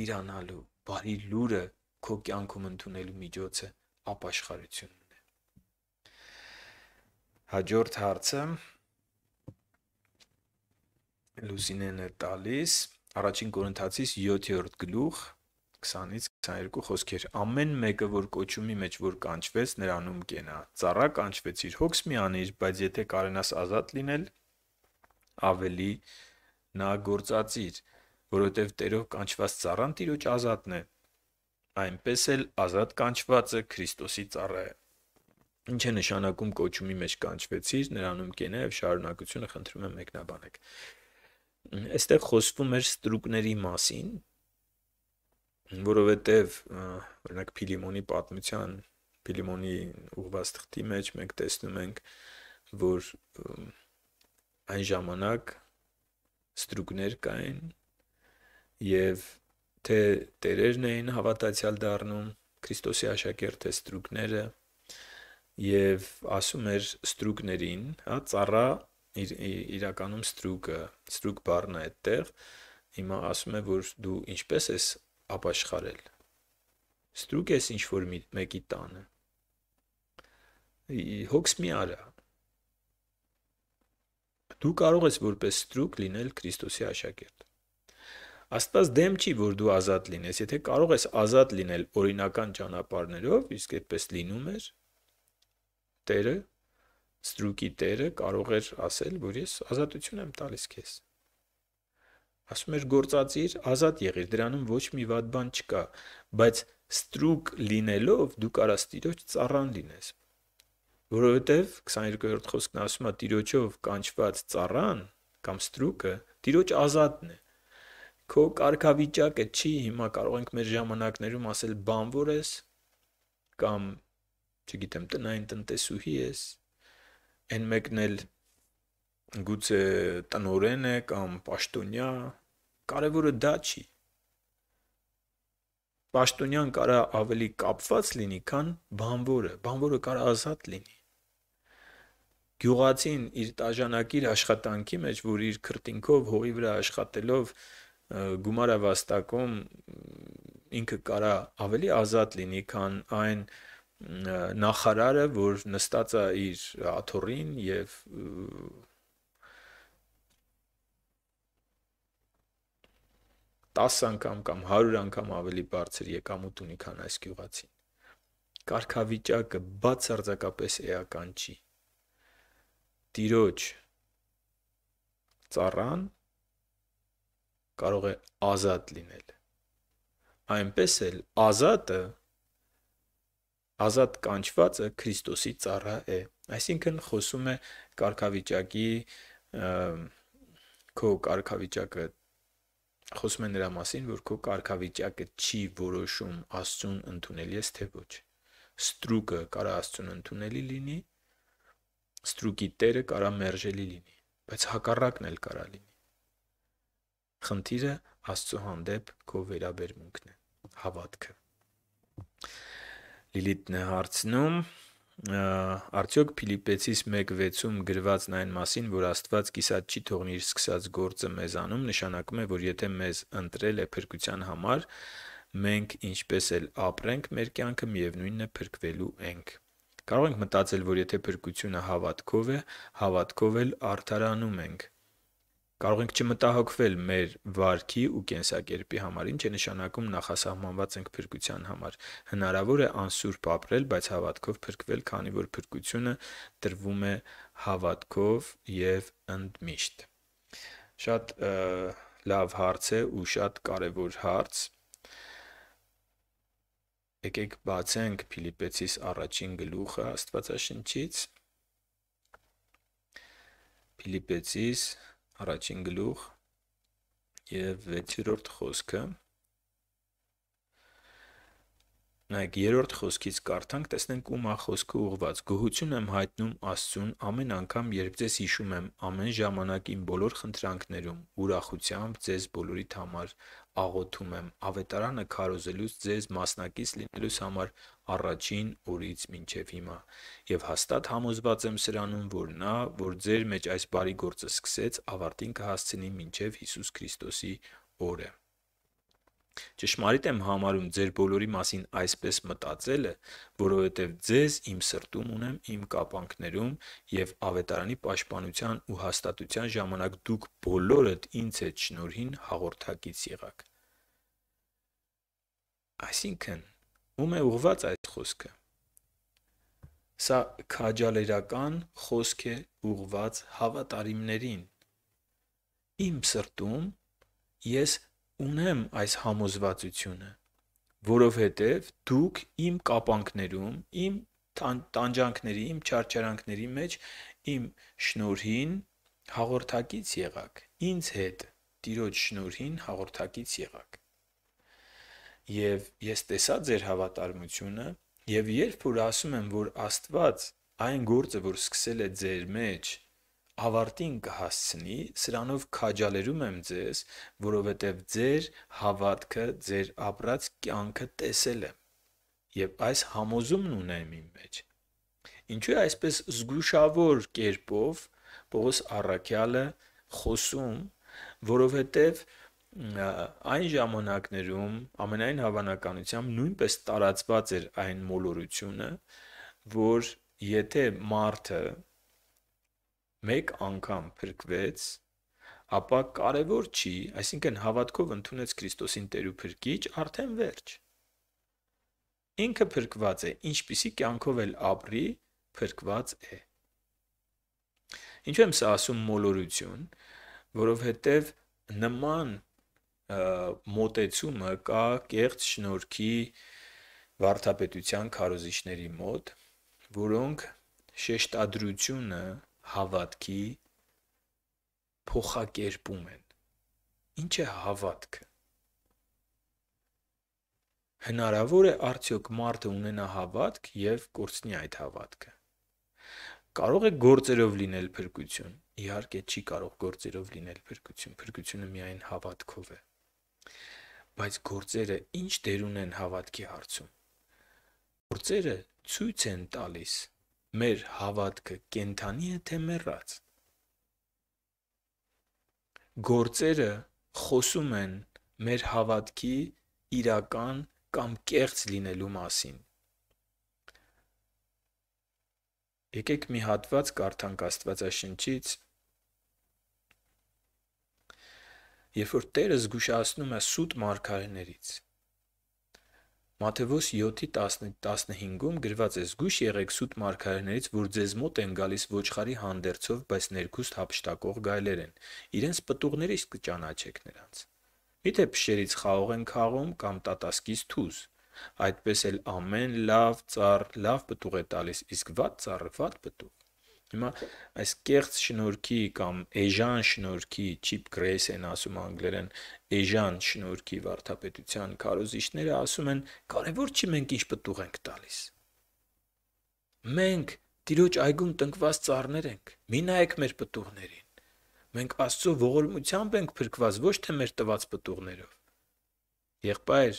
տիրանալու բարի լուրը քո կյանքում ընդունելու միջոցը ապաշխարությունն է։ Հաջորդ հարցը Լուսինեն է տալիս առաջին Կորինթացիս 7-րդ գլուխ 20-ից 22 խոսքեր։ Ամեն մեկը, որ կոչումի մեջ որ կանչվեց, նրանում կենա։ Ծառա կանչվեցիր, հոգս մի անիր, բայց եթե կարենաս ազատ լինել, ավելի նա գործածիր, որովհետև Տերով կանչված ծառան Տիրոջ ազատն է այնպես էլ ազատ կանչվածը Քրիստոսի ծառա է։ Ինչ է նշանակում կոչումի մեջ կանչվեցիր, նրանում կենը եւ շարունակությունը խնդրում եմ մեկնաբանեք։ Այստեղ խոսվում էր ստրուկների մասին, որովհետեւ օրինակ Փիլիմոնի պատմության, Փիլիմոնի ուղված թղթի մեջ մենք տեսնում ենք, որ այն ժամանակ ստրուկներ կային եւ թե տերերն էին հավատացյալ դառնում, Քրիստոսի աշակերտը ստրուկները եւ ասում էր ստրուկներին, հա, ծառա իր, իրականում ստրուկը, ստրուկ բառն է այդտեղ, հիմա ասում է, որ դու ինչպես ես ապաշխարել։ Ստրուկ ես ինչ որ մի, մեկի տանը։ Հոգս մի արա։ Դու կարող ես որպես ստրուկ լինել Քրիստոսի աշակերտ։ Աստված դեմ չի, որ դու ազատ լինես, եթե կարող ես ազատ լինել օրինական ճանապարհներով, իսկ այդպես լինում էր Տերը, Ստրուկի Տերը կարող էր ասել, որ ես ազատություն եմ տալիս քեզ։ Ասում էր գործածիր, ազատ եղիր, դրանում ոչ մի վատ բան չկա, բայց ստրուկ լինելով դու կարաս Տիրոջ ծառան լինես։ Որովհետև 22-րդ խոսքն ասում է Տիրոջով կանչված ծառան կամ ստրուկը Տիրոջ ազատն է քո կարգավիճակը չի հիմա կարող ենք մեր ժամանակներում ասել բանվոր ես կամ չգիտեմ տնային տնտեսուհի ես այն մեկն էլ գուցե տնորեն է կամ պաշտոնյա կարևորը դա չի Պաշտոնյան կարա ավելի կապված լինի, քան բանվորը։ Բանվորը կարա ազատ լինի։ Գյուղացին իր տաժանակիր աշխատանքի մեջ, որ իր քրտինքով հողի վրա աշխատելով գումարը վաստակում ինքը կարա ավելի ազատ լինի, քան այն նախարարը, որ նստած է իր աթոռին եւ տաս անգամ կամ 100 անգամ ավելի բարձր եկամուտ ունի, քան այս գյուղացին։ Կարգավիճակը բացարձակապես էական չի։ Տիրոջ ծառան կարող է ազատ լինել։ Այնպես էլ ազատը ազատ կանչվածը Քրիստոսի ծառա է։ Այսինքն խոսում է կարգավիճակի քո կարգավիճակը խոսում է նրա մասին, որ քո կարգավիճակը չի որոշում Աստծուն ընդունելի ես թե ոչ։ Ստրուկը կարա Աստծուն ընդունելի լինի, ստրուկի տերը կարա մերժելի լինի, բայց հակառակն էլ կարա լինի։ Խնդիրը Աստծո հանդեպ քո վերաբերմունքն է, հավատքը։ Լիլիթն է հարցնում. Արդյոք Փիլիպպեցիս 1:6-ում գրվածն այն մասին, որ Աստված կիսած չի թողնի իր սկսած գործը մեզանում, նշանակում է, որ եթե մեզ ընտրել է փրկության համար, մենք ինչպես էլ ապրենք, մեր կյանքը միևնույնն է փրկվելու ենք։ Կարող ենք մտածել, որ եթե փրկությունը հավատքով է, հավատքով էլ արդարանում ենք կարող ենք չմտահոգվել մեր վարքի ու կենսակերպի համար, ինչը նշանակում նախասահմանված ենք փրկության համար։ Հնարավոր է անսուրբ ապրել, բայց հավատքով փրկվել, քանի որ փրկությունը տրվում է հավատքով եւ ընդմիշտ։ Շատ լավ հարց է ու շատ կարևոր հարց։ Եկեք բացենք Ֆիլիպեցիս առաջին գլուխը Աստվածաշնչից։ Ֆիլիպեցիս 1 առաջին գլուխ եւ 6-րդ խոսքը Նայեք, երրորդ խոսքից կարդանք, տեսնենք ում է խոսքը ուղված։ Գոհություն եմ հայտնում Աստծուն ամեն անգամ, երբ ձեզ հիշում եմ ամեն ժամանակ իմ բոլոր խնդրանքներում, ուրախությամբ ձեզ բոլորիդ համար աղոթում եմ ավետարանը քարոզելուց ձեզ մասնակից լինելուս համար առաջին օրից մինչև հիմա։ Եվ հաստատ համոզված եմ սրանում, որ նա, որ ձեր մեջ այս բարի գործը սկսեց, ավարտին կհասցնի մինչև Հիսուս Քրիստոսի օրը։ Ճշմարիտ եմ համարում ձեր բոլորի մասին այսպես մտածելը, որովհետև ձեզ իմ սրտում ունեմ, իմ կապանքներում եւ ավետարանի պաշտպանության ու հաստատության ժամանակ դուք բոլորդ ինձ այդ շնորհին հաղորդակից եղաք։ Այսինքն, ում է ուղված այդ խոսքը։ Սա քաջալերական խոսք է ուղված հավատարիմներին։ Իմ սրտում ես ունեմ այս համոզվածությունը, որովհետև դուք իմ կապանքներում, իմ տանջանքների, իմ չարչարանքների մեջ իմ շնորհին հաղորդակից եղաք, ինձ հետ Տիրոջ շնորհին հաղորդակից եղաք։ Եվ ես տեսա ձեր հավատարմությունը, եւ երբ որ ասում եմ, որ Աստված այն գործը, որ սկսել է ձեր մեջ, ավարտին կհասցնի, սրանով քաջալերում եմ ձեզ, որովհետև ձեր հավատքը ձեր ապրած կյանքը տեսել է։ Եվ այս համոզումն ունեմ իմ մեջ։ Ինչու է այսպես զգուշավոր կերպով Պողոս Առաքյալը խոսում, որովհետև այն ժամանակներում ամենայն հավանականությամբ նույնպես տարածված էր այն մոլորությունը, որ եթե մարդը մեկ անգամ փրկվեց, ապա կարևոր չի, այսինքն հավատքով ընդունեց Քրիստոսին Տեր ու Փրկիչ, արդեն վերջ։ Ինքը փրկված է, ինչպիսի կյանքով էլ ապրի, փրկված է։ Ինչու եմ սա ասում մոլորություն, որովհետև նման մոտեցումը կա կեղծ շնորհքի վարդապետության քարոզիչների մոտ, որոնք շեշտադրությունը հավատքի փոխակերպում են։ Ինչ է հավատքը։ Հնարավոր է արդյոք մարդը ունենա հավատք եւ կորցնի այդ հավատքը։ Կարող է գործերով լինել փրկություն։ Իհարկե չի կարող գործերով լինել փրկություն։ Փրկությունը միայն հավատքով է։ Բայց գործերը ինչ դեր ունեն հավատքի հարցում։ Գործերը ցույց են տալիս մեր հավատքը կենթանի է թե մեռած։ Գործերը խոսում են մեր հավատքի իրական կամ կեղծ լինելու մասին։ Եկեք մի հատված կարդանք Աստվածաշնչից։ Երբ որ Տերը զգուշացնում է սուտ մարգարեներից, Մատթեոս 7:15-ում գրված է. «Զգույշ եղեք սուտ մարգարեներից, որ ձեզ մոտ են գալիս ոչխարի հանդերձով, բայց ներքուստ հափշտակող գայլեր են. իրենց պտուղներից կճանաչեք նրանց»: Մի՞թե փշերից խաղող են քաղում կամ տատասկից՝ թուզ: Այդպես էլ ամեն լավ ծառ լավ պտուղ է տալիս, իսկ վատ ծառը՝ վատ պտուղ: Հիմա այս կեղծ շնորհքի կամ էժան շնորհքի cheap grace են ասում անգլերեն, էժան շնորհքի վարթապետության կարոզիչները ասում են, կարևոր չի մենք ինչ պտուղ ենք տալիս։ Մենք Տիրոջ այգում տնկված ծառներ ենք։ Մի նայեք մեր պտուղներին։ Մենք Աստծո ողորմությամբ ենք փրկված, ոչ թե մեր տված պտուղներով։ Եղբայր,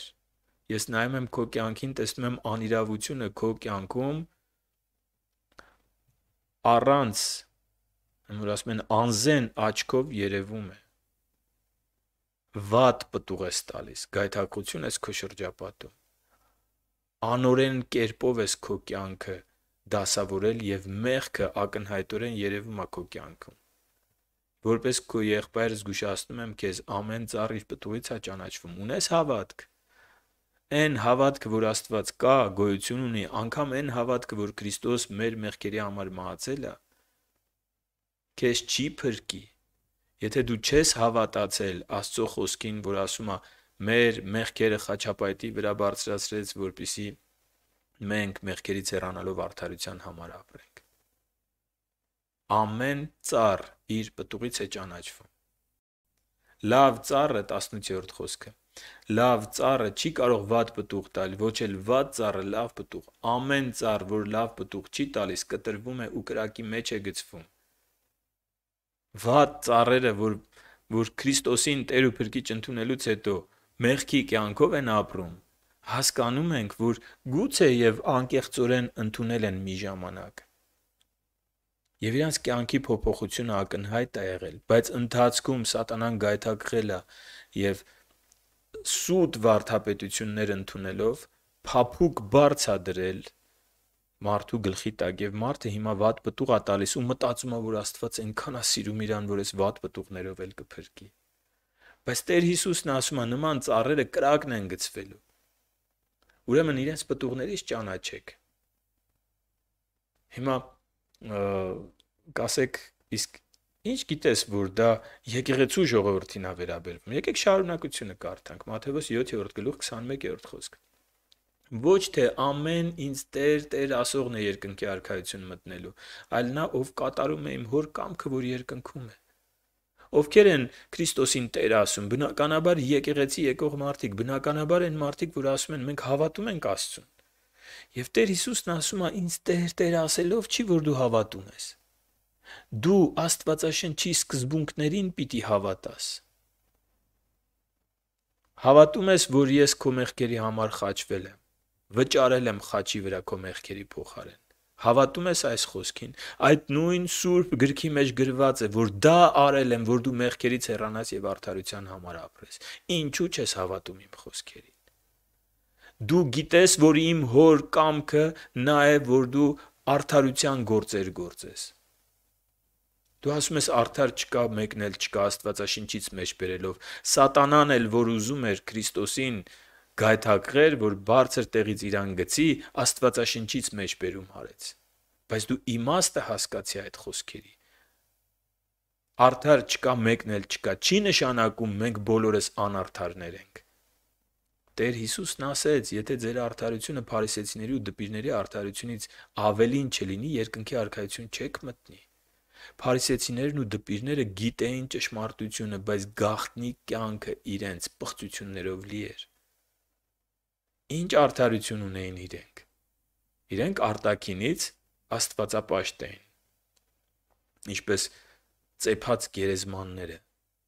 ես նայում եմ քո կյանքին, տեսնում եմ անիրավությունը քո կյանքում, առանց որ ասում են անզեն աչքով երևում է վատ պտուղ ես տալիս գայթակղություն ես քո շրջապատում անորեն կերպով ես քո կյանքը դասավորել եւ մեղքը ակնհայտորեն երևում է քո կյանքում որպես քո եղբայր զգուշացնում եմ քեզ ամեն ծառ իր պտուղից է ճանաչվում ունես հավատք Այն հավատքը, որ Աստված կա, գոյություն ունի, անգամ այն հավատքը, որ Քրիստոս մեր մեղքերի համար մահացել է, քեզ չի փրկի։ Եթե դու չես հավատացել Աստծո խոսքին, որ ասում է՝ մեր մեղքերը խաչապայտի վրա բարձրացրեց, որպիսի մենք մեղքերից հեռանալով արդարության համար ապրենք։ Ամեն ծառ իր պտուղից է ճանաչվում։ Լավ ծառը 18-րդ խոսքը Լավ ծառը չի կարող վատ պտուղ տալ, ոչ էլ վատ ծառը լավ պտուղ։ Ամեն ծառ, որ լավ պտուղ չի տալիս, կտրվում է ու կրակի մեջ է գցվում։ Վատ ծառերը, որ որ Քրիստոսին Տեր ու Փրկիչ ընդունելուց հետո մեղքի կյանքով են ապրում, հասկանում ենք, որ գուցե եւ անկեղծորեն ընդունել են մի ժամանակ։ Եվ իրանց կյանքի փոփոխությունը ակնհայտ է եղել, բայց ընթացքում սատանան գայթակղել է եւ և սուտ վարթապետություններ ընդունելով փափուկ բարձա դրել մարդու գլխի տակ եւ մարդը հիմա ված պտուղ է տալիս ու մտածում է որ Աստված այնքան է սիրում իրան որ այս ված պտուղներով էլ կփրկի բայց Տեր Հիսուսն ասում է նման ծառերը կրակն են գցվելու ուրեմն իրենց պտուղներից ճանաչեք հիմա կասեք իսկ Ինչ գիտես, որ դա եկեղեցու ժողովրդին է վերաբերվում։ Եկեք շարունակությունը կարդանք։ Մատթեոս 7-րդ գլուխ 21-րդ խոսք։ Ոչ թե ամեն ինձ Տեր, Տեր ասողն է երկնքի արքայություն մտնելու, այլ նա, ով կատարում է իմ հոր կամքը, որ երկնքում է։ Ովքեր են Քրիստոսին Տեր ասում, բնականաբար եկեղեցի եկող մարդիկ, բնականաբար են մարդիկ, որ ասում են մենք հավատում ենք Աստծուն։ Եվ Տեր Հիսուսն ասում է ինձ Տեր, Տեր ասելով չի, որ դու հավատում ես Դու Աստվածաշնչի սկզբունքներին պիտի հավատաս։ Հավատում ես, որ ես քո մեղքերի համար խաչվել եմ։ Վճարել եմ խաչի վրա քո մեղքերի փոխարեն։ Հավատում ես այս խոսքին։ Այդ նույն սուրբ գրքի մեջ գրված է, որ դա արել եմ, որ դու մեղքերից հեռանաս եւ արդարության համար ապրես։ Ինչու՞ չես հավատում իմ խոսքերին։ Դու գիտես, որ իմ հոր կամքը նա է, որ դու արդարության գործեր գործես Դու ասում ես արդար չկա, մեկն էլ չկա Աստվածաշնչից մեջ բերելով։ Սատանան էլ որ ուզում էր Քրիստոսին գայթակղեր, որ բարձր տեղից իրան գցի, Աստվածաշնչից մեջ բերում արեց։ Բայց դու իմաստը հասկացի այդ խոսքերի։ Արդար չկա, մեկն էլ չկա։ Չի նշանակում մենք բոլորս անարդարներ ենք։ Տեր Հիսուսն ասեց, եթե ձեր արդարությունը փարիսեցիների ու դպիրների արդարությունից ավելին չլինի, երկնքի արքայություն չեք մտնի։ Փարիսեցիներն ու դպիրները գիտեին ճշմարտությունը, բայց գաղտնի կյանքը իրենց պղծություններով լի էր։ Ինչ արդարություն ունեին իրենք։ Իրենք արտակինից աստվածապաշտ էին ինչպես ծեփած գերեզմանները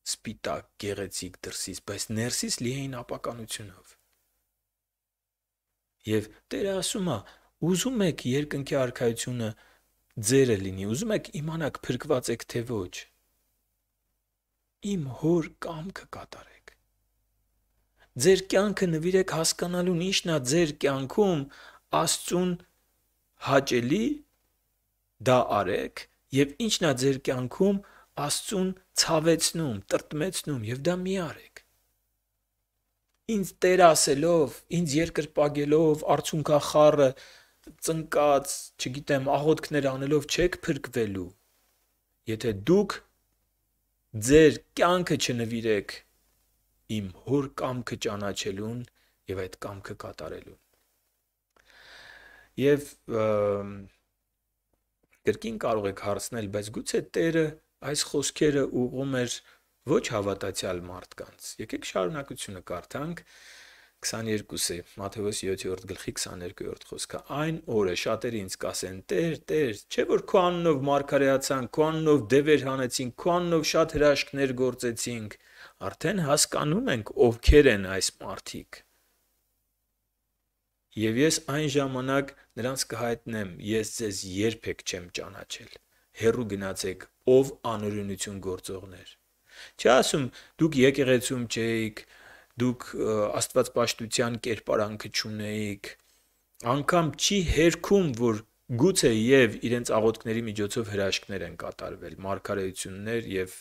սպիտակ գեղեցիկ դրսից, բայց ներսից լի էին ապականությունով։ Եվ Տերը ասում է. «Ուզում եք երկնքի արքայությունը ձերը լինի, ուզում եք իմանաք փրկված եք թե ոչ։ Իմ հոր կամքը կատարեք։ Ձեր կյանքը նվիրեք հասկանալուն ինչն է ձեր կյանքում Աստծուն հաճելի դա արեք եւ ինչն է ձեր կյանքում Աստծուն ցավեցնում, տրտմեցնում եւ դա մի արեք։ Ինձ Տեր ասելով, ինձ երկրպագելով, արցունքախառը ծնկած, չգիտեմ, աղոթքներ անելով չեք փրկվելու։ Եթե դուք ձեր կյանքը չնվիրեք իմ հոր կամքը ճանաչելուն եւ այդ կամքը կատարելուն։ Եվ կրկին կարող եք հարցնել, բայց գուցե Տերը այս խոսքերը ուղում էր ոչ հավատացյալ մարդկանց։ Եկեք շարունակությունը կարդանք։ կա 22-ը Մատթեոս 7-րդ գլխի 22-րդ խոսքը այն օրը շատերը ինձ կասեն Տեր Տեր չէ որ քո անունով մարգարեացան քո անունով դևեր հանեցին քո անունով շատ հրաշքներ գործեցինք արդեն հասկանում ենք ովքեր են այս մարդիկ Եվ ես այն ժամանակ նրանց կհայտնեմ ես ձեզ երբեք չեմ ճանաչել հերու գնացեք ով անօրենություն գործողներ Չի ասում դուք եկեղեցում չեիք դուք աստվածպաշտության կերպարանքը չունեիք անկամ չի հերքում որ գուցե եւ իրենց աղոթքների միջոցով հրաշքներ են կատարվել, մարգարեություններ եւ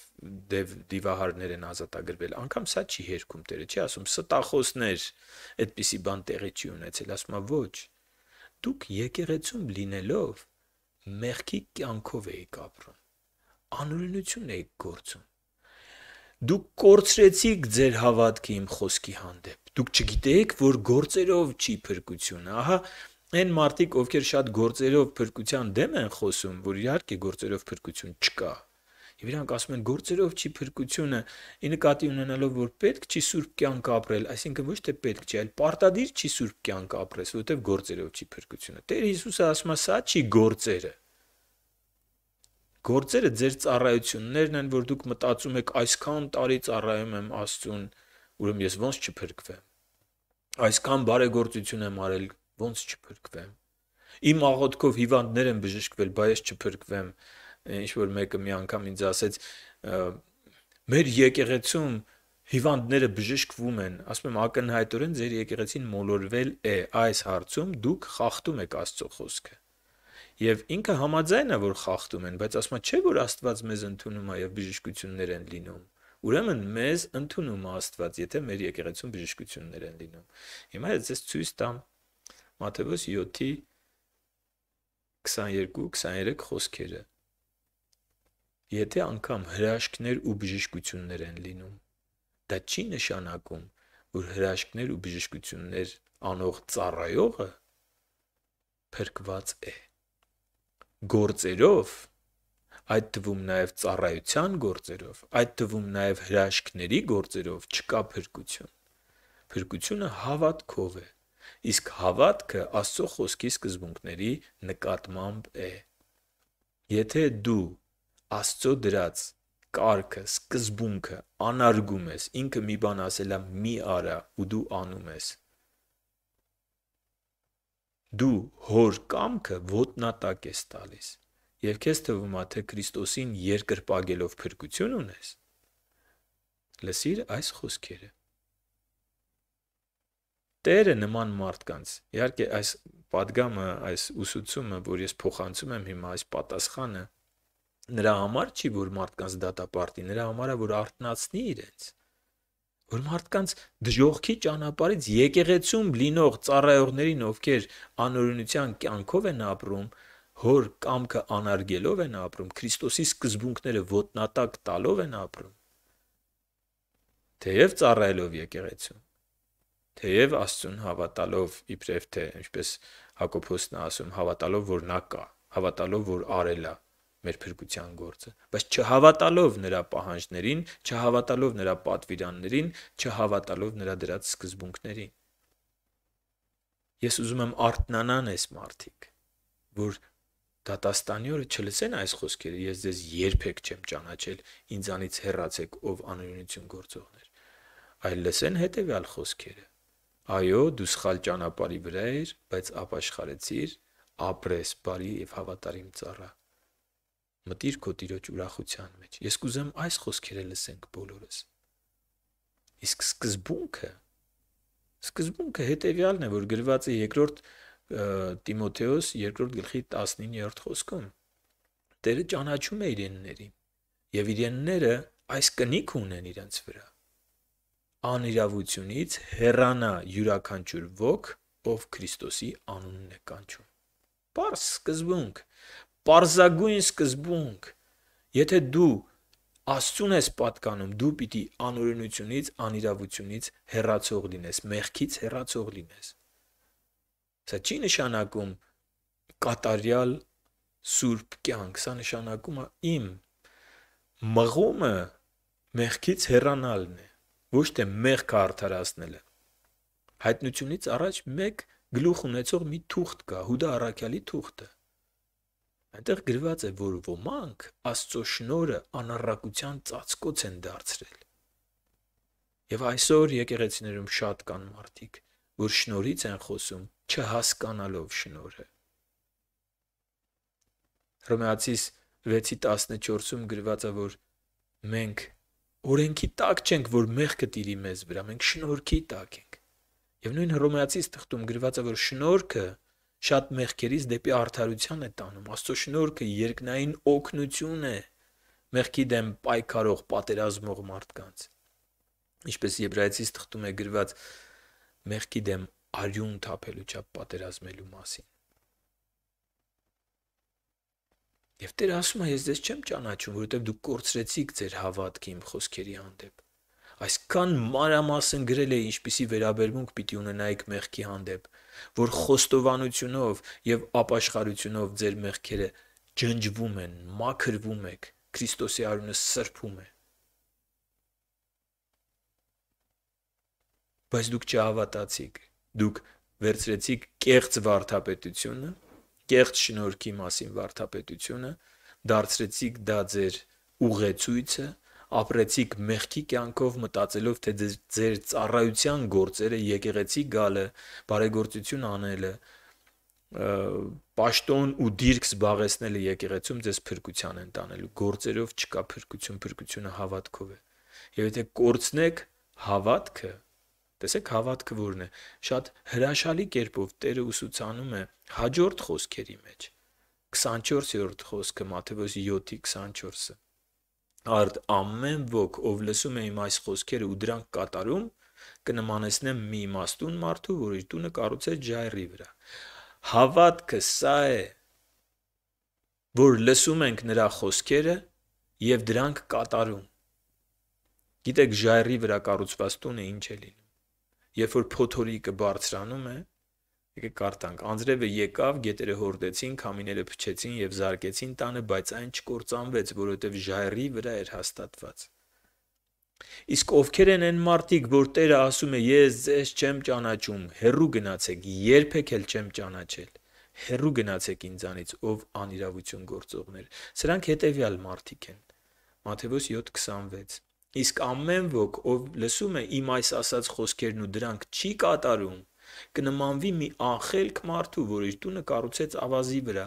դեվ դիվահարներ են ազատագրվել։ Անկամ սա չի հերքում Տերը, չի ասում ստախոսներ, այդպիսի բան տեղի չի ունեցել, ասում է ոչ։ Դուք եկեղեցում լինելով մեղքի կյանքով էիք ապրում։ Անօրինություն էիք գործում։ Դուք կորցրեցիք ձեր հավատքը իմ խոսքի հանդեպ։ Դուք չգիտեիք, որ գործերով չի փրկությունը։ Ահա այն մարդիկ, ովքեր շատ գործերով փրկության դեմ են խոսում, որ իհարկե գործերով փրկություն չկա։ Եվ իրանք ասում են գործերով չի փրկությունը, ի նկատի ունենալով որ պետք չի սուրբ կյանք ապրել, այսինքն ոչ թե պետք չի, այլ պարտադիր չի սուրբ կյանք ապրես, որովհետև գործերով չի փրկությունը։ Տեր Հիսուսը ասում է, սա չի գործերը։ Գործերը ձեր ծառայություններն են, որ դուք մտածում եք, այսքան տարի ծառայում եմ Աստծուն, ուրեմն ես ոնց չփրկվեմ։ Այսքան բարեգործություն եմ արել, ոնց չփրկվեմ։ Իմ աղոթքով հիվանդներ են բժշկվել, բա ես չփրկվեմ։ Ինչ որ մեկը մի անգամ ինձ ասեց, մեր եկեղեցում հիվանդները բժշկվում են, ասում եմ ակնհայտորեն ձեր եկեղեցին մոլորվել է այս հարցում, դուք խախտում եք Աստծո խոսքը եւ ինքը համաձայն է որ խախտում են, բայց ասում է չէ որ Աստված մեզ ընդունում է եւ բժշկություններ են լինում։ Ուրեմն մեզ ընդունում է Աստված, եթե մեր եկեղեցում բժշկություններ են լինում։ Հիմա ես ձեզ ցույց տամ Մատթեոս 7-ի 22-23 խոսքերը։ Եթե անգամ հրաշքներ ու բժշկություններ են լինում, դա չի նշանակում, որ հրաշքներ ու բժշկություններ անող ծառայողը փրկված է գործերով, այդ թվում նաև ծառայության գործերով, այդ թվում նաև հրաշքների գործերով չկա փրկություն։ Փրկությունը հավատքով է։ Իսկ հավատքը Աստծո խոսքի սկզբունքների նկատմամբ է։ Եթե դու Աստծո դրած կարգը, սկզբունքը անարգում ես, ինքը մի բան ասելա՝ մի արա ու դու անում ես, դու հոր կամքը ոտնատակ ես տալիս։ Եվ քեզ թվում է, թե Քրիստոսին երկրպագելով փրկություն ունես։ Լսիր այս խոսքերը։ Տերը նման մարդկանց։ Իհարկե այս падգամը, այս ուսուցումը, որ ես փոխանցում եմ հիմա այս պատասխանը, նրա համար չի, որ մարդկանց դատապարտի, նրա համար է, որ արտնացնի իրենց որ մարդկանց դժողքի ճանապարից եկեղեցում լինող ծառայողներին, ովքեր անօրինության կյանքով են ապրում, հոր կամքը անարգելով են ապրում, Քրիստոսի սկզբունքները ոտնատակ տալով են ապրում։ Թեև ծառայելով եկեղեցում, թեև Աստծուն հավատալով, իբրև թե ինչպես Հակոբոսն ասում, հավատալով, որ նա կա, հավատալով, որ արել է մեր փրկության գործը, բայց չհավատալով նրա պահանջներին, չհավատալով նրա պատվիրաններին, չհավատալով նրա դրած սկզբունքներին։ Ես ուզում եմ արտնանան այս մարդիկ, որ դատաստանի օրը չլսեն այս խոսքերը, ես ձեզ երբեք չեմ ճանաչել, ինձանից հեռացեք, ով անօրինություն գործողներ։ Այլ լսեն հետևյալ խոսքերը. Այո, դու սխալ ճանապարհի վրա ես, բայց ապաշխարեցիր, ապրես բարի եւ հավատարիմ ծառա Մտիր քո տիրոջ ուրախության մեջ։ Ես կուզեմ այս խոսքերը լսենք բոլորս։ Իսկ սկզբունքը սկզբունքը հետեւյալն է, որ գրված է երկրորդ Տիմոթեոս 2-րդ գլխի 19-րդ խոսքում։ Տերը ճանաչում է իրեններին, եւ իրենները այս կնիք ունեն իրենց վրա։ Անիրավությունից հեռանա յուրաքանչյուր ոգ, ով Քրիստոսի անունն է կանչում։ Պարզ սկզբունք Պարզագույն սկզբունք։ Եթե դու Աստծուն ես պատկանում, դու պիտի անօրենությունից, անիրավությունից հեռացող լինես, մեղքից հեռացող լինես։ Սա չի նշանակում կատարյալ սուրբ կյանք, սա նշանակում է իմ մղումը մեղքից հեռանալն է, ոչ թե մեղքը արդարացնելը։ Հայտնությունից առաջ մեկ գլուխ ունեցող մի թուղթ կա, Հուդա Արաքյալի թուղթը Այնտեղ գրված է, որ ոմանք Աստծո շնորը անառակության ծածկոց են դարձրել։ Եվ այսօր եկեղեցիներում շատ կան մարդիկ, որ շնորից են խոսում, չհասկանալով շնորը։ Հռոմեացիս 6:14-ում գրված է, որ մենք օրենքի տակ չենք, որ մեղքը տիրի մեզ վրա, մենք շնորհքի տակ ենք։ Եվ նույն Հռոմեացիս թղթում գրված է, որ շնորհքը շատ մեղքերից դեպի արդարության է տանում։ Աստծո շնորհքը երկնային օգնություն է մեղքի դեմ պայքարող, պատերազմող մարդկանց։ Ինչպես Եբրայեցի թղթում է գրված մեղքի դեմ արյուն թափելու չափ պատերազմելու մասին։ Եվ Տեր ասում է, ես ձեզ չեմ ճանաչում, որովհետև դուք կորցրեցիք ձեր հավատքը իմ խոսքերի հանդեպ։ Այսքան մանրամասն գրել է, ինչպիսի վերաբերմունք պիտի ունենայիք մեղքի հանդեպ, որ խոստովանությունով եւ ապաշխարությունով ձեր մեղքերը ջնջվում են, մաքրվում եք, Քրիստոսի արյունը սրբում է։ Բայց դուք չհավատացիք։ Դուք վերցրեցիք կեղծ վարդապետությունը, կեղծ շնորհքի մասին վարդապետությունը, դարձրեցիք դա ձեր ուղեցույցը, ապրեցիք մեղքի կյանքով մտածելով թե ձեր ծառայության գործերը եկեղեցի գալը, բարեգործություն անելը, պաշտոն ու դիրք զբաղեցնելը եկեղեցում ձեզ փրկության են տանելու։ Գործերով չկա փրկություն, փրկությունը հավատքով է։ Եվ եթե կորցնեք հավատքը, տեսեք հավատքը որն է, շատ հրաշալի կերպով Տերը ուսուցանում է հաջորդ խոսքերի մեջ 24-րդ խոսքը Մատթեոս 7:24-ը Արդ ամեն ոք, ով լսում է իմ այս խոսքերը ու դրանք կատարում, կնմանեցնեմ մի իմաստուն մարդու, որ իր տունը կառուցեց ջայռի վրա։ Հավատքը սա է, որ լսում ենք նրա խոսքերը եւ դրանք կատարում։ Գիտեք, ջայռի վրա կառուցված տունը ինչ է լինում։ Երբ որ փոթորիկը բարձրանում է, Եկեք կարտանք։ Անձրևը եկավ, գետերը հորդեցին, քամիները փչեցին եւ զարկեցին տանը, բայց այն չկործանվեց, որովհետեւ ժայռի վրա էր հաստատված։ Իսկ ովքեր են այն մարդիկ, որ Տերը ասում է. Ես ձեզ չեմ ճանաչում, հերու գնացեք, երբեք էլ չեմ ճանաչել։ Հերու գնացեք ինձանից, ով անիրավություն գործողներ։ Սրանք հետեւյալ մարդիկ են։ Մատթեոս 7:26 Իսկ ամեն ոք, ով լսում է իմ այս ասած խոսքերն ու դրանք չի կատարում, կնմանվի մի անխելք մարդու, որ իր տունը կառուցեց ավազի վրա։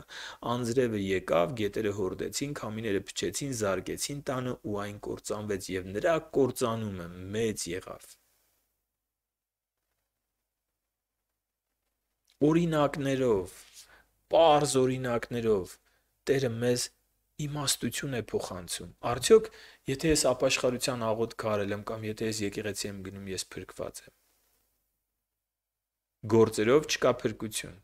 Անձրևը եկավ, գետերը հորդեցին, քամիները փչեցին, զարգեցին տանը ու այն կործանվեց եւ նրա կործանումը մեծ եղավ։ Օրինակներով, པարզ օրինակներով Տերը մեզ իմաստություն է փոխանցում։ Արդյոք, եթե ես ապաշխարության աղոտ կարել եմ կամ եթե ես եկեղեցի եմ գնում, ես փրկված եմ։ Գործերով չկա փրկություն։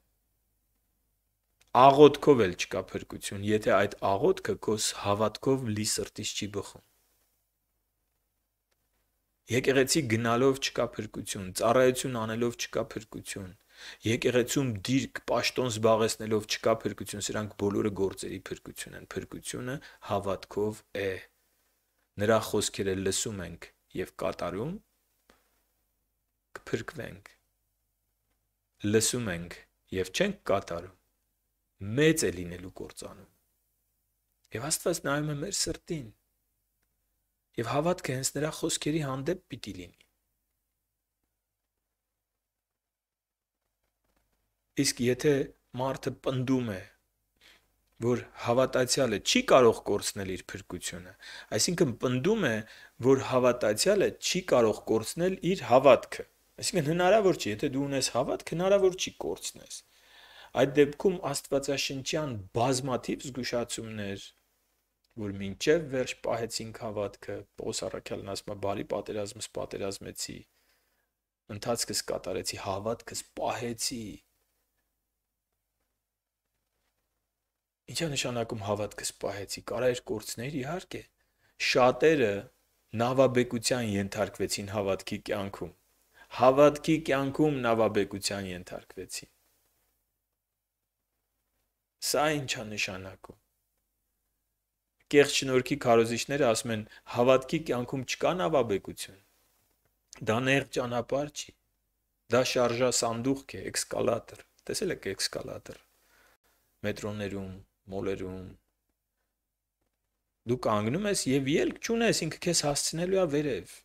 Աղոթքով էլ չկա փրկություն, եթե այդ աղոթքը քոս հավատքով լի սրտից չի բխում։ Եկեղեցի գնալով չկա փրկություն, ծառայություն անելով չկա փրկություն։ Եկեղեցում դիրք, աշտոն զբաղեցնելով չկա փրկություն, սրանք բոլորը գործերի փրկություն են։ Փրկությունը հավատքով է։ Նրա խոսքերը լսում ենք եւ կատարում կփրկվենք լսում ենք եւ չենք կատարում մեծ է լինելու կործանում եւ աստված նայում է մեր սրտին եւ հավատքը հենց նրա խոսքերի հանդեպ պիտի լինի իսկ եթե մարդը պնդում է որ հավատացյալը չի կարող կորցնել իր փրկությունը այսինքն պնդում է որ հավատացյալը չի կարող կորցնել իր հավատքը Այսինքն հնարավոր չի, եթե դու ունես հավատք, հնարավոր չի կորցնես։ Այդ դեպքում աստվածաշնչյան բազմաթիվ զգուշացումներ, որ մինչև վերջ պահեցինք հավատքը, Պողոս առաքյալն ասում է՝ բարի պատերազմս պատերազմեցի, ընթացքս կատարեցի, հավատքս պահեցի։ Ինչա նշանակում հավատքս պահեցի։ Կարա էր կորցներ իհարկե։ Շատերը նավաբեկության ենթարկվեցին հավատքի կյանքում հավատքի կյանքում նավաբեկության ենթարկվեցին։ Սա ինչա նշանակում։ Կեղծ շնորհքի քարոզիչները ասում են հավատքի կյանքում չկա նավաբեկություն։ Դա նեղ ճանապարհ չի։ Դա շարժա սանդուղք է, էքսկալատոր։ Տեսել եք էքսկալատոր։ Մետրոներում, մոլերում։ Դու կանգնում ես եւ ելք չունես, ինքը քեզ հասցնելու է վերև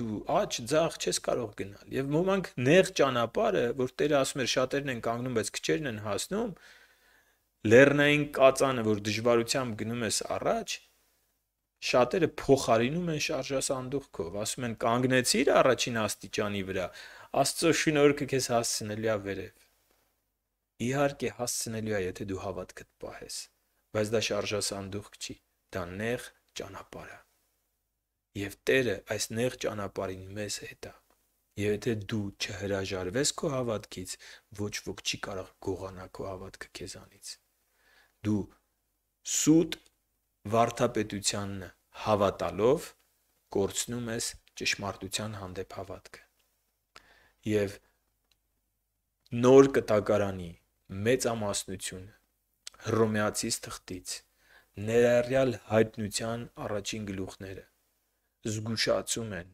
դու աջ ձախ չես կարող գնալ եւ ոմանք նեղ ճանապարհը որ Տերը ասում էր շատերն են կանգնում բայց քչերն են հասնում լեռնային կածանը որ դժվարությամբ գնում ես առաջ շատերը փոխարինում են շարժասանդուղքով ասում են կանգնեցիր առաջին աստիճանի վրա աստծո շնորհքը քեզ հասցնելիա վերև իհարկե հասցնելիա եթե դու հավատքդ պահես բայց դա շարժասանդուղք չի դա նեղ ճանապարհ է Եվ Տերը այս նեղ ճանապարհին մեզ հետ է։ Եվ եթե դու չհրաժարվես քո հավատքից, ոչ ոք չի կարող գողանալ քո հավատքը քեզանից։ Դու սուտ վարդապետությանն հավատալով կորցնում ես ճշմարտության հանդեպ հավատքը։ Եվ նոր կտակարանի մեծ ամասնությունը Հռոմեացիս թղթից ներառյալ հայտնության առաջին գլուխները զգուշացում են,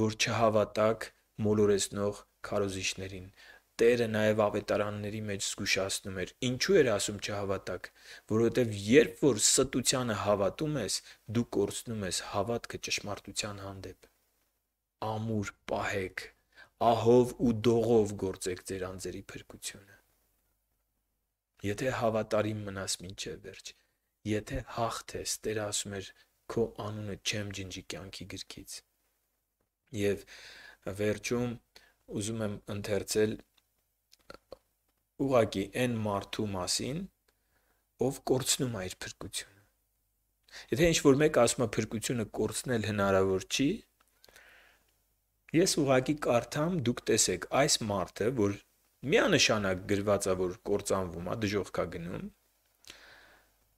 որ չհավատակ մոլորեցնող քարոզիչներին։ Տերը նաև ավետարանների մեջ զգուշացնում էր։ Ինչու էր ասում չհավատակ, որովհետև երբ որ ստությանը հավատում ես, դու կորցնում ես հավատքը ճշմարտության հանդեպ։ Ամուր պահեք, ահով ու դողով գործեք ձեր անձերի փրկությունը։ Եթե հավատարիմ մնաս ոչ վերջ, եթե հաղթես, Տերը ասում էր, քո անունը չեմ ջնջի կյանքի գրքից։ Եվ վերջում ուզում եմ ընթերցել ուղակի այն մարդու մասին, ով կորցնում է իր փրկությունը։ Եթե ինչ որ մեկ ասում է փրկությունը կորցնել հնարավոր չի, ես ուղակի կարդամ, դուք տեսեք, այս մարդը, որ միանշանակ գրված է, որ կործանվում է, դժողքա գնում,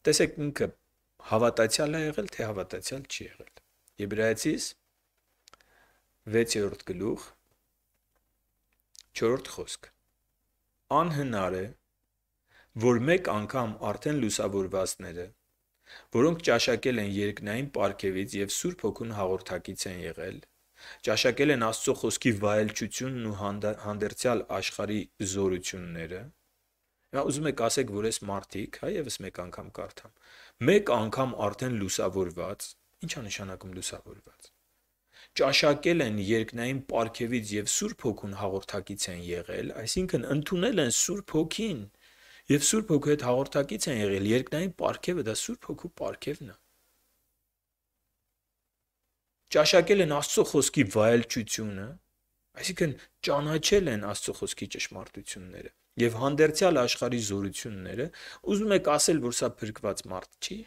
տեսեք ինքը հավատացյալ է եղել, թե հավատացյալ չի եղել։ Եբրայեցիս 6-րդ գլուխ 4-րդ խոսք։ Անհնար է, որ մեկ անգամ արդեն լուսավորվածները, որոնք ճաշակել են երկնային պարգևից եւ Սուրբ Հոգուն հաղորդակից են եղել, ճաշակել են Աստծո խոսքի վայելչությունն ու հանդերձյալ աշխարի զորությունները, Հիմա ուզում եք ասեք, որ այս մարտիկ, հա, եւս մեկ անգամ կարդամ։ Մեկ անգամ արդեն լուսավորված, ի՞նչ է նշանակում լուսավորված։ Ճաշակել են երկնային պարգևից եւ Սուրբ Հոգուն հաղորդակից են եղել, այսինքն ընդունել են Սուրբ Հոգին եւ Սուրբ Հոգու հետ հաղորդակից են եղել։ Երկնային պարգևը դա Սուրբ Հոգու պարգևն է։ Ճաշակել են Աստծո խոսքի վայելչությունը, այսինքն ճանաչել են Աստծո խոսքի ճշմարտությունները եւ հանդերձյալ աշխարհի զորությունները, ուզում եք ասել, որ սա փրկված մարդ չի։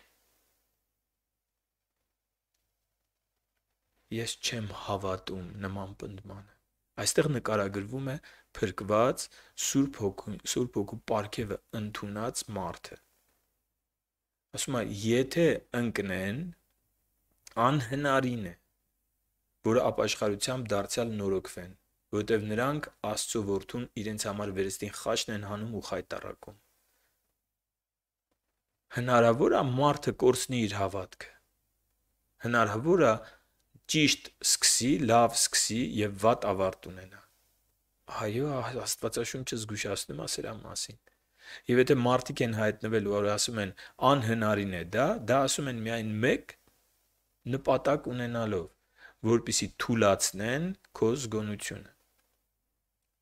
Ես չեմ հավատում նման պնդմանը։ Այստեղ նկարագրվում է փրկված Սուրբ Հոգու Սուրբ Հոգու ապարքևը ընդունած մարդը։ Ասում է, եթե ընկնեն, անհնարին է, որ ապաշխարությամբ դարձյալ նորոգվեն որտեղ նրանք Աստծո որդուն իրենց համար վերստին խաչն են հանում ու խայտարակում։ Հնարավոր է մարդը կորցնի իր հավատքը։ Հնարավոր է ճիշտ սկսի, լավ սկսի եւ վատ ավարտ ունենա։ Այո, Աստվածաշունչը զգուշացնում է սրա մասին։ Եվ եթե մարդիկ են հայտնվել, որ ասում են անհնարին է դա, դա ասում են միայն մեկ նպատակ ունենալով, որպիսի թուլացնեն քո զգոնությունը։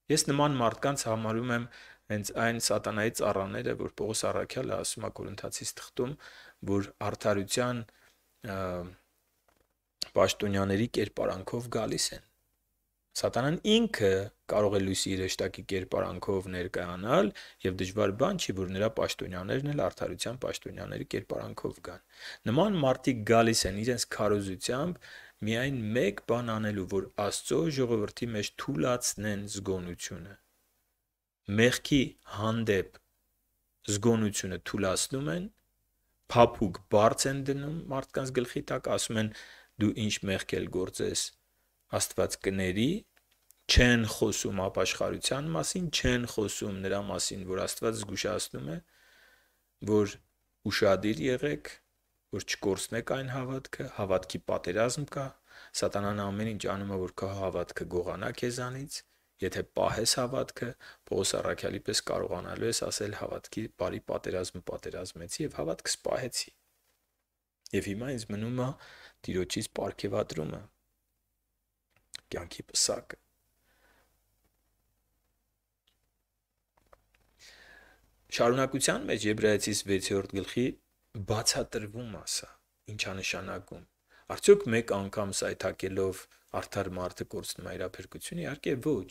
Ես նման մարդկանց համարում եմ հենց այն սատանայի ծառաները, որ Պողոս Առաքյալը ասում է Կորինթացիս թղթում, որ արդարության պաշտոնյաների կերպարանքով գալիս են։ Սատանան ինքը կարող է լույսի երեշտակի կերպարանքով ներկայանալ եւ դժվար բան չի որ նրա պաշտոնյաներն էլ արդարության պաշտոնյաների կերպարանքով գան։ Նման մարդիկ գալիս են իրենց քարոզությամբ միայն մեկ բան անելու, որ Աստծո ժողովրդի մեջ թուլացնեն զգոնությունը։ Մեղքի հանդեպ զգոնությունը թուլացնում են, փափուկ բարձ են դնում մարդկանց գլխի տակ, ասում են դու ինչ մեղք էլ գործես, Աստված կների, չեն խոսում ապաշխարության մասին, չեն խոսում նրա մասին, որ Աստված զգուշացնում է, որ ուշադիր եղեք որ չկորցնեք այն հավատքը, հավատքի պատերազմ կա, սատանան ամեն ինչ անում է, որ քո հավատքը գողանա քեզանից, եթե պահես հավատքը, Պողոս Առաքյալի պես կարողանալու ես ասել հավատքի բարի պատերազմը պատերազմեցի եւ հավատքս պահեցի։ Եվ հիմա ինձ մնում է տիրոջից ապարքեվատրումը։ Կյանքի պսակը։ Շարունակության մեջ Եբրայեցիս 6-րդ գլխի բացատրվում ասա, ինչա նշանակում։ Արդյոք մեկ անգամ սայթակելով արդար մարդը կորցնում է իր ապերկությունը, իհարկե ոչ։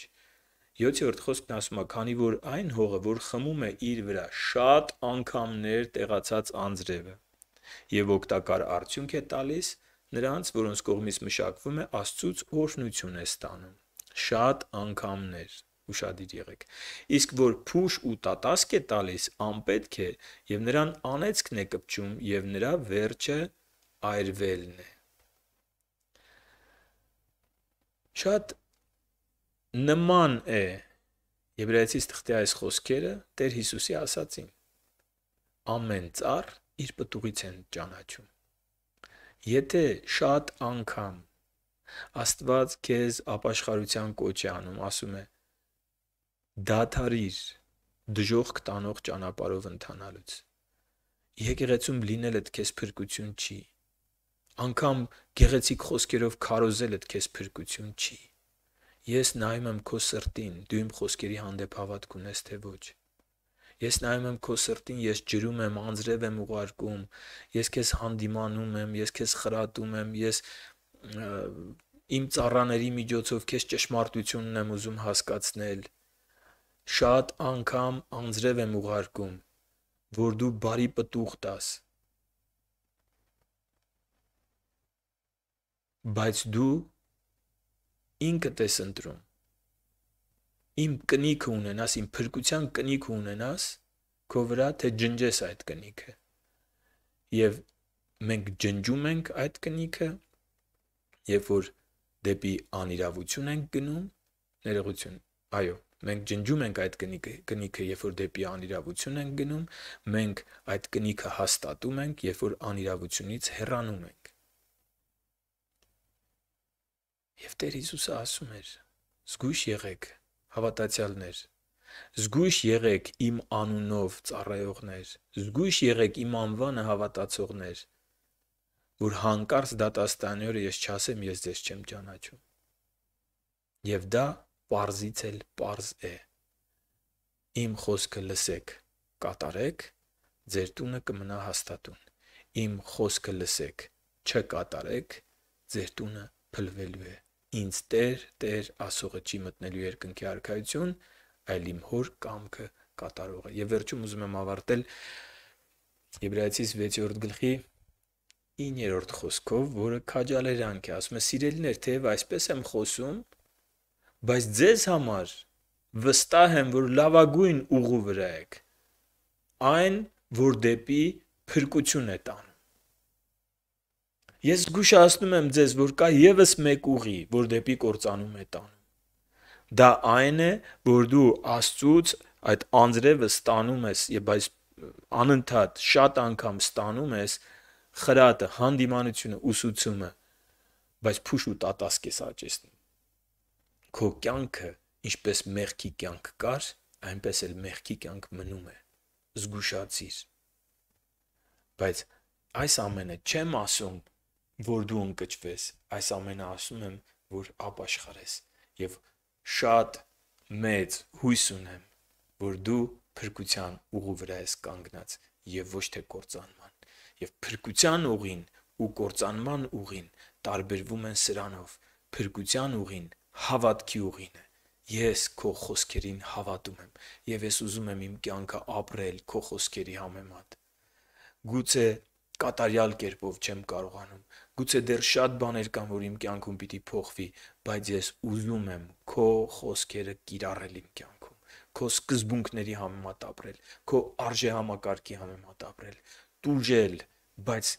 7-րդ խոսքն ասում է, քանի որ այն հողը, որ խմում է իր վրա շատ անգամներ տեղացած անձրևը եւ օգտակար արդյունք է տալիս նրանց, որոնց կողմից մշակվում է, աստծուց օրհնություն է ստանում։ Շատ անգամներ ուշադիր եղեք։ Իսկ որ փուշ ու տատասկ է տալիս, անպետք է եւ նրան անեցքն է կպչում եւ նրա վերջը այրվելն է։ Շատ նման է Եբրայեցի թղթի այս խոսքերը Տեր Հիսուսի ասածին։ Ամեն ծառ իր պտուղից են ճանաչում։ Եթե շատ անգամ Աստված քեզ ապաշխարության կոչ է անում, ասում է՝ դադարիր դժողք տանող ճանապարհով ընթանալուց։ Եկեղեցում լինելդ քեզ փրկություն չի։ Անկամ գեղեցիկ խոսքերով քարոզելդ քեզ փրկություն չի։ Ես նայում եմ քո սրտին, դու իմ խոսքերի հանդեպ հավատք ունես թե ոչ։ Ես նայում եմ քո սրտին, ես ջրում եմ, անձրև եմ ուղարկում, ես քեզ հանդիմանում եմ, ես քեզ խրատում եմ, ես իմ ծառաների միջոցով քեզ ճշմարտությունն եմ ուզում հասկացնել շատ անգամ անձրև եմ ուղարկում, որ դու բարի պտուղ տաս։ Բայց դու ինքդ ես ընտրում։ Իմ կնիքը ունենաս, իմ փրկության կնիքը ունենաս, քո վրա թե ջնջես այդ կնիքը։ Եվ մենք ջնջում ենք այդ կնիքը, երբ որ դեպի անիրավություն ենք գնում, ներողություն, այո, մենք ջնջում ենք այդ կնիկը, կնիքը, երբ որ դեպի անիրավություն ենք գնում, մենք այդ կնիքը հաստատում ենք, երբ որ անիրավությունից հեռանում ենք։ Եվ Տեր Հիսուսը ասում էր. «Զգույշ եղեք, հավատացյալներ, Զգույշ եղեք իմ անունով ծառայողներ, զգույշ եղեք իմ անվանը հավատացողներ, որ հանկարծ դատաստանի օրը ես չասեմ, ես ձեզ չեմ ճանաչում։ Եվ դա Պարզից էլ պարզ է։ Իմ խոսքը լսեք, կատարեք, ձեր տունը կմնա հաստատուն։ Իմ խոսքը լսեք, չկատարեք, ձեր տունը փլվելու է։ Ինձ Տեր, Տեր ասողը չի մտնելու երկնքի արքայություն, այլ իմ հոր կամքը կատարող է։ Եվ վերջում ուզում եմ ավարտել Եբրայեցիս 6-րդ գլխի 9-րդ խոսքով, որը քաջալերանք է, ասում է՝ «Սիրելիներ, թեև այսպես եմ խոսում, բայց ձեզ համար վստահ եմ, որ լավագույն ուղու վրա եք։ Այն, որ դեպի փրկություն է տան։ Ես զգուշացնում եմ ձեզ, որ կա եւս մեկ ուղի, որ դեպի կործանում է տան։ Դա այն է, որ դու Աստծուց այդ անձրևը ստանում ես եւ այս անընդհատ շատ անգամ ստանում ես խրատը, հանդիմանությունը, ուսուցումը, բայց փուշ ու տատասկ ես աճեցնում։ Քո կյանքը, ինչպես մեղքի կյանք կար, այնպես էլ մեղքի կյանք մնում է։ Զգուշացիր։ Բայց այս ամենը չեմ ասում, որ դու ընկճվես, այս ամենը ասում եմ, որ ապաշխարես եւ շատ մեծ հույս ունեմ, որ դու փրկության ուղու վրա ես կանգնած եւ ոչ թե կործանման։ Եվ փրկության ուղին ու կործանման ուղին տարբերվում են սրանով։ Փրկության ուղին հավատքի ուղին է։ Ես քո խոսքերին հավատում եմ եւ ես ուզում եմ իմ կյանքը ապրել քո խոսքերի համեմատ։ Գուցե կատարյալ կերպով չեմ կարողանում։ Գուցե դեռ շատ բաներ կան, որ իմ կյանքում պիտի փոխվի, բայց ես ուզում եմ քո խոսքերը կիրառել իմ կյանքում, քո սկզբունքների համեմատ ապրել, քո արժեհամակարգի համեմատ ապրել, տուժել, բայց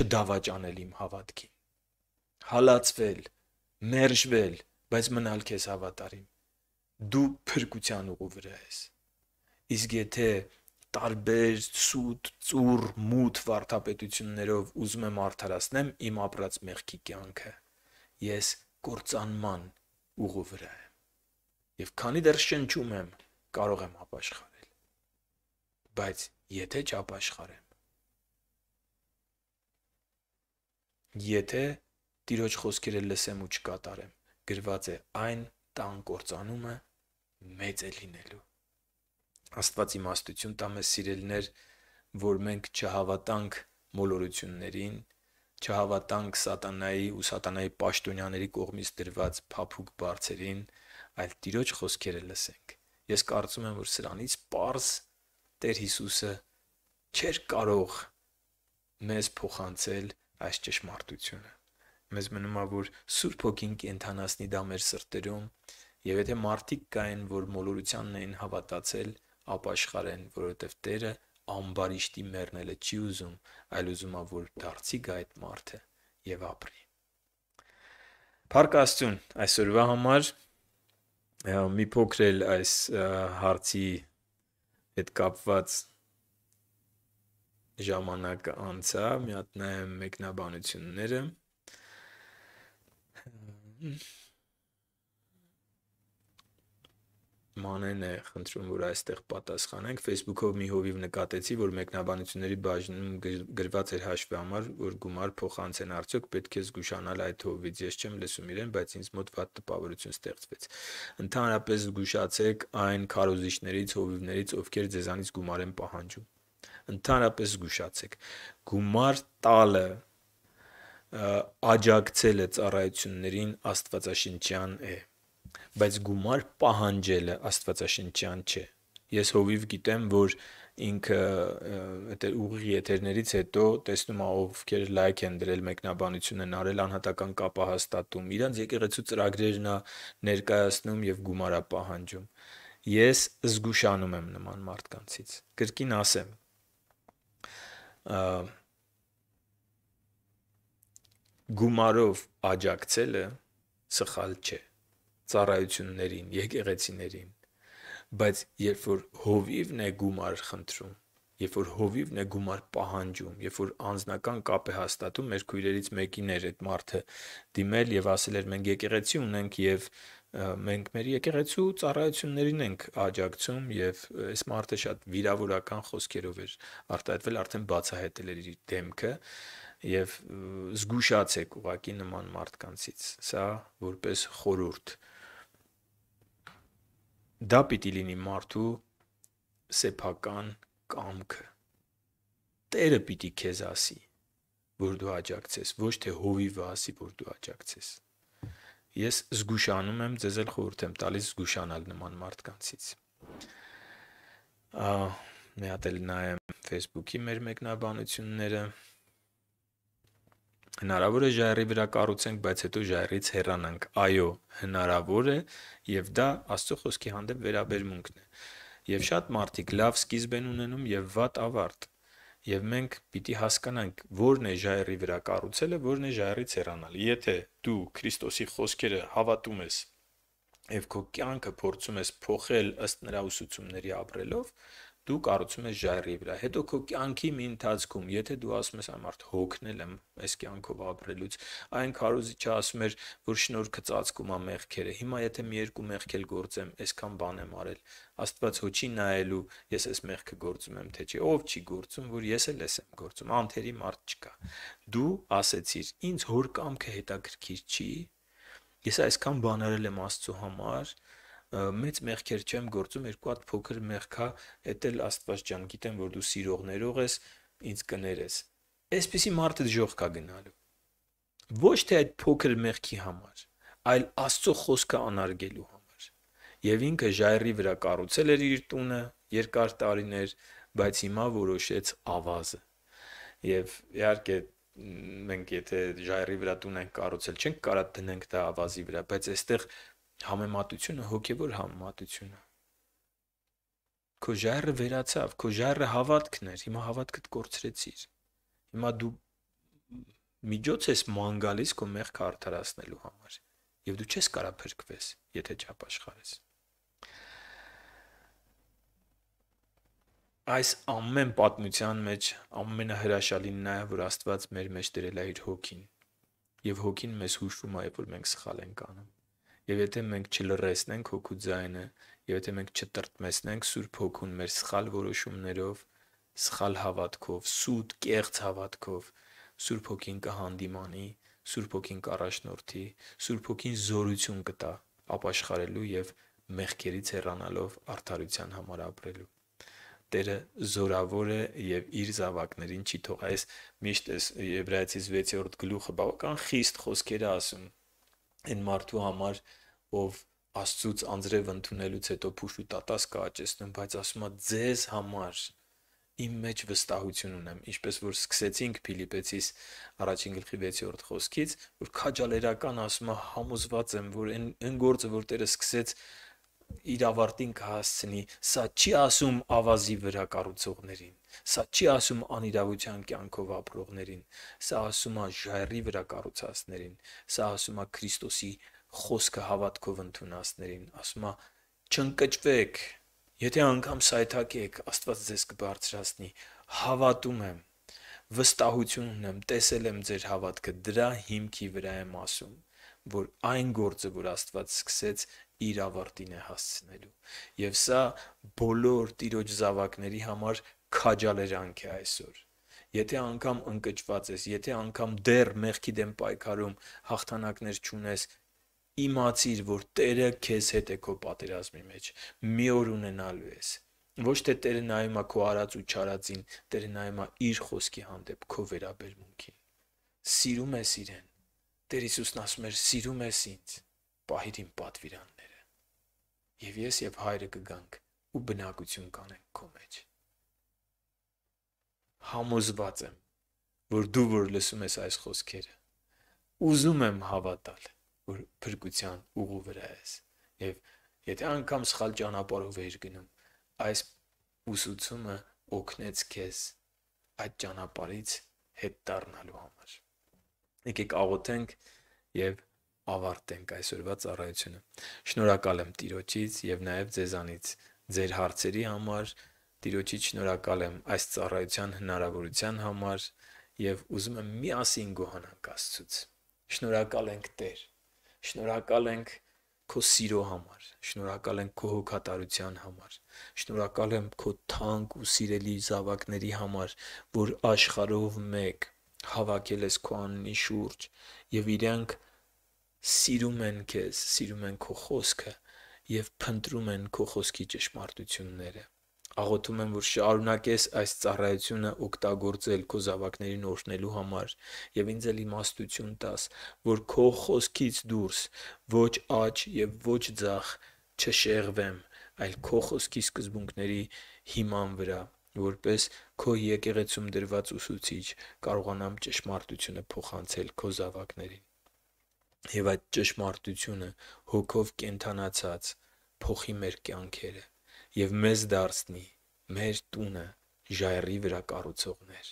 չդավաճանել իմ հավատքին։ Հալածվել, մերժվել, բայց մնալ քեզ հավատարիմ։ Դու փրկության ուղու վրա ես։ Իսկ եթե տարբեր սուտ, ծուր, մութ վարդապետություններով ուզում եմ արդարացնեմ իմ ապրած մեղքի կյանքը, ես կործանման ուղու վրա եմ։ Եվ քանի դեռ շնչում եմ, կարող եմ ապաշխարել։ Բայց եթե չապաշխարեմ, եթե Տիրոջ խոսքերը լսեմ ու չկատարեմ։ Գրված է այն տան կործանումը մեծ է լինելու։ Աստված իմաստություն տա մեզ սիրելներ, որ մենք չհավատանք մոլորություններին, չհավատանք սատանայի ու սատանայի պաշտոնյաների կողմից դրված փափուկ բարձերին, այլ Տիրոջ խոսքերը լսենք։ Ես կարծում եմ, որ սրանից པարզ Տեր Հիսուսը չէր կարող մեզ փոխանցել այս ճշմարտությունը մեզ մնում է որ Սուրբ Հոգին կենթանացնի դա մեր սրտերում եւ եթե մարդիկ կային որ մոլորությանն էին հավատացել ապաշխարեն որովհետեւ Տերը ամբարիշտի մեռնելը չի ուզում այլ ուզում է որ դարձի գա այդ մարդը եւ ապրի Փառք Աստուն այսօրվա համար մի փոքր էլ այս հարցի հետ կապված ժամանակը անցա, մի հատ նայեմ մեկնաբանությունները։ Մանեն է խնդրում, որ այստեղ պատասխանենք։ Facebook-ով մի հովիվ նկատեցի, որ մեկնաբանությունների բաժնում գրված էր հաշվի համար, որ գումար փոխանց են արդյոք պետք է զգուշանալ այդ հովից։ Ես չեմ լսում իրեն, բայց ինձ մոտ վատ տպավորություն ստեղծվեց։ Ընդհանրապես զգուշացեք այն քարոզիչներից, հովիվներից, ովքեր ձեզանից գումար են պահանջում։ Ընդհանրապես զգուշացեք։ Գումար տալը աջակցելը ծառայություններին աստվածաշնչյան է բայց գումար պահանջելը աստվածաշնչյան չէ ես հովիվ գիտեմ որ ինքը այդ ուղիղ եթերներից հետո տեսնում ա ովքեր լայք են դրել մեկնաբանություն են արել անհատական կապը հաստատում իրանց եկեղեցու ծրագրերն ա ներկայացնում եւ գումարա պահանջում ես զգուշանում եմ նման մարդկանցից կրկին ասեմ գումարով աջակցելը սխալ չէ ծառայություններին, եկեղեցիներին, բայց երբ որ հովիվն է գումար խնդրում, երբ որ հովիվն է գումար պահանջում, երբ որ անznական կապ է հաստատում, մեր քույրերից մեկին էր այդ մարդը դիմել եւ ասել էր մենք եկեղեցի ունենք եւ մենք մեր եկեղեցու ծառայություններին ենք աջակցում եւ այս մարդը շատ վիրավորական խոսքերով էր արտահայտվել արդեն բացահայտել էր իր դեմքը եւ զգուշացեք ուղակի նման մարդկանցից։ Սա որպես խորուրդ։ Դա պիտի լինի մարդու սեփական կամքը։ Տերը պիտի քեզ ասի, որ դու աջակցես, ոչ թե հովիվը ասի, որ դու աջակցես։ Ես զգուշանում եմ, ձեզ էլ խորհուրդ եմ տալիս զգուշանալ նման մարդկանցից։ Ա մի հատ էլ նայեմ Facebook-ի մեր մեկնաբանությունները։ մեր Հնարավոր է ժայռի վրա կառուցենք, բայց հետո ժայռից հեռանանք։ Այո, հնարավոր է, եւ դա Աստծո խոսքի հանդեպ վերաբերմունքն է։ Եվ շատ մարդիկ լավ սկիզբ են ունենում եւ վատ ավարտ։ Եվ մենք պիտի հասկանանք, որն է ժայռի վրա կառուցելը, որն է ժայռից հեռանալ։ Եթե դու Քրիստոսի խոսքերը հավատում ես եւ քո կյանքը փորձում ես փոխել ըստ նրա ուսուցումների ապրելով, դու կառուցում ես ժայռի վրա։ Հետո քո կյանքի մի ընթացքում, եթե դու ասում ես այն մարդ հոգնել եմ այս կյանքով ապրելուց, այն քարոզիչը ասում էր, որ շնորհքը ծածկում է մեղքերը։ Հիմա եթե մի երկու մեղքել գործեմ, այսքան բան եմ արել, Աստված հոչի նայելու, ես այս մեղքը գործում եմ, թե չէ։ Ով չի գործում, որ ես էլ ես եմ գործում, անթերի մարդ չկա։ Դու ասեցիր, ինձ հոր կամքը հետաքրքիր չի։ Ես այսքան բան արել եմ Աստծո համար, մեծ մեղքեր չեմ գործում, երկու հատ փոքր մեղքա, էդ էլ Աստված ջան, գիտեմ, որ դու սիրողներող ես, ինձ կներես։ Էսպիսի մարդը ժող կա գնալու։ Ոչ թե այդ փոքր մեղքի համար, այլ Աստծո խոսքը անարգելու համար։ Եվ ինքը ժայռի վրա կառուցել էր իր տունը երկար տարիներ, բայց հիմա որոշեց ավազը։ Եվ իհարկե մենք եթե ժայռի վրա տուն ենք կառուցել, չենք կարա դնենք դա ավազի վրա, բայց այստեղ Համեմատությունը հոգևոր համեմատություն է։ Քո ժառը վերացավ, քո ժառը հավատքն էր, հիմա հավատքդ կորցրեցիր։ Հիմա դու միջոց ես ման գալիս քո մեղքը արդարացնելու համար։ Եվ դու չես կարա փրկվես, եթե չապաշխարես։ Այս ամեն պատմության մեջ ամենահրաշալին նա է, որ Աստված մեր մեջ դրել է իր հոգին։ Եվ հոգին մեզ հուշում է, որ մենք սխալ ենք անում։ Եվ եթե մենք չլռեսնենք Հոգու ձայնը, եւ եթե մենք չտրտմեսնենք Սուրբ Հոգուն մեր սխալ որոշումներով, սխալ հավատքով, սուտ, կեղծ հավատքով, Սուրբ Հոգին կհանդիմանի, Սուրբ Հոգին կառաջնորդի, Սուրբ Հոգին զորություն կտա ապաշխարելու եւ մեղքերից հեռանալով արդարության համար ապրելու։ Տերը զորավոր է եւ իր զավակներին չի թող։ Այս միշտ էս Եբրայեցի 6-րդ գլուխը բավական խիստ խոսքեր ասում այն մարդու համար, ով Աստծուց անձրև ընդունելուց հետո փուշու տատաս կաճեցնում, բայց ասում է ձեզ համար իմ մեջ վստահություն ունեմ, ինչպես որ սկսեցինք Ֆիլիպեցիս առաջին գլխի 6-րդ խոսքից, որ քաջալերական ասում է համոզված եմ, որ այն այն գործը, որ Տերը սկսեց իր ավարտին կհասցնի։ Սա չի ասում ավազի վրա կառուցողներին։ Սա չի ասում անիրավության կյանքով ապրողներին։ Սա ասում է ժայռի վրա կառուցածներին։ Սա ասում է Քրիստոսի խոսքը հավատքով ընդունածներին։ Ասում է չընկճվեք։ Եթե անգամ սայթակեք, Աստված ձեզ կբարձրացնի։ Հավատում եմ վստահություն ունեմ, տեսել եմ ձեր հավատքը, դրա հիմքի վրա եմ ասում, որ այն գործը, որ Աստված սկսեց, իր ավարտին է հասցնելու։ Եվ սա բոլոր տիրոջ զավակների համար քաջալերանք է այսօր։ Եթե անգամ ընկճված ես, եթե անգամ դեռ մեղքի դեմ պայքարում հաղթանակներ չունես, իմացիր, որ Տերը քեզ հետ է քո պատերազմի մեջ։ Մի օր ունենալու ես։ Ոչ թե Տերը նայում է քո արած ու չարածին, Տերը նայում է իր խոսքի հանդեպ քո վերաբերմունքին։ Սիրում ես իրեն։ Տեր Հիսուսն ասում էր՝ սիրում ես ինձ։ Պահիր իմ պատվիրան եւ ես եւ հայրը կգանք ու բնակություն կանենք քո մեջ։ Համոզված եմ, որ դու որ լսում ես այս խոսքերը, ուզում եմ հավատալ, որ փրկության ուղու վրա ես եւ եթե անգամ սխալ ճանապարհով էր գնում, այս ուսուցումը օգնեց քեզ այդ ճանապարից հետ դառնալու համար։ Եկեք աղոթենք եւ եկ ավարտենք այսօրվա ծառայությունը։ Շնորհակալ եմ Տիրոջից եւ նաեւ ձեզանից ձեր հարցերի համար։ Տիրոջի շնորհակալ եմ այս ծառայության հնարավորության համար եւ ուզում եմ միասին գոհանանք Աստծուց։ Շնորհակալ ենք Տեր։ Շնորհակալ ենք քո սիրո համար։ Շնորհակալ եմ քո հոգատարության համար։ Շնորհակալ եմ քո թանկ ու սիրելի զավակների համար, որ աշխարհով մեկ հավաքել ես քո անունի շուրջ եւ իրենք սիրում են քեզ, սիրում են քո խոսքը եւ փնտրում են քո խոսքի ճշմարտությունները։ Աղոթում եմ, որ շարունակես այս ծառայությունը օգտագործել քո զավակներին օրհնելու համար եւ ինձ էլ իմաստություն տաս, որ քո խոսքից դուրս ոչ աճ եւ ոչ ձախ չշեղվեմ, այլ քո խոսքի սկզբունքների հիման վրա որպես քո եկեղեցում դրված ուսուցիչ կարողանամ ճշմարտությունը փոխանցել քո զավակներին Եվ այդ ճշմարտությունը հոգով կենթանացած փոխի մեր կյանքերը եւ մեզ դարձնի մեր տունը ժայռի վրա կառուցողներ։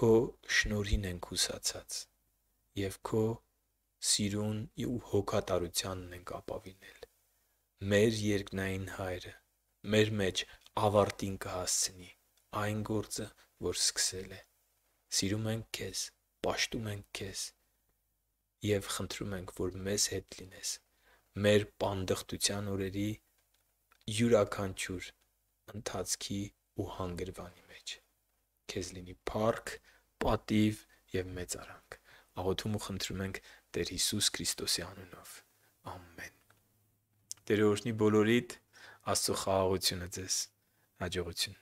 Քո շնորհին ենք հուսացած եւ քո սիրուն ու հոգատարությանն ենք ապավինել։ Մեր երկնային Հայրը մեր մեջ ավարտին կհասցնի այն գործը, որ սկսել է։ Սիրում ենք քեզ, ճաշտում ենք քեզ եւ խնդրում ենք, որ մեզ հետ լինես մեր պանդխտության օրերի յուրաքանչյուր ընթացքի ու հանգրվանի մեջ։ Քեզ լինի փառք, պատիվ եւ մեծարանք։ Աղոթում ու խնդրում ենք Տեր Հիսուս Քրիստոսի անունով։ Ամեն։ Տեր օրհնի բոլորիդ, Աստծո խաղաղությունը ձեզ։ Հաջողություն։